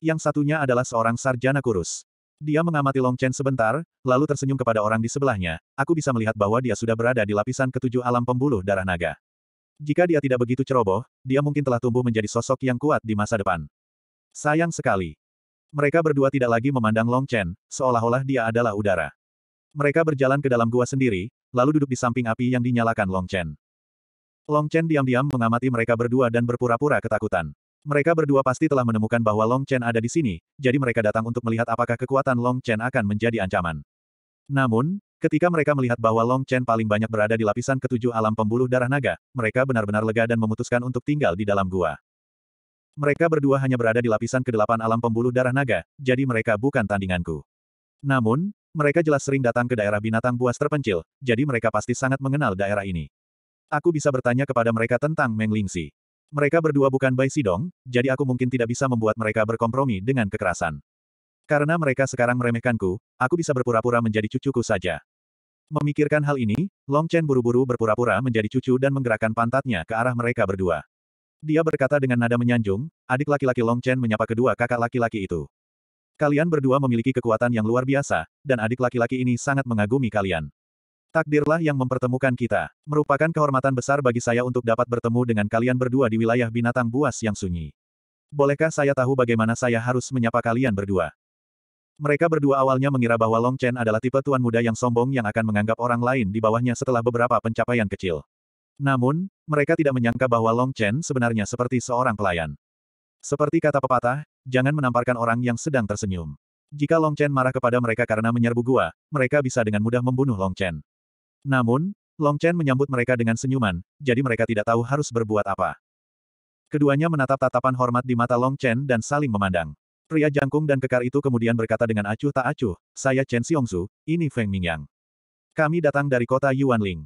Yang satunya adalah seorang sarjana kurus. Dia mengamati Long Chen sebentar, lalu tersenyum kepada orang di sebelahnya, aku bisa melihat bahwa dia sudah berada di lapisan ketujuh alam pembuluh darah naga. Jika dia tidak begitu ceroboh, dia mungkin telah tumbuh menjadi sosok yang kuat di masa depan. Sayang sekali. Mereka berdua tidak lagi memandang Long Chen, seolah-olah dia adalah udara. Mereka berjalan ke dalam gua sendiri, lalu duduk di samping api yang dinyalakan Long Chen. Long Chen diam-diam mengamati mereka berdua dan berpura-pura ketakutan. Mereka berdua pasti telah menemukan bahwa Long Chen ada di sini, jadi mereka datang untuk melihat apakah kekuatan Long Chen akan menjadi ancaman. Namun, ketika mereka melihat bahwa Long Chen paling banyak berada di lapisan ketujuh alam pembuluh darah naga, mereka benar-benar lega dan memutuskan untuk tinggal di dalam gua. Mereka berdua hanya berada di lapisan kedelapan alam pembuluh darah naga, jadi mereka bukan tandinganku. Namun, mereka jelas sering datang ke daerah binatang buas terpencil, jadi mereka pasti sangat mengenal daerah ini. Aku bisa bertanya kepada mereka tentang Meng Lingxi. Mereka berdua bukan Bai Sidong, jadi aku mungkin tidak bisa membuat mereka berkompromi dengan kekerasan. Karena mereka sekarang meremehkanku, aku bisa berpura-pura menjadi cucuku saja. Memikirkan hal ini, Long Chen buru-buru berpura-pura menjadi cucu dan menggerakkan pantatnya ke arah mereka berdua. Dia berkata dengan nada menyanjung, adik laki-laki Long Chen menyapa kedua kakak laki-laki itu. Kalian berdua memiliki kekuatan yang luar biasa, dan adik laki-laki ini sangat mengagumi kalian. Takdirlah yang mempertemukan kita. Merupakan kehormatan besar bagi saya untuk dapat bertemu dengan kalian berdua di wilayah binatang buas yang sunyi. Bolehkah saya tahu bagaimana saya harus menyapa kalian berdua? Mereka berdua awalnya mengira bahwa Long Chen adalah tipe tuan muda yang sombong yang akan menganggap orang lain di bawahnya setelah beberapa pencapaian kecil. Namun, mereka tidak menyangka bahwa Long Chen sebenarnya seperti seorang pelayan. Seperti kata pepatah, jangan menamparkan orang yang sedang tersenyum. Jika Long Chen marah kepada mereka karena menyerbu gua, mereka bisa dengan mudah membunuh Long Chen. Namun, Long Chen menyambut mereka dengan senyuman, jadi mereka tidak tahu harus berbuat apa. Keduanya menatap tatapan hormat di mata Long Chen dan saling memandang. Pria jangkung dan kekar itu kemudian berkata dengan acuh tak acuh, saya Chen Xiongzu, ini Feng Mingyang. Kami datang dari kota Yuanling.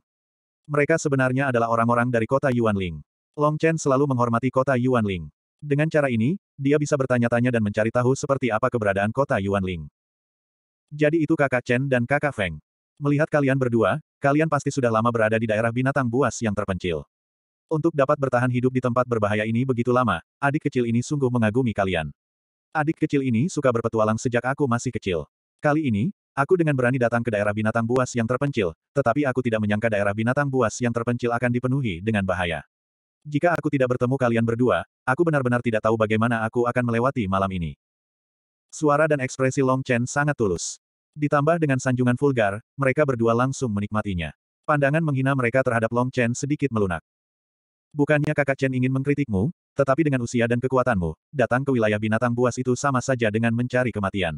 Mereka sebenarnya adalah orang-orang dari kota Yuanling. Long Chen selalu menghormati kota Yuanling. Dengan cara ini, dia bisa bertanya-tanya dan mencari tahu seperti apa keberadaan kota Yuanling. Jadi itu kakak Chen dan kakak Feng. Melihat kalian berdua, kalian pasti sudah lama berada di daerah binatang buas yang terpencil. Untuk dapat bertahan hidup di tempat berbahaya ini begitu lama, adik kecil ini sungguh mengagumi kalian. Adik kecil ini suka berpetualang sejak aku masih kecil. Kali ini, Aku dengan berani datang ke daerah binatang buas yang terpencil, tetapi aku tidak menyangka daerah binatang buas yang terpencil akan dipenuhi dengan bahaya. Jika aku tidak bertemu kalian berdua, aku benar-benar tidak tahu bagaimana aku akan melewati malam ini. Suara dan ekspresi Long Chen sangat tulus. Ditambah dengan sanjungan vulgar, mereka berdua langsung menikmatinya. Pandangan menghina mereka terhadap Long Chen sedikit melunak. Bukannya kakak Chen ingin mengkritikmu, tetapi dengan usia dan kekuatanmu, datang ke wilayah binatang buas itu sama saja dengan mencari kematian.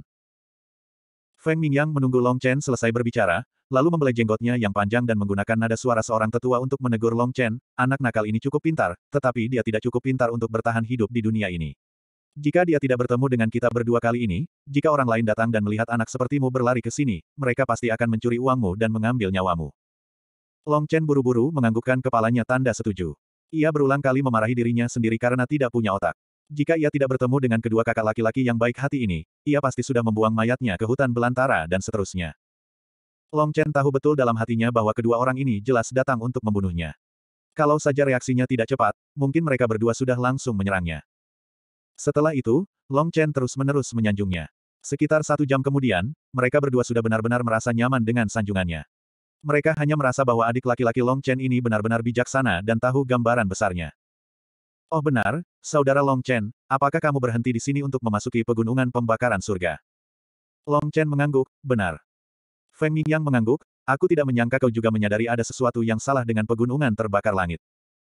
Feng Mingyang menunggu Long Chen selesai berbicara, lalu membelai jenggotnya yang panjang dan menggunakan nada suara seorang tetua untuk menegur Long Chen, anak nakal ini cukup pintar, tetapi dia tidak cukup pintar untuk bertahan hidup di dunia ini. Jika dia tidak bertemu dengan kita berdua kali ini, jika orang lain datang dan melihat anak sepertimu berlari ke sini, mereka pasti akan mencuri uangmu dan mengambil nyawamu. Long Chen buru-buru menganggukkan kepalanya tanda setuju. Ia berulang kali memarahi dirinya sendiri karena tidak punya otak. Jika ia tidak bertemu dengan kedua kakak laki-laki yang baik hati ini, ia pasti sudah membuang mayatnya ke hutan belantara dan seterusnya. Long Chen tahu betul dalam hatinya bahwa kedua orang ini jelas datang untuk membunuhnya. Kalau saja reaksinya tidak cepat, mungkin mereka berdua sudah langsung menyerangnya. Setelah itu, Long Chen terus-menerus menyanjungnya. Sekitar satu jam kemudian, mereka berdua sudah benar-benar merasa nyaman dengan sanjungannya. Mereka hanya merasa bahwa adik laki-laki Long Chen ini benar-benar bijaksana dan tahu gambaran besarnya. Oh benar, Saudara Long Chen, apakah kamu berhenti di sini untuk memasuki pegunungan pembakaran surga? Long Chen mengangguk, benar. Feng yang mengangguk, aku tidak menyangka kau juga menyadari ada sesuatu yang salah dengan pegunungan terbakar langit.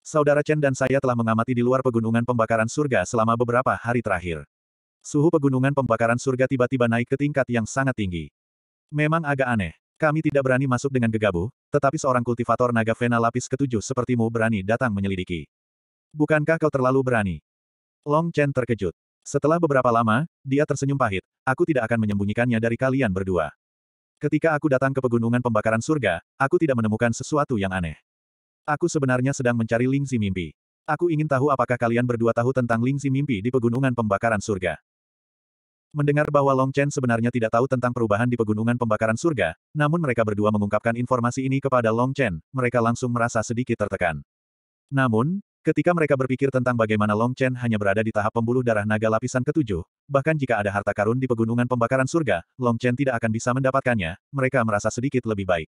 Saudara Chen dan saya telah mengamati di luar pegunungan pembakaran surga selama beberapa hari terakhir. Suhu pegunungan pembakaran surga tiba-tiba naik ke tingkat yang sangat tinggi. Memang agak aneh. Kami tidak berani masuk dengan gegabah, tetapi seorang kultivator naga Vena lapis ketujuh sepertimu berani datang menyelidiki. Bukankah kau terlalu berani? Long Chen terkejut. Setelah beberapa lama, dia tersenyum pahit. Aku tidak akan menyembunyikannya dari kalian berdua. Ketika aku datang ke pegunungan pembakaran surga, aku tidak menemukan sesuatu yang aneh. Aku sebenarnya sedang mencari lingzi mimpi. Aku ingin tahu apakah kalian berdua tahu tentang lingzi mimpi di pegunungan pembakaran surga. Mendengar bahwa Long Chen sebenarnya tidak tahu tentang perubahan di pegunungan pembakaran surga, namun mereka berdua mengungkapkan informasi ini kepada Long Chen, mereka langsung merasa sedikit tertekan. Namun, Ketika mereka berpikir tentang bagaimana Long Chen hanya berada di tahap pembuluh darah naga lapisan ketujuh, bahkan jika ada harta karun di pegunungan pembakaran surga, Long Chen tidak akan bisa mendapatkannya, mereka merasa sedikit lebih baik.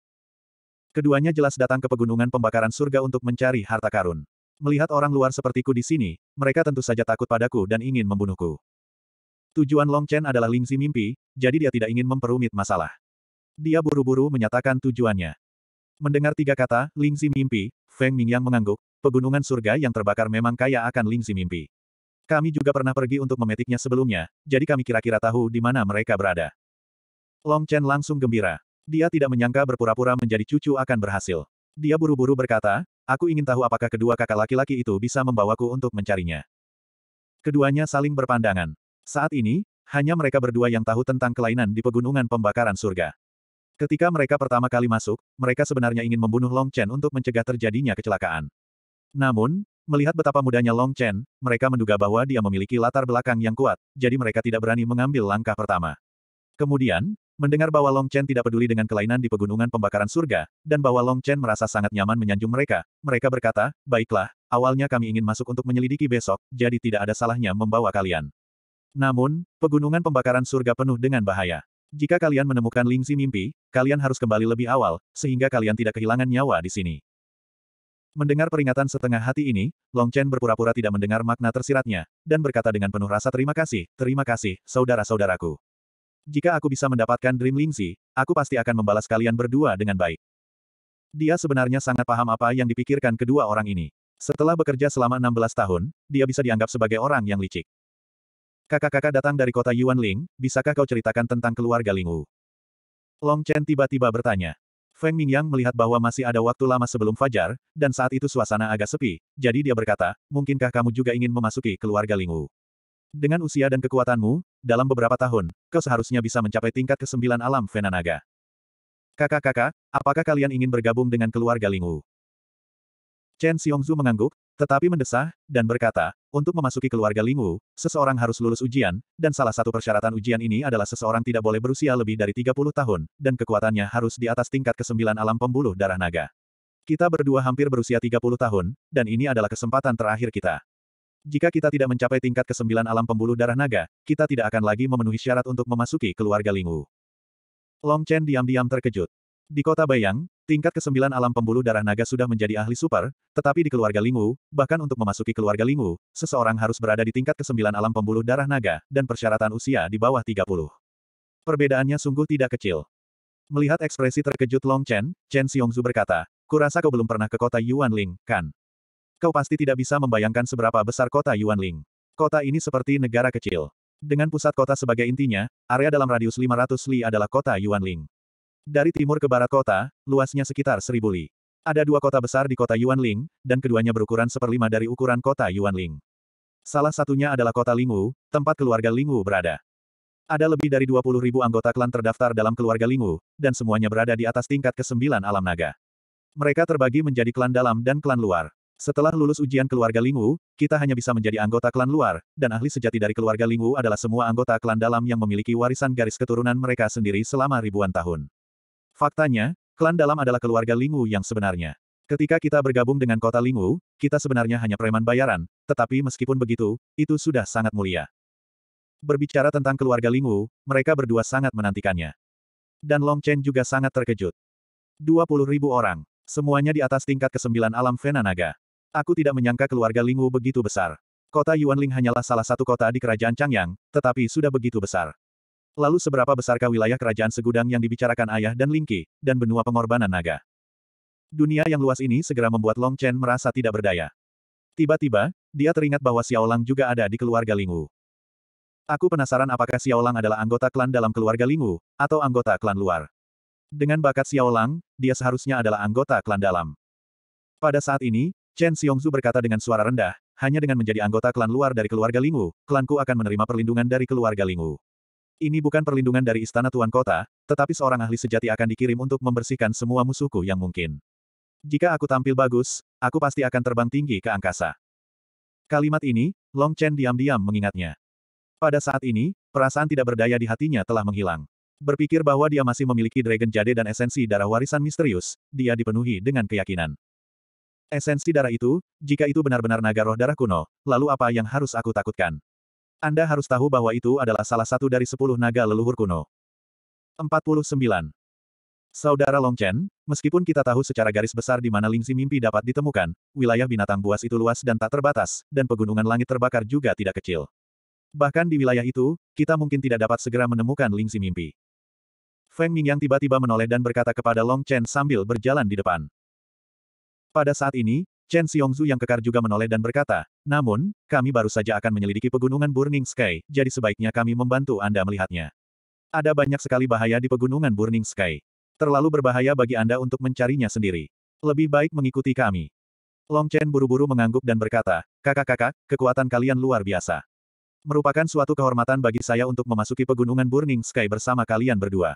Keduanya jelas datang ke pegunungan pembakaran surga untuk mencari harta karun. Melihat orang luar sepertiku di sini, mereka tentu saja takut padaku dan ingin membunuhku. Tujuan Long Chen adalah Lingzi mimpi, jadi dia tidak ingin memperumit masalah. Dia buru-buru menyatakan tujuannya. Mendengar tiga kata, Lingzi mimpi, Feng Mingyang mengangguk, Pegunungan surga yang terbakar memang kaya akan lingsi mimpi. Kami juga pernah pergi untuk memetiknya sebelumnya, jadi kami kira-kira tahu di mana mereka berada. Long Chen langsung gembira. Dia tidak menyangka berpura-pura menjadi cucu akan berhasil. Dia buru-buru berkata, aku ingin tahu apakah kedua kakak laki-laki itu bisa membawaku untuk mencarinya. Keduanya saling berpandangan. Saat ini, hanya mereka berdua yang tahu tentang kelainan di pegunungan pembakaran surga. Ketika mereka pertama kali masuk, mereka sebenarnya ingin membunuh Long Chen untuk mencegah terjadinya kecelakaan. Namun, melihat betapa mudahnya Long Chen, mereka menduga bahwa dia memiliki latar belakang yang kuat, jadi mereka tidak berani mengambil langkah pertama. Kemudian, mendengar bahwa Long Chen tidak peduli dengan kelainan di pegunungan pembakaran surga, dan bahwa Long Chen merasa sangat nyaman menyanjung mereka, mereka berkata, baiklah, awalnya kami ingin masuk untuk menyelidiki besok, jadi tidak ada salahnya membawa kalian. Namun, pegunungan pembakaran surga penuh dengan bahaya. Jika kalian menemukan Lingzi mimpi, kalian harus kembali lebih awal, sehingga kalian tidak kehilangan nyawa di sini. Mendengar peringatan setengah hati ini, Long Chen berpura-pura tidak mendengar makna tersiratnya, dan berkata dengan penuh rasa terima kasih, terima kasih, saudara-saudaraku. Jika aku bisa mendapatkan Dream Lingxi, aku pasti akan membalas kalian berdua dengan baik. Dia sebenarnya sangat paham apa yang dipikirkan kedua orang ini. Setelah bekerja selama 16 tahun, dia bisa dianggap sebagai orang yang licik. Kakak-kakak datang dari kota Yuanling, bisakah kau ceritakan tentang keluarga Lingwu? Long Chen tiba-tiba bertanya. Feng Mingyang melihat bahwa masih ada waktu lama sebelum fajar, dan saat itu suasana agak sepi, jadi dia berkata, mungkinkah kamu juga ingin memasuki keluarga Lingwu? Dengan usia dan kekuatanmu, dalam beberapa tahun, kau seharusnya bisa mencapai tingkat ke-9 alam Fena Naga. Kakak-kakak, apakah kalian ingin bergabung dengan keluarga Lingwu? Chen Xiongzu mengangguk, tetapi mendesah, dan berkata, untuk memasuki keluarga Lingwu, seseorang harus lulus ujian, dan salah satu persyaratan ujian ini adalah seseorang tidak boleh berusia lebih dari 30 tahun, dan kekuatannya harus di atas tingkat kesembilan alam pembuluh darah naga. Kita berdua hampir berusia 30 tahun, dan ini adalah kesempatan terakhir kita. Jika kita tidak mencapai tingkat kesembilan alam pembuluh darah naga, kita tidak akan lagi memenuhi syarat untuk memasuki keluarga Lingwu. Long Chen diam-diam terkejut. Di kota Bayang, Tingkat ke-9 alam pembuluh darah naga sudah menjadi ahli super, tetapi di keluarga Lingwu, bahkan untuk memasuki keluarga Lingwu, seseorang harus berada di tingkat ke-9 alam pembuluh darah naga, dan persyaratan usia di bawah 30. Perbedaannya sungguh tidak kecil. Melihat ekspresi terkejut Long Chen, Chen Xiongzu berkata, kurasa kau belum pernah ke kota Yuanling, kan? Kau pasti tidak bisa membayangkan seberapa besar kota Yuanling. Kota ini seperti negara kecil. Dengan pusat kota sebagai intinya, area dalam radius 500 li adalah kota Yuanling. Dari timur ke barat kota, luasnya sekitar seribu li. Ada dua kota besar di kota Yuanling, dan keduanya berukuran seperlima dari ukuran kota Yuanling. Salah satunya adalah kota Lingwu, tempat keluarga Lingwu berada. Ada lebih dari 20 ribu anggota klan terdaftar dalam keluarga Lingwu, dan semuanya berada di atas tingkat ke-9 alam naga. Mereka terbagi menjadi klan dalam dan klan luar. Setelah lulus ujian keluarga Lingwu, kita hanya bisa menjadi anggota klan luar, dan ahli sejati dari keluarga Lingwu adalah semua anggota klan dalam yang memiliki warisan garis keturunan mereka sendiri selama ribuan tahun. Faktanya, klan dalam adalah keluarga Lingwu yang sebenarnya. Ketika kita bergabung dengan kota Lingwu, kita sebenarnya hanya preman bayaran, tetapi meskipun begitu, itu sudah sangat mulia. Berbicara tentang keluarga Lingwu, mereka berdua sangat menantikannya. Dan Long Chen juga sangat terkejut. 20 ribu orang. Semuanya di atas tingkat ke-9 alam Vena Naga. Aku tidak menyangka keluarga Lingwu begitu besar. Kota Yuanling hanyalah salah satu kota di kerajaan Changyang, tetapi sudah begitu besar. Lalu seberapa besarkah wilayah kerajaan segudang yang dibicarakan ayah dan Lingqi, dan benua pengorbanan naga? Dunia yang luas ini segera membuat Long Chen merasa tidak berdaya. Tiba-tiba, dia teringat bahwa Xiaolang juga ada di keluarga Lingwu. Aku penasaran apakah Xiaolang adalah anggota klan dalam keluarga Lingwu, atau anggota klan luar. Dengan bakat Xiaolang, dia seharusnya adalah anggota klan dalam. Pada saat ini, Chen Xiongzu berkata dengan suara rendah, hanya dengan menjadi anggota klan luar dari keluarga Lingwu, klanku akan menerima perlindungan dari keluarga Lingwu. Ini bukan perlindungan dari istana tuan kota, tetapi seorang ahli sejati akan dikirim untuk membersihkan semua musuhku yang mungkin. Jika aku tampil bagus, aku pasti akan terbang tinggi ke angkasa. Kalimat ini, Long Chen diam-diam mengingatnya. Pada saat ini, perasaan tidak berdaya di hatinya telah menghilang. Berpikir bahwa dia masih memiliki Dragon Jade dan esensi darah warisan misterius, dia dipenuhi dengan keyakinan. Esensi darah itu, jika itu benar-benar naga roh darah kuno, lalu apa yang harus aku takutkan? Anda harus tahu bahwa itu adalah salah satu dari sepuluh naga leluhur kuno. 49. Saudara Long Chen. meskipun kita tahu secara garis besar di mana Lingzi mimpi dapat ditemukan, wilayah binatang buas itu luas dan tak terbatas, dan pegunungan langit terbakar juga tidak kecil. Bahkan di wilayah itu, kita mungkin tidak dapat segera menemukan Lingzi mimpi. Feng Ming yang tiba-tiba menoleh dan berkata kepada Long Chen sambil berjalan di depan. Pada saat ini, Chen Xiongzu yang kekar juga menoleh dan berkata, namun, kami baru saja akan menyelidiki pegunungan Burning Sky, jadi sebaiknya kami membantu Anda melihatnya. Ada banyak sekali bahaya di pegunungan Burning Sky. Terlalu berbahaya bagi Anda untuk mencarinya sendiri. Lebih baik mengikuti kami. Long Chen buru-buru mengangguk dan berkata, kakak-kakak, kekuatan kalian luar biasa. Merupakan suatu kehormatan bagi saya untuk memasuki pegunungan Burning Sky bersama kalian berdua.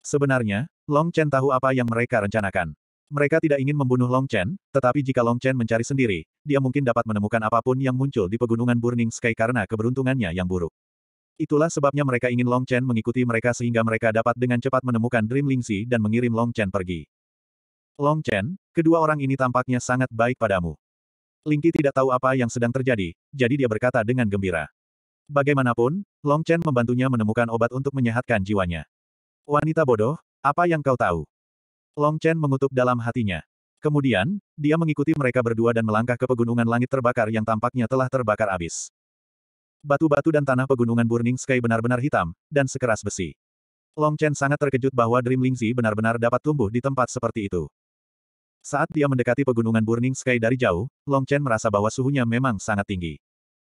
Sebenarnya, Long Chen tahu apa yang mereka rencanakan. Mereka tidak ingin membunuh Long Chen, tetapi jika Long Chen mencari sendiri, dia mungkin dapat menemukan apapun yang muncul di pegunungan Burning Sky karena keberuntungannya yang buruk. Itulah sebabnya mereka ingin Long Chen mengikuti mereka sehingga mereka dapat dengan cepat menemukan Dream Lingxi dan mengirim Long Chen pergi. Long Chen, kedua orang ini tampaknya sangat baik padamu. Lingqi tidak tahu apa yang sedang terjadi, jadi dia berkata dengan gembira. Bagaimanapun, Long Chen membantunya menemukan obat untuk menyehatkan jiwanya. Wanita bodoh, apa yang kau tahu? Long Chen mengutuk dalam hatinya. Kemudian, dia mengikuti mereka berdua dan melangkah ke pegunungan langit terbakar yang tampaknya telah terbakar abis. Batu-batu dan tanah pegunungan Burning Sky benar-benar hitam, dan sekeras besi. Long Chen sangat terkejut bahwa Dream Lingzi benar-benar dapat tumbuh di tempat seperti itu. Saat dia mendekati pegunungan Burning Sky dari jauh, Long Chen merasa bahwa suhunya memang sangat tinggi.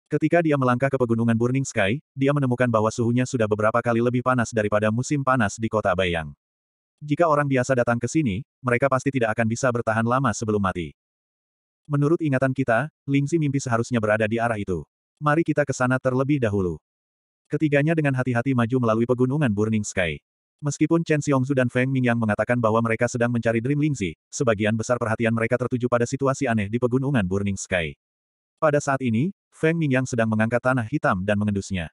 Ketika dia melangkah ke pegunungan Burning Sky, dia menemukan bahwa suhunya sudah beberapa kali lebih panas daripada musim panas di kota Bayang. Jika orang biasa datang ke sini, mereka pasti tidak akan bisa bertahan lama sebelum mati. Menurut ingatan kita, Lingzi mimpi seharusnya berada di arah itu. Mari kita ke sana terlebih dahulu. Ketiganya dengan hati-hati maju melalui pegunungan Burning Sky. Meskipun Chen Xiongzu dan Feng Mingyang mengatakan bahwa mereka sedang mencari Dream Lingzi, sebagian besar perhatian mereka tertuju pada situasi aneh di pegunungan Burning Sky. Pada saat ini, Feng Mingyang sedang mengangkat tanah hitam dan mengendusnya.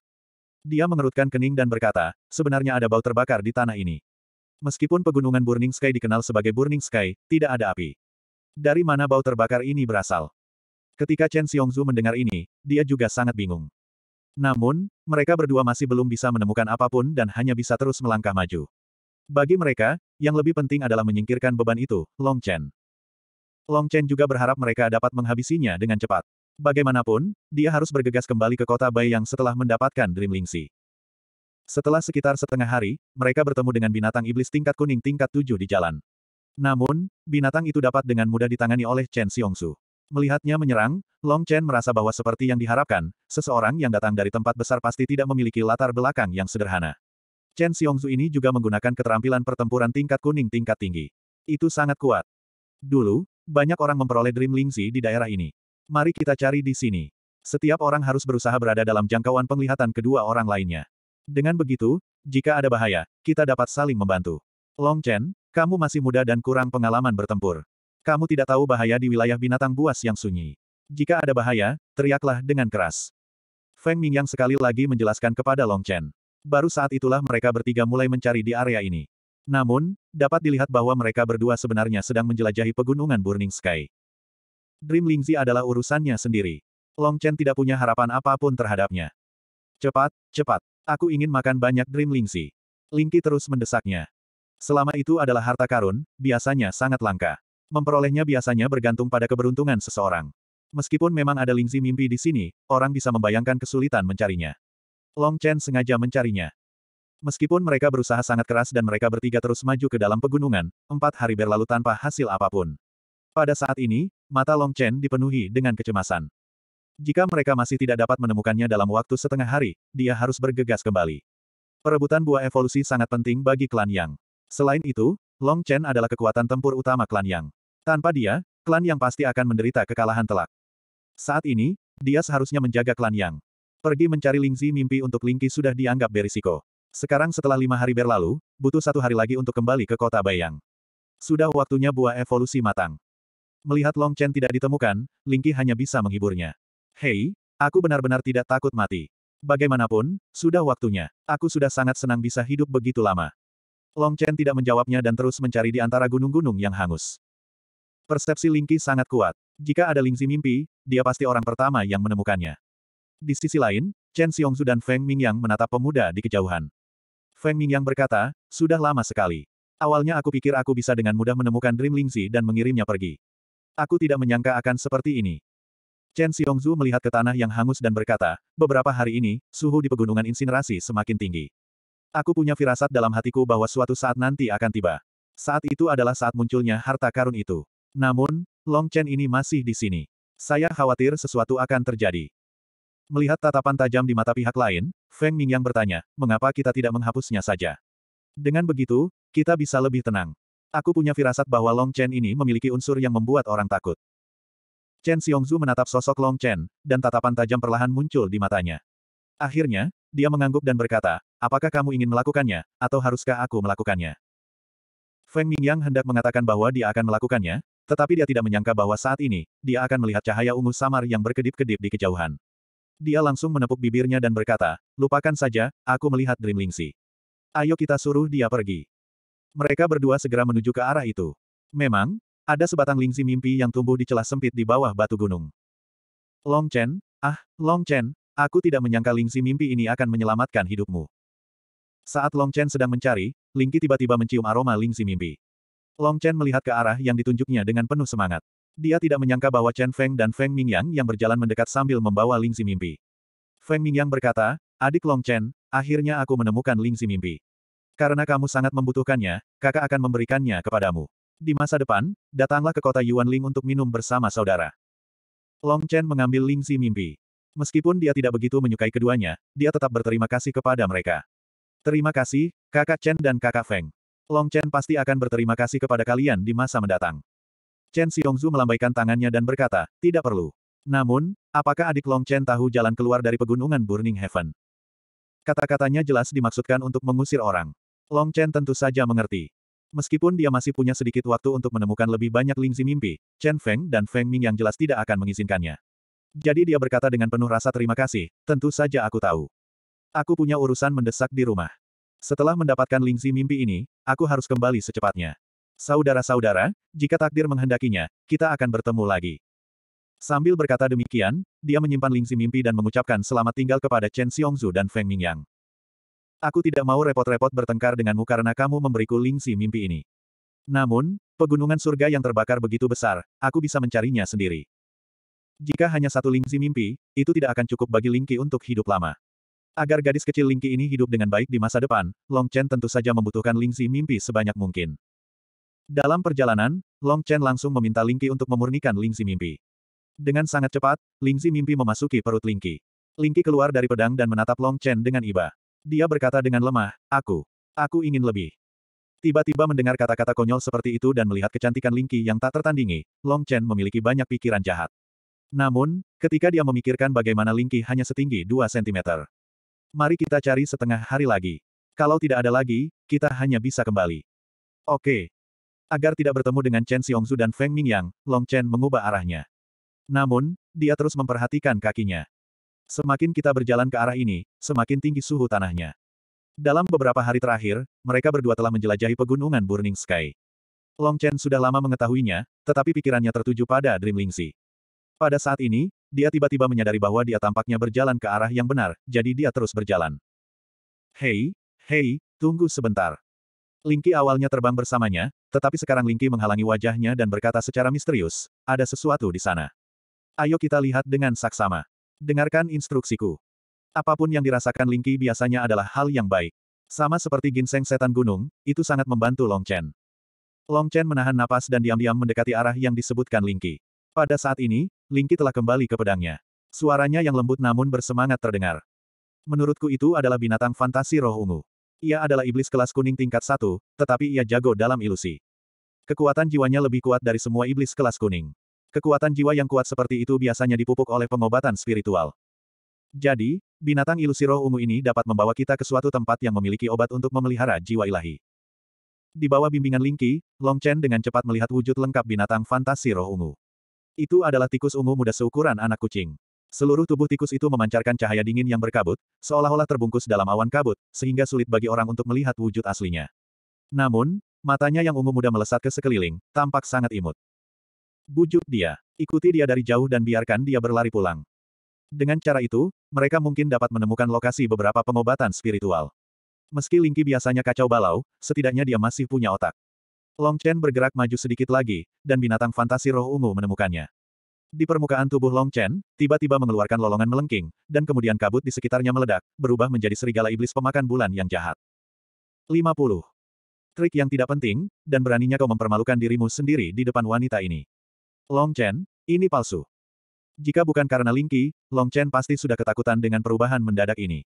Dia mengerutkan kening dan berkata, sebenarnya ada bau terbakar di tanah ini. Meskipun pegunungan Burning Sky dikenal sebagai Burning Sky, tidak ada api. Dari mana bau terbakar ini berasal? Ketika Chen Xiongzu mendengar ini, dia juga sangat bingung. Namun, mereka berdua masih belum bisa menemukan apapun dan hanya bisa terus melangkah maju. Bagi mereka, yang lebih penting adalah menyingkirkan beban itu, Long Chen. Long Chen juga berharap mereka dapat menghabisinya dengan cepat. Bagaimanapun, dia harus bergegas kembali ke kota Bai yang setelah mendapatkan Lingxi. Setelah sekitar setengah hari, mereka bertemu dengan binatang iblis tingkat kuning tingkat tujuh di jalan. Namun, binatang itu dapat dengan mudah ditangani oleh Chen Xiongsu. Melihatnya menyerang, Long Chen merasa bahwa seperti yang diharapkan, seseorang yang datang dari tempat besar pasti tidak memiliki latar belakang yang sederhana. Chen Xiongsu ini juga menggunakan keterampilan pertempuran tingkat kuning tingkat tinggi. Itu sangat kuat. Dulu, banyak orang memperoleh Dream Lingzi di daerah ini. Mari kita cari di sini. Setiap orang harus berusaha berada dalam jangkauan penglihatan kedua orang lainnya. Dengan begitu, jika ada bahaya, kita dapat saling membantu. Long Chen, kamu masih muda dan kurang pengalaman bertempur. Kamu tidak tahu bahaya di wilayah binatang buas yang sunyi. Jika ada bahaya, teriaklah dengan keras. Feng Mingyang sekali lagi menjelaskan kepada Long Chen. Baru saat itulah mereka bertiga mulai mencari di area ini. Namun, dapat dilihat bahwa mereka berdua sebenarnya sedang menjelajahi pegunungan Burning Sky. Dream Lingzi adalah urusannya sendiri. Long Chen tidak punya harapan apapun terhadapnya. Cepat, cepat. Aku ingin makan banyak Dream Lingxi. Lingki terus mendesaknya. Selama itu adalah harta karun, biasanya sangat langka. Memperolehnya biasanya bergantung pada keberuntungan seseorang. Meskipun memang ada Lingzi mimpi di sini, orang bisa membayangkan kesulitan mencarinya. Long Chen sengaja mencarinya. Meskipun mereka berusaha sangat keras dan mereka bertiga terus maju ke dalam pegunungan, empat hari berlalu tanpa hasil apapun. Pada saat ini, mata Long Chen dipenuhi dengan kecemasan. Jika mereka masih tidak dapat menemukannya dalam waktu setengah hari, dia harus bergegas kembali. Perebutan buah evolusi sangat penting bagi klan Yang. Selain itu, Long Chen adalah kekuatan tempur utama klan Yang. Tanpa dia, klan Yang pasti akan menderita kekalahan telak. Saat ini, dia seharusnya menjaga klan Yang. Pergi mencari Lingzi mimpi untuk Lingqi sudah dianggap berisiko. Sekarang setelah lima hari berlalu, butuh satu hari lagi untuk kembali ke kota Bayang. Sudah waktunya buah evolusi matang. Melihat Long Chen tidak ditemukan, Lingqi hanya bisa menghiburnya. Hei, aku benar-benar tidak takut mati. Bagaimanapun, sudah waktunya. Aku sudah sangat senang bisa hidup begitu lama. Long Chen tidak menjawabnya dan terus mencari di antara gunung-gunung yang hangus. Persepsi Lingqi sangat kuat. Jika ada Lingzi mimpi, dia pasti orang pertama yang menemukannya. Di sisi lain, Chen Xiongzu dan Feng Mingyang menatap pemuda di kejauhan. Feng Mingyang berkata, sudah lama sekali. Awalnya aku pikir aku bisa dengan mudah menemukan Dream Lingzi dan mengirimnya pergi. Aku tidak menyangka akan seperti ini. Chen Xiongzu melihat ke tanah yang hangus dan berkata, beberapa hari ini, suhu di pegunungan insinerasi semakin tinggi. Aku punya firasat dalam hatiku bahwa suatu saat nanti akan tiba. Saat itu adalah saat munculnya harta karun itu. Namun, Long Chen ini masih di sini. Saya khawatir sesuatu akan terjadi. Melihat tatapan tajam di mata pihak lain, Feng Ming yang bertanya, mengapa kita tidak menghapusnya saja? Dengan begitu, kita bisa lebih tenang. Aku punya firasat bahwa Long Chen ini memiliki unsur yang membuat orang takut. Chen Xiongzu menatap sosok Long Chen, dan tatapan tajam perlahan muncul di matanya. Akhirnya, dia mengangguk dan berkata, apakah kamu ingin melakukannya, atau haruskah aku melakukannya? Feng Mingyang hendak mengatakan bahwa dia akan melakukannya, tetapi dia tidak menyangka bahwa saat ini, dia akan melihat cahaya ungu samar yang berkedip-kedip di kejauhan. Dia langsung menepuk bibirnya dan berkata, lupakan saja, aku melihat Lingxi. Ayo kita suruh dia pergi. Mereka berdua segera menuju ke arah itu. Memang, ada sebatang lingsi mimpi yang tumbuh di celah sempit di bawah batu gunung. Long Chen, ah, Long Chen, aku tidak menyangka lingsi mimpi ini akan menyelamatkan hidupmu. Saat Long Chen sedang mencari, Lingqi tiba-tiba mencium aroma lingsi mimpi. Long Chen melihat ke arah yang ditunjuknya dengan penuh semangat. Dia tidak menyangka bahwa Chen Feng dan Feng Mingyang yang berjalan mendekat sambil membawa lingsi mimpi. Feng Mingyang berkata, adik Long Chen, akhirnya aku menemukan lingsi mimpi. Karena kamu sangat membutuhkannya, kakak akan memberikannya kepadamu. Di masa depan, datanglah ke kota Yuanling untuk minum bersama saudara. Long Chen mengambil Ling Si mimpi. Meskipun dia tidak begitu menyukai keduanya, dia tetap berterima kasih kepada mereka. Terima kasih, kakak Chen dan kakak Feng. Long Chen pasti akan berterima kasih kepada kalian di masa mendatang. Chen Xiongzu melambaikan tangannya dan berkata, tidak perlu. Namun, apakah adik Long Chen tahu jalan keluar dari pegunungan Burning Heaven? Kata-katanya jelas dimaksudkan untuk mengusir orang. Long Chen tentu saja mengerti. Meskipun dia masih punya sedikit waktu untuk menemukan lebih banyak lingzi mimpi, Chen Feng dan Feng Ming yang jelas tidak akan mengizinkannya. Jadi dia berkata dengan penuh rasa terima kasih, tentu saja aku tahu. Aku punya urusan mendesak di rumah. Setelah mendapatkan lingzi mimpi ini, aku harus kembali secepatnya. Saudara-saudara, jika takdir menghendakinya, kita akan bertemu lagi. Sambil berkata demikian, dia menyimpan lingzi mimpi dan mengucapkan selamat tinggal kepada Chen Xiongzu dan Feng Mingyang. Aku tidak mau repot-repot bertengkar denganmu karena kamu memberiku lingsi mimpi ini. Namun, pegunungan surga yang terbakar begitu besar, aku bisa mencarinya sendiri. Jika hanya satu lingsi mimpi, itu tidak akan cukup bagi Lingqi untuk hidup lama. Agar gadis kecil Lingqi ini hidup dengan baik di masa depan, Long Chen tentu saja membutuhkan lingsi mimpi sebanyak mungkin. Dalam perjalanan, Long Chen langsung meminta Lingqi untuk memurnikan lingsi mimpi. Dengan sangat cepat, lingsi mimpi memasuki perut Lingqi. Lingqi keluar dari pedang dan menatap Long Chen dengan iba. Dia berkata dengan lemah, aku, aku ingin lebih. Tiba-tiba mendengar kata-kata konyol seperti itu dan melihat kecantikan Lingqi yang tak tertandingi, Long Chen memiliki banyak pikiran jahat. Namun, ketika dia memikirkan bagaimana Lingqi hanya setinggi 2 cm. Mari kita cari setengah hari lagi. Kalau tidak ada lagi, kita hanya bisa kembali. Oke. Agar tidak bertemu dengan Chen Xiongzu dan Feng Mingyang, Long Chen mengubah arahnya. Namun, dia terus memperhatikan kakinya. Semakin kita berjalan ke arah ini, semakin tinggi suhu tanahnya. Dalam beberapa hari terakhir, mereka berdua telah menjelajahi pegunungan Burning Sky. Long Chen sudah lama mengetahuinya, tetapi pikirannya tertuju pada Dreamling Si. Pada saat ini, dia tiba-tiba menyadari bahwa dia tampaknya berjalan ke arah yang benar, jadi dia terus berjalan. Hei, hei, tunggu sebentar. Lingki awalnya terbang bersamanya, tetapi sekarang Lingki menghalangi wajahnya dan berkata secara misterius, ada sesuatu di sana. Ayo kita lihat dengan saksama. Dengarkan instruksiku. Apapun yang dirasakan Lingqi biasanya adalah hal yang baik. Sama seperti ginseng setan gunung, itu sangat membantu Long Chen. Long Chen menahan napas dan diam-diam mendekati arah yang disebutkan Lingqi. Pada saat ini, Lingqi telah kembali ke pedangnya. Suaranya yang lembut namun bersemangat terdengar. Menurutku itu adalah binatang fantasi roh ungu. Ia adalah iblis kelas kuning tingkat satu, tetapi ia jago dalam ilusi. Kekuatan jiwanya lebih kuat dari semua iblis kelas kuning. Kekuatan jiwa yang kuat seperti itu biasanya dipupuk oleh pengobatan spiritual. Jadi, binatang ilusi roh ungu ini dapat membawa kita ke suatu tempat yang memiliki obat untuk memelihara jiwa ilahi. Di bawah bimbingan Lingqi, Long Chen dengan cepat melihat wujud lengkap binatang fantasi roh ungu. Itu adalah tikus ungu muda seukuran anak kucing. Seluruh tubuh tikus itu memancarkan cahaya dingin yang berkabut, seolah-olah terbungkus dalam awan kabut, sehingga sulit bagi orang untuk melihat wujud aslinya. Namun, matanya yang ungu muda melesat ke sekeliling, tampak sangat imut. Bujuk dia. Ikuti dia dari jauh dan biarkan dia berlari pulang. Dengan cara itu, mereka mungkin dapat menemukan lokasi beberapa pengobatan spiritual. Meski Lingki biasanya kacau balau, setidaknya dia masih punya otak. Long Chen bergerak maju sedikit lagi, dan binatang fantasi roh ungu menemukannya. Di permukaan tubuh Long Chen, tiba-tiba mengeluarkan lolongan melengking, dan kemudian kabut di sekitarnya meledak, berubah menjadi serigala iblis pemakan bulan yang jahat. 50. Trik yang tidak penting, dan beraninya kau mempermalukan dirimu sendiri di depan wanita ini. Long Chen, ini palsu. Jika bukan karena Lingqi, Long Chen pasti sudah ketakutan dengan perubahan mendadak ini.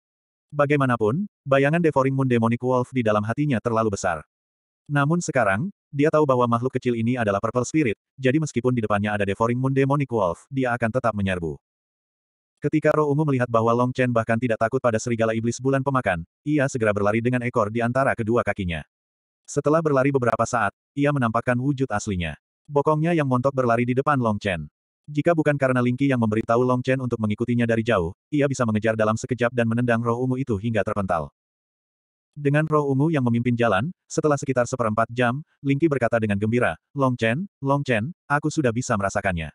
Bagaimanapun, bayangan Devouring Moon Demonic Wolf di dalam hatinya terlalu besar. Namun sekarang, dia tahu bahwa makhluk kecil ini adalah Purple Spirit, jadi meskipun di depannya ada Devouring Moon Demonic Wolf, dia akan tetap menyerbu. Ketika roh ungu melihat bahwa Long Chen bahkan tidak takut pada serigala iblis bulan pemakan, ia segera berlari dengan ekor di antara kedua kakinya. Setelah berlari beberapa saat, ia menampakkan wujud aslinya. Bokongnya yang montok berlari di depan Long Chen. Jika bukan karena Lingqi yang memberitahu Long Chen untuk mengikutinya dari jauh, ia bisa mengejar dalam sekejap dan menendang roh ungu itu hingga terpental. Dengan roh ungu yang memimpin jalan, setelah sekitar seperempat jam, Lingqi berkata dengan gembira, Long Chen, Long Chen, aku sudah bisa merasakannya.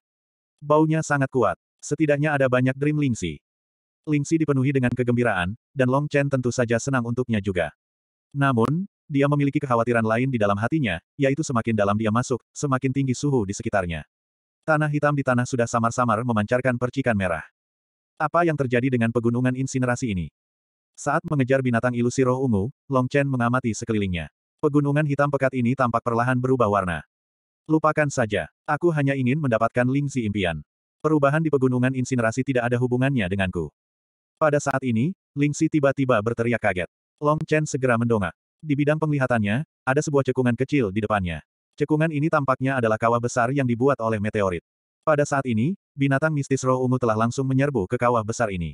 Baunya sangat kuat. Setidaknya ada banyak Dream Lingxi. Lingxi dipenuhi dengan kegembiraan, dan Long Chen tentu saja senang untuknya juga. Namun, dia memiliki kekhawatiran lain di dalam hatinya, yaitu semakin dalam dia masuk, semakin tinggi suhu di sekitarnya. Tanah hitam di tanah sudah samar-samar memancarkan percikan merah. Apa yang terjadi dengan pegunungan insinerasi ini? Saat mengejar binatang ilusi roh ungu, Long Chen mengamati sekelilingnya. Pegunungan hitam pekat ini tampak perlahan berubah warna. Lupakan saja. Aku hanya ingin mendapatkan lingsi impian. Perubahan di pegunungan insinerasi tidak ada hubungannya denganku. Pada saat ini, Lingsi tiba-tiba berteriak kaget. Long Chen segera mendongak. Di bidang penglihatannya, ada sebuah cekungan kecil di depannya. Cekungan ini tampaknya adalah kawah besar yang dibuat oleh meteorit. Pada saat ini, binatang mistis roh ungu telah langsung menyerbu ke kawah besar ini.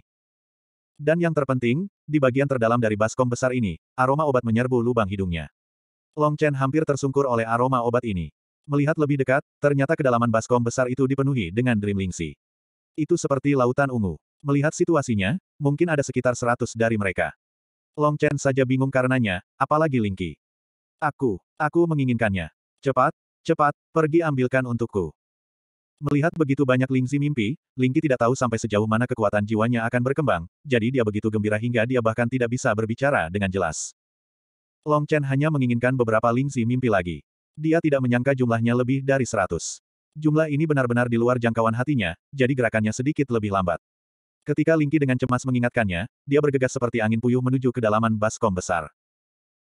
Dan yang terpenting, di bagian terdalam dari baskom besar ini, aroma obat menyerbu lubang hidungnya. Long Chen hampir tersungkur oleh aroma obat ini. Melihat lebih dekat, ternyata kedalaman baskom besar itu dipenuhi dengan Lingsi. Itu seperti lautan ungu. Melihat situasinya, mungkin ada sekitar seratus dari mereka. Long Chen saja bingung karenanya, apalagi Lingqi. Aku, aku menginginkannya. Cepat, cepat, pergi ambilkan untukku. Melihat begitu banyak Lingzi mimpi, Lingqi tidak tahu sampai sejauh mana kekuatan jiwanya akan berkembang, jadi dia begitu gembira hingga dia bahkan tidak bisa berbicara dengan jelas. Long Chen hanya menginginkan beberapa Lingzi mimpi lagi. Dia tidak menyangka jumlahnya lebih dari seratus. Jumlah ini benar-benar di luar jangkauan hatinya, jadi gerakannya sedikit lebih lambat. Ketika Lingqi dengan cemas mengingatkannya, dia bergegas seperti angin puyuh menuju kedalaman baskom besar.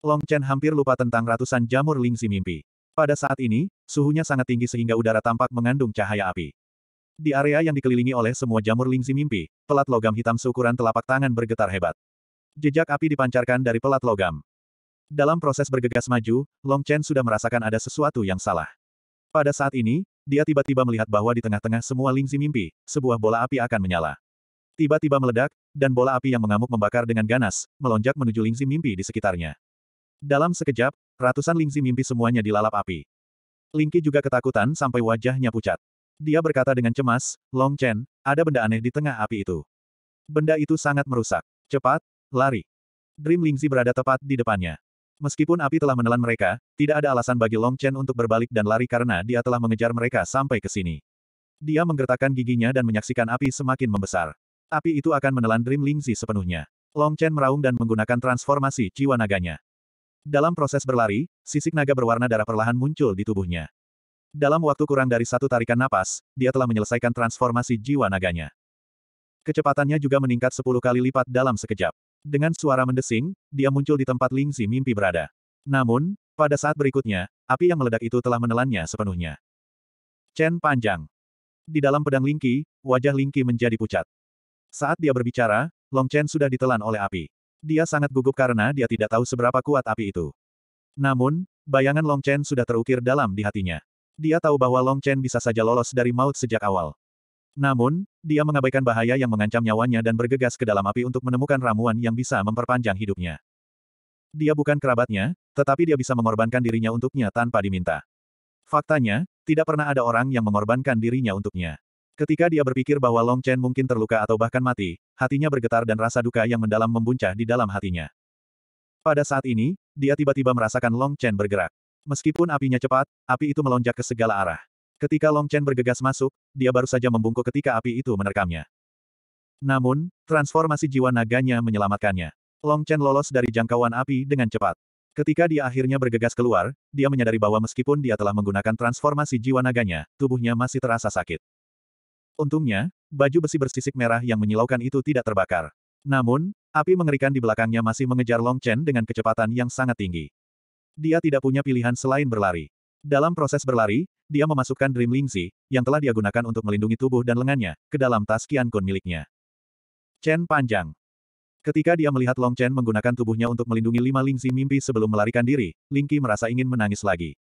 Long Chen hampir lupa tentang ratusan jamur Lingzi mimpi. Pada saat ini, suhunya sangat tinggi sehingga udara tampak mengandung cahaya api. Di area yang dikelilingi oleh semua jamur Lingzi mimpi, pelat logam hitam seukuran telapak tangan bergetar hebat. Jejak api dipancarkan dari pelat logam. Dalam proses bergegas maju, Long Chen sudah merasakan ada sesuatu yang salah. Pada saat ini, dia tiba-tiba melihat bahwa di tengah-tengah semua Lingzi mimpi, sebuah bola api akan menyala tiba-tiba meledak, dan bola api yang mengamuk membakar dengan ganas, melonjak menuju lingzi mimpi di sekitarnya. Dalam sekejap, ratusan lingzi mimpi semuanya dilalap api. Lingki juga ketakutan sampai wajahnya pucat. Dia berkata dengan cemas, Long Chen, ada benda aneh di tengah api itu. Benda itu sangat merusak. Cepat, lari. Dream Lingzi berada tepat di depannya. Meskipun api telah menelan mereka, tidak ada alasan bagi Long Chen untuk berbalik dan lari karena dia telah mengejar mereka sampai ke sini. Dia menggertakkan giginya dan menyaksikan api semakin membesar. Api itu akan menelan Dream Lingzi sepenuhnya. Long Chen meraung dan menggunakan transformasi jiwa naganya. Dalam proses berlari, sisik naga berwarna darah perlahan muncul di tubuhnya. Dalam waktu kurang dari satu tarikan napas, dia telah menyelesaikan transformasi jiwa naganya. Kecepatannya juga meningkat sepuluh kali lipat dalam sekejap. Dengan suara mendesing, dia muncul di tempat Lingzi mimpi berada. Namun, pada saat berikutnya, api yang meledak itu telah menelannya sepenuhnya. Chen panjang. Di dalam pedang Lingqi, wajah Lingqi menjadi pucat. Saat dia berbicara, Long Chen sudah ditelan oleh api. Dia sangat gugup karena dia tidak tahu seberapa kuat api itu. Namun, bayangan Long Chen sudah terukir dalam di hatinya. Dia tahu bahwa Long Chen bisa saja lolos dari maut sejak awal. Namun, dia mengabaikan bahaya yang mengancam nyawanya dan bergegas ke dalam api untuk menemukan ramuan yang bisa memperpanjang hidupnya. Dia bukan kerabatnya, tetapi dia bisa mengorbankan dirinya untuknya tanpa diminta. Faktanya, tidak pernah ada orang yang mengorbankan dirinya untuknya. Ketika dia berpikir bahwa Long Chen mungkin terluka atau bahkan mati, hatinya bergetar dan rasa duka yang mendalam membuncah di dalam hatinya. Pada saat ini, dia tiba-tiba merasakan Long Chen bergerak. Meskipun apinya cepat, api itu melonjak ke segala arah. Ketika Long Chen bergegas masuk, dia baru saja membungkuk ketika api itu menerkamnya. Namun, transformasi jiwa naganya menyelamatkannya. Long Chen lolos dari jangkauan api dengan cepat. Ketika dia akhirnya bergegas keluar, dia menyadari bahwa meskipun dia telah menggunakan transformasi jiwa naganya, tubuhnya masih terasa sakit. Untungnya, baju besi bersisik merah yang menyilaukan itu tidak terbakar. Namun, api mengerikan di belakangnya masih mengejar Long Chen dengan kecepatan yang sangat tinggi. Dia tidak punya pilihan selain berlari. Dalam proses berlari, dia memasukkan Dream Lingzi, yang telah dia gunakan untuk melindungi tubuh dan lengannya, ke dalam tas Qian Kun miliknya. Chen panjang. Ketika dia melihat Long Chen menggunakan tubuhnya untuk melindungi lima lingzi mimpi sebelum melarikan diri, Lingqi merasa ingin menangis lagi.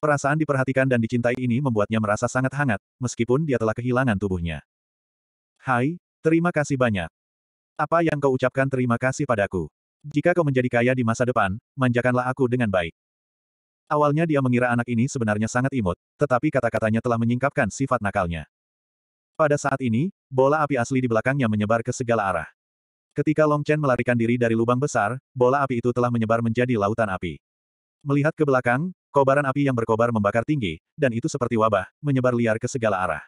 Perasaan diperhatikan dan dicintai ini membuatnya merasa sangat hangat, meskipun dia telah kehilangan tubuhnya. Hai, terima kasih banyak. Apa yang kau ucapkan terima kasih padaku? Jika kau menjadi kaya di masa depan, manjakanlah aku dengan baik. Awalnya dia mengira anak ini sebenarnya sangat imut, tetapi kata-katanya telah menyingkapkan sifat nakalnya. Pada saat ini, bola api asli di belakangnya menyebar ke segala arah. Ketika Long Chen melarikan diri dari lubang besar, bola api itu telah menyebar menjadi lautan api. Melihat ke belakang, Kobaran api yang berkobar membakar tinggi, dan itu seperti wabah, menyebar liar ke segala arah.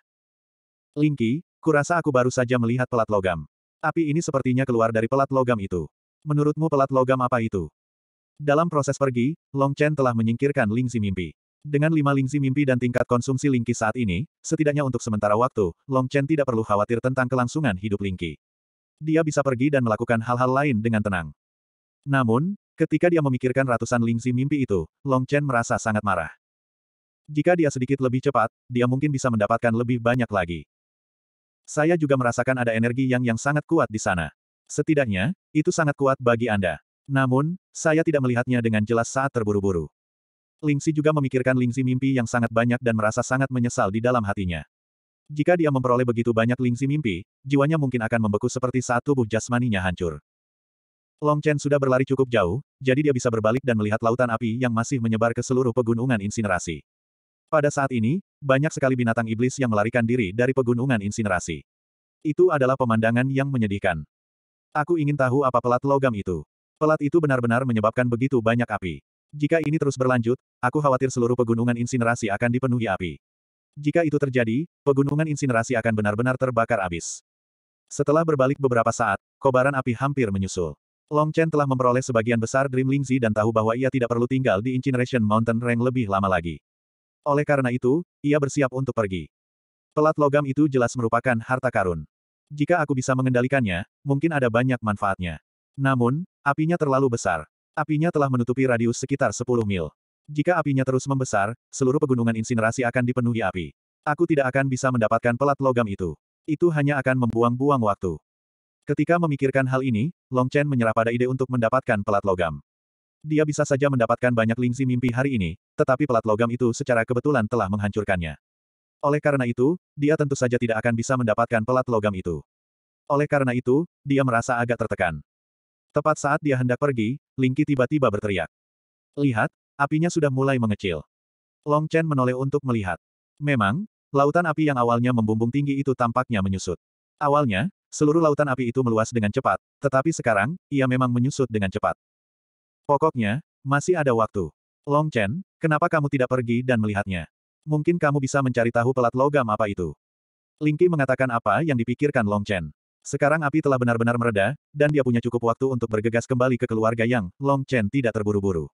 Lingki, kurasa aku baru saja melihat pelat logam. Api ini sepertinya keluar dari pelat logam itu. Menurutmu pelat logam apa itu? Dalam proses pergi, Long Chen telah menyingkirkan Lingzi mimpi. Dengan lima Lingzi mimpi dan tingkat konsumsi Lingki saat ini, setidaknya untuk sementara waktu, Long Chen tidak perlu khawatir tentang kelangsungan hidup Lingki. Dia bisa pergi dan melakukan hal-hal lain dengan tenang. Namun, Ketika dia memikirkan ratusan lingzi mimpi itu, Long Chen merasa sangat marah. Jika dia sedikit lebih cepat, dia mungkin bisa mendapatkan lebih banyak lagi. Saya juga merasakan ada energi yang yang sangat kuat di sana. Setidaknya, itu sangat kuat bagi Anda. Namun, saya tidak melihatnya dengan jelas saat terburu-buru. Lingzi juga memikirkan lingzi mimpi yang sangat banyak dan merasa sangat menyesal di dalam hatinya. Jika dia memperoleh begitu banyak lingzi mimpi, jiwanya mungkin akan membeku seperti saat tubuh jasmaninya hancur. Long Chen sudah berlari cukup jauh, jadi dia bisa berbalik dan melihat lautan api yang masih menyebar ke seluruh pegunungan insinerasi. Pada saat ini, banyak sekali binatang iblis yang melarikan diri dari pegunungan insinerasi. Itu adalah pemandangan yang menyedihkan. Aku ingin tahu apa pelat logam itu. Pelat itu benar-benar menyebabkan begitu banyak api. Jika ini terus berlanjut, aku khawatir seluruh pegunungan insinerasi akan dipenuhi api. Jika itu terjadi, pegunungan insinerasi akan benar-benar terbakar abis. Setelah berbalik beberapa saat, kobaran api hampir menyusul. Long Chen telah memperoleh sebagian besar Dreamling Zi dan tahu bahwa ia tidak perlu tinggal di Incineration Mountain Rank lebih lama lagi. Oleh karena itu, ia bersiap untuk pergi. Pelat logam itu jelas merupakan harta karun. Jika aku bisa mengendalikannya, mungkin ada banyak manfaatnya. Namun, apinya terlalu besar. Apinya telah menutupi radius sekitar 10 mil. Jika apinya terus membesar, seluruh pegunungan insinerasi akan dipenuhi api. Aku tidak akan bisa mendapatkan pelat logam itu. Itu hanya akan membuang-buang waktu. Ketika memikirkan hal ini, Long Chen menyerah pada ide untuk mendapatkan pelat logam. Dia bisa saja mendapatkan banyak lingsi mimpi hari ini, tetapi pelat logam itu secara kebetulan telah menghancurkannya. Oleh karena itu, dia tentu saja tidak akan bisa mendapatkan pelat logam itu. Oleh karena itu, dia merasa agak tertekan. Tepat saat dia hendak pergi, Lingki tiba-tiba berteriak. Lihat, apinya sudah mulai mengecil. Long Chen menoleh untuk melihat. Memang, lautan api yang awalnya membumbung tinggi itu tampaknya menyusut. Awalnya, Seluruh lautan api itu meluas dengan cepat, tetapi sekarang, ia memang menyusut dengan cepat. Pokoknya, masih ada waktu. Long Chen, kenapa kamu tidak pergi dan melihatnya? Mungkin kamu bisa mencari tahu pelat logam apa itu. Lingki mengatakan apa yang dipikirkan Long Chen. Sekarang api telah benar-benar mereda, dan dia punya cukup waktu untuk bergegas kembali ke keluarga yang Long Chen tidak terburu-buru.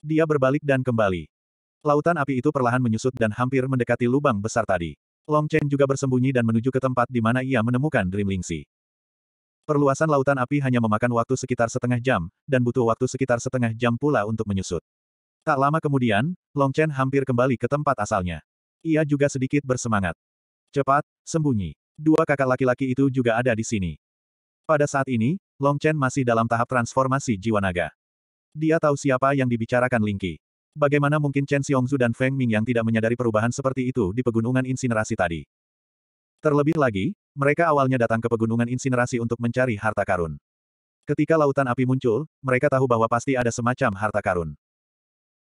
Dia berbalik dan kembali. Lautan api itu perlahan menyusut dan hampir mendekati lubang besar tadi. Long Chen juga bersembunyi dan menuju ke tempat di mana ia menemukan Dream Lingxi. Perluasan lautan api hanya memakan waktu sekitar setengah jam, dan butuh waktu sekitar setengah jam pula untuk menyusut. Tak lama kemudian, Long Chen hampir kembali ke tempat asalnya. Ia juga sedikit bersemangat. Cepat, sembunyi. Dua kakak laki-laki itu juga ada di sini. Pada saat ini, Long Chen masih dalam tahap transformasi jiwa naga. Dia tahu siapa yang dibicarakan Lingqi. Bagaimana mungkin Chen Xiongzu dan Feng Ming yang tidak menyadari perubahan seperti itu di pegunungan insinerasi tadi? Terlebih lagi, mereka awalnya datang ke pegunungan insinerasi untuk mencari harta karun. Ketika lautan api muncul, mereka tahu bahwa pasti ada semacam harta karun.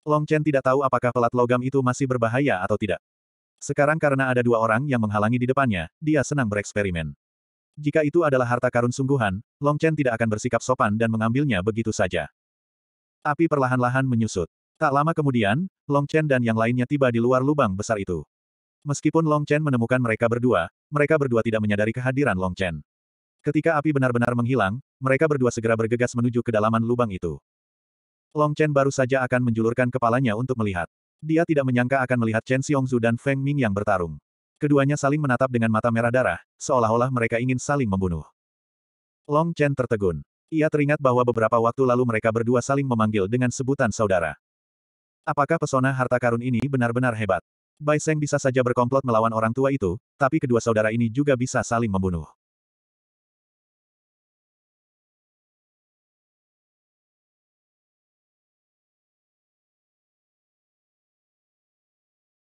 Long Chen tidak tahu apakah pelat logam itu masih berbahaya atau tidak. Sekarang karena ada dua orang yang menghalangi di depannya, dia senang bereksperimen. Jika itu adalah harta karun sungguhan, Long Chen tidak akan bersikap sopan dan mengambilnya begitu saja. Api perlahan-lahan menyusut. Tak lama kemudian, Long Chen dan yang lainnya tiba di luar lubang besar itu. Meskipun Long Chen menemukan mereka berdua, mereka berdua tidak menyadari kehadiran Long Chen. Ketika api benar-benar menghilang, mereka berdua segera bergegas menuju kedalaman lubang itu. Long Chen baru saja akan menjulurkan kepalanya untuk melihat. Dia tidak menyangka akan melihat Chen Xiongzu dan Feng Ming yang bertarung. Keduanya saling menatap dengan mata merah darah, seolah-olah mereka ingin saling membunuh. Long Chen tertegun. Ia teringat bahwa beberapa waktu lalu mereka berdua saling memanggil dengan sebutan saudara. Apakah pesona harta karun ini benar-benar hebat? Bai Seng bisa saja berkomplot melawan orang tua itu, tapi kedua saudara ini juga bisa saling membunuh.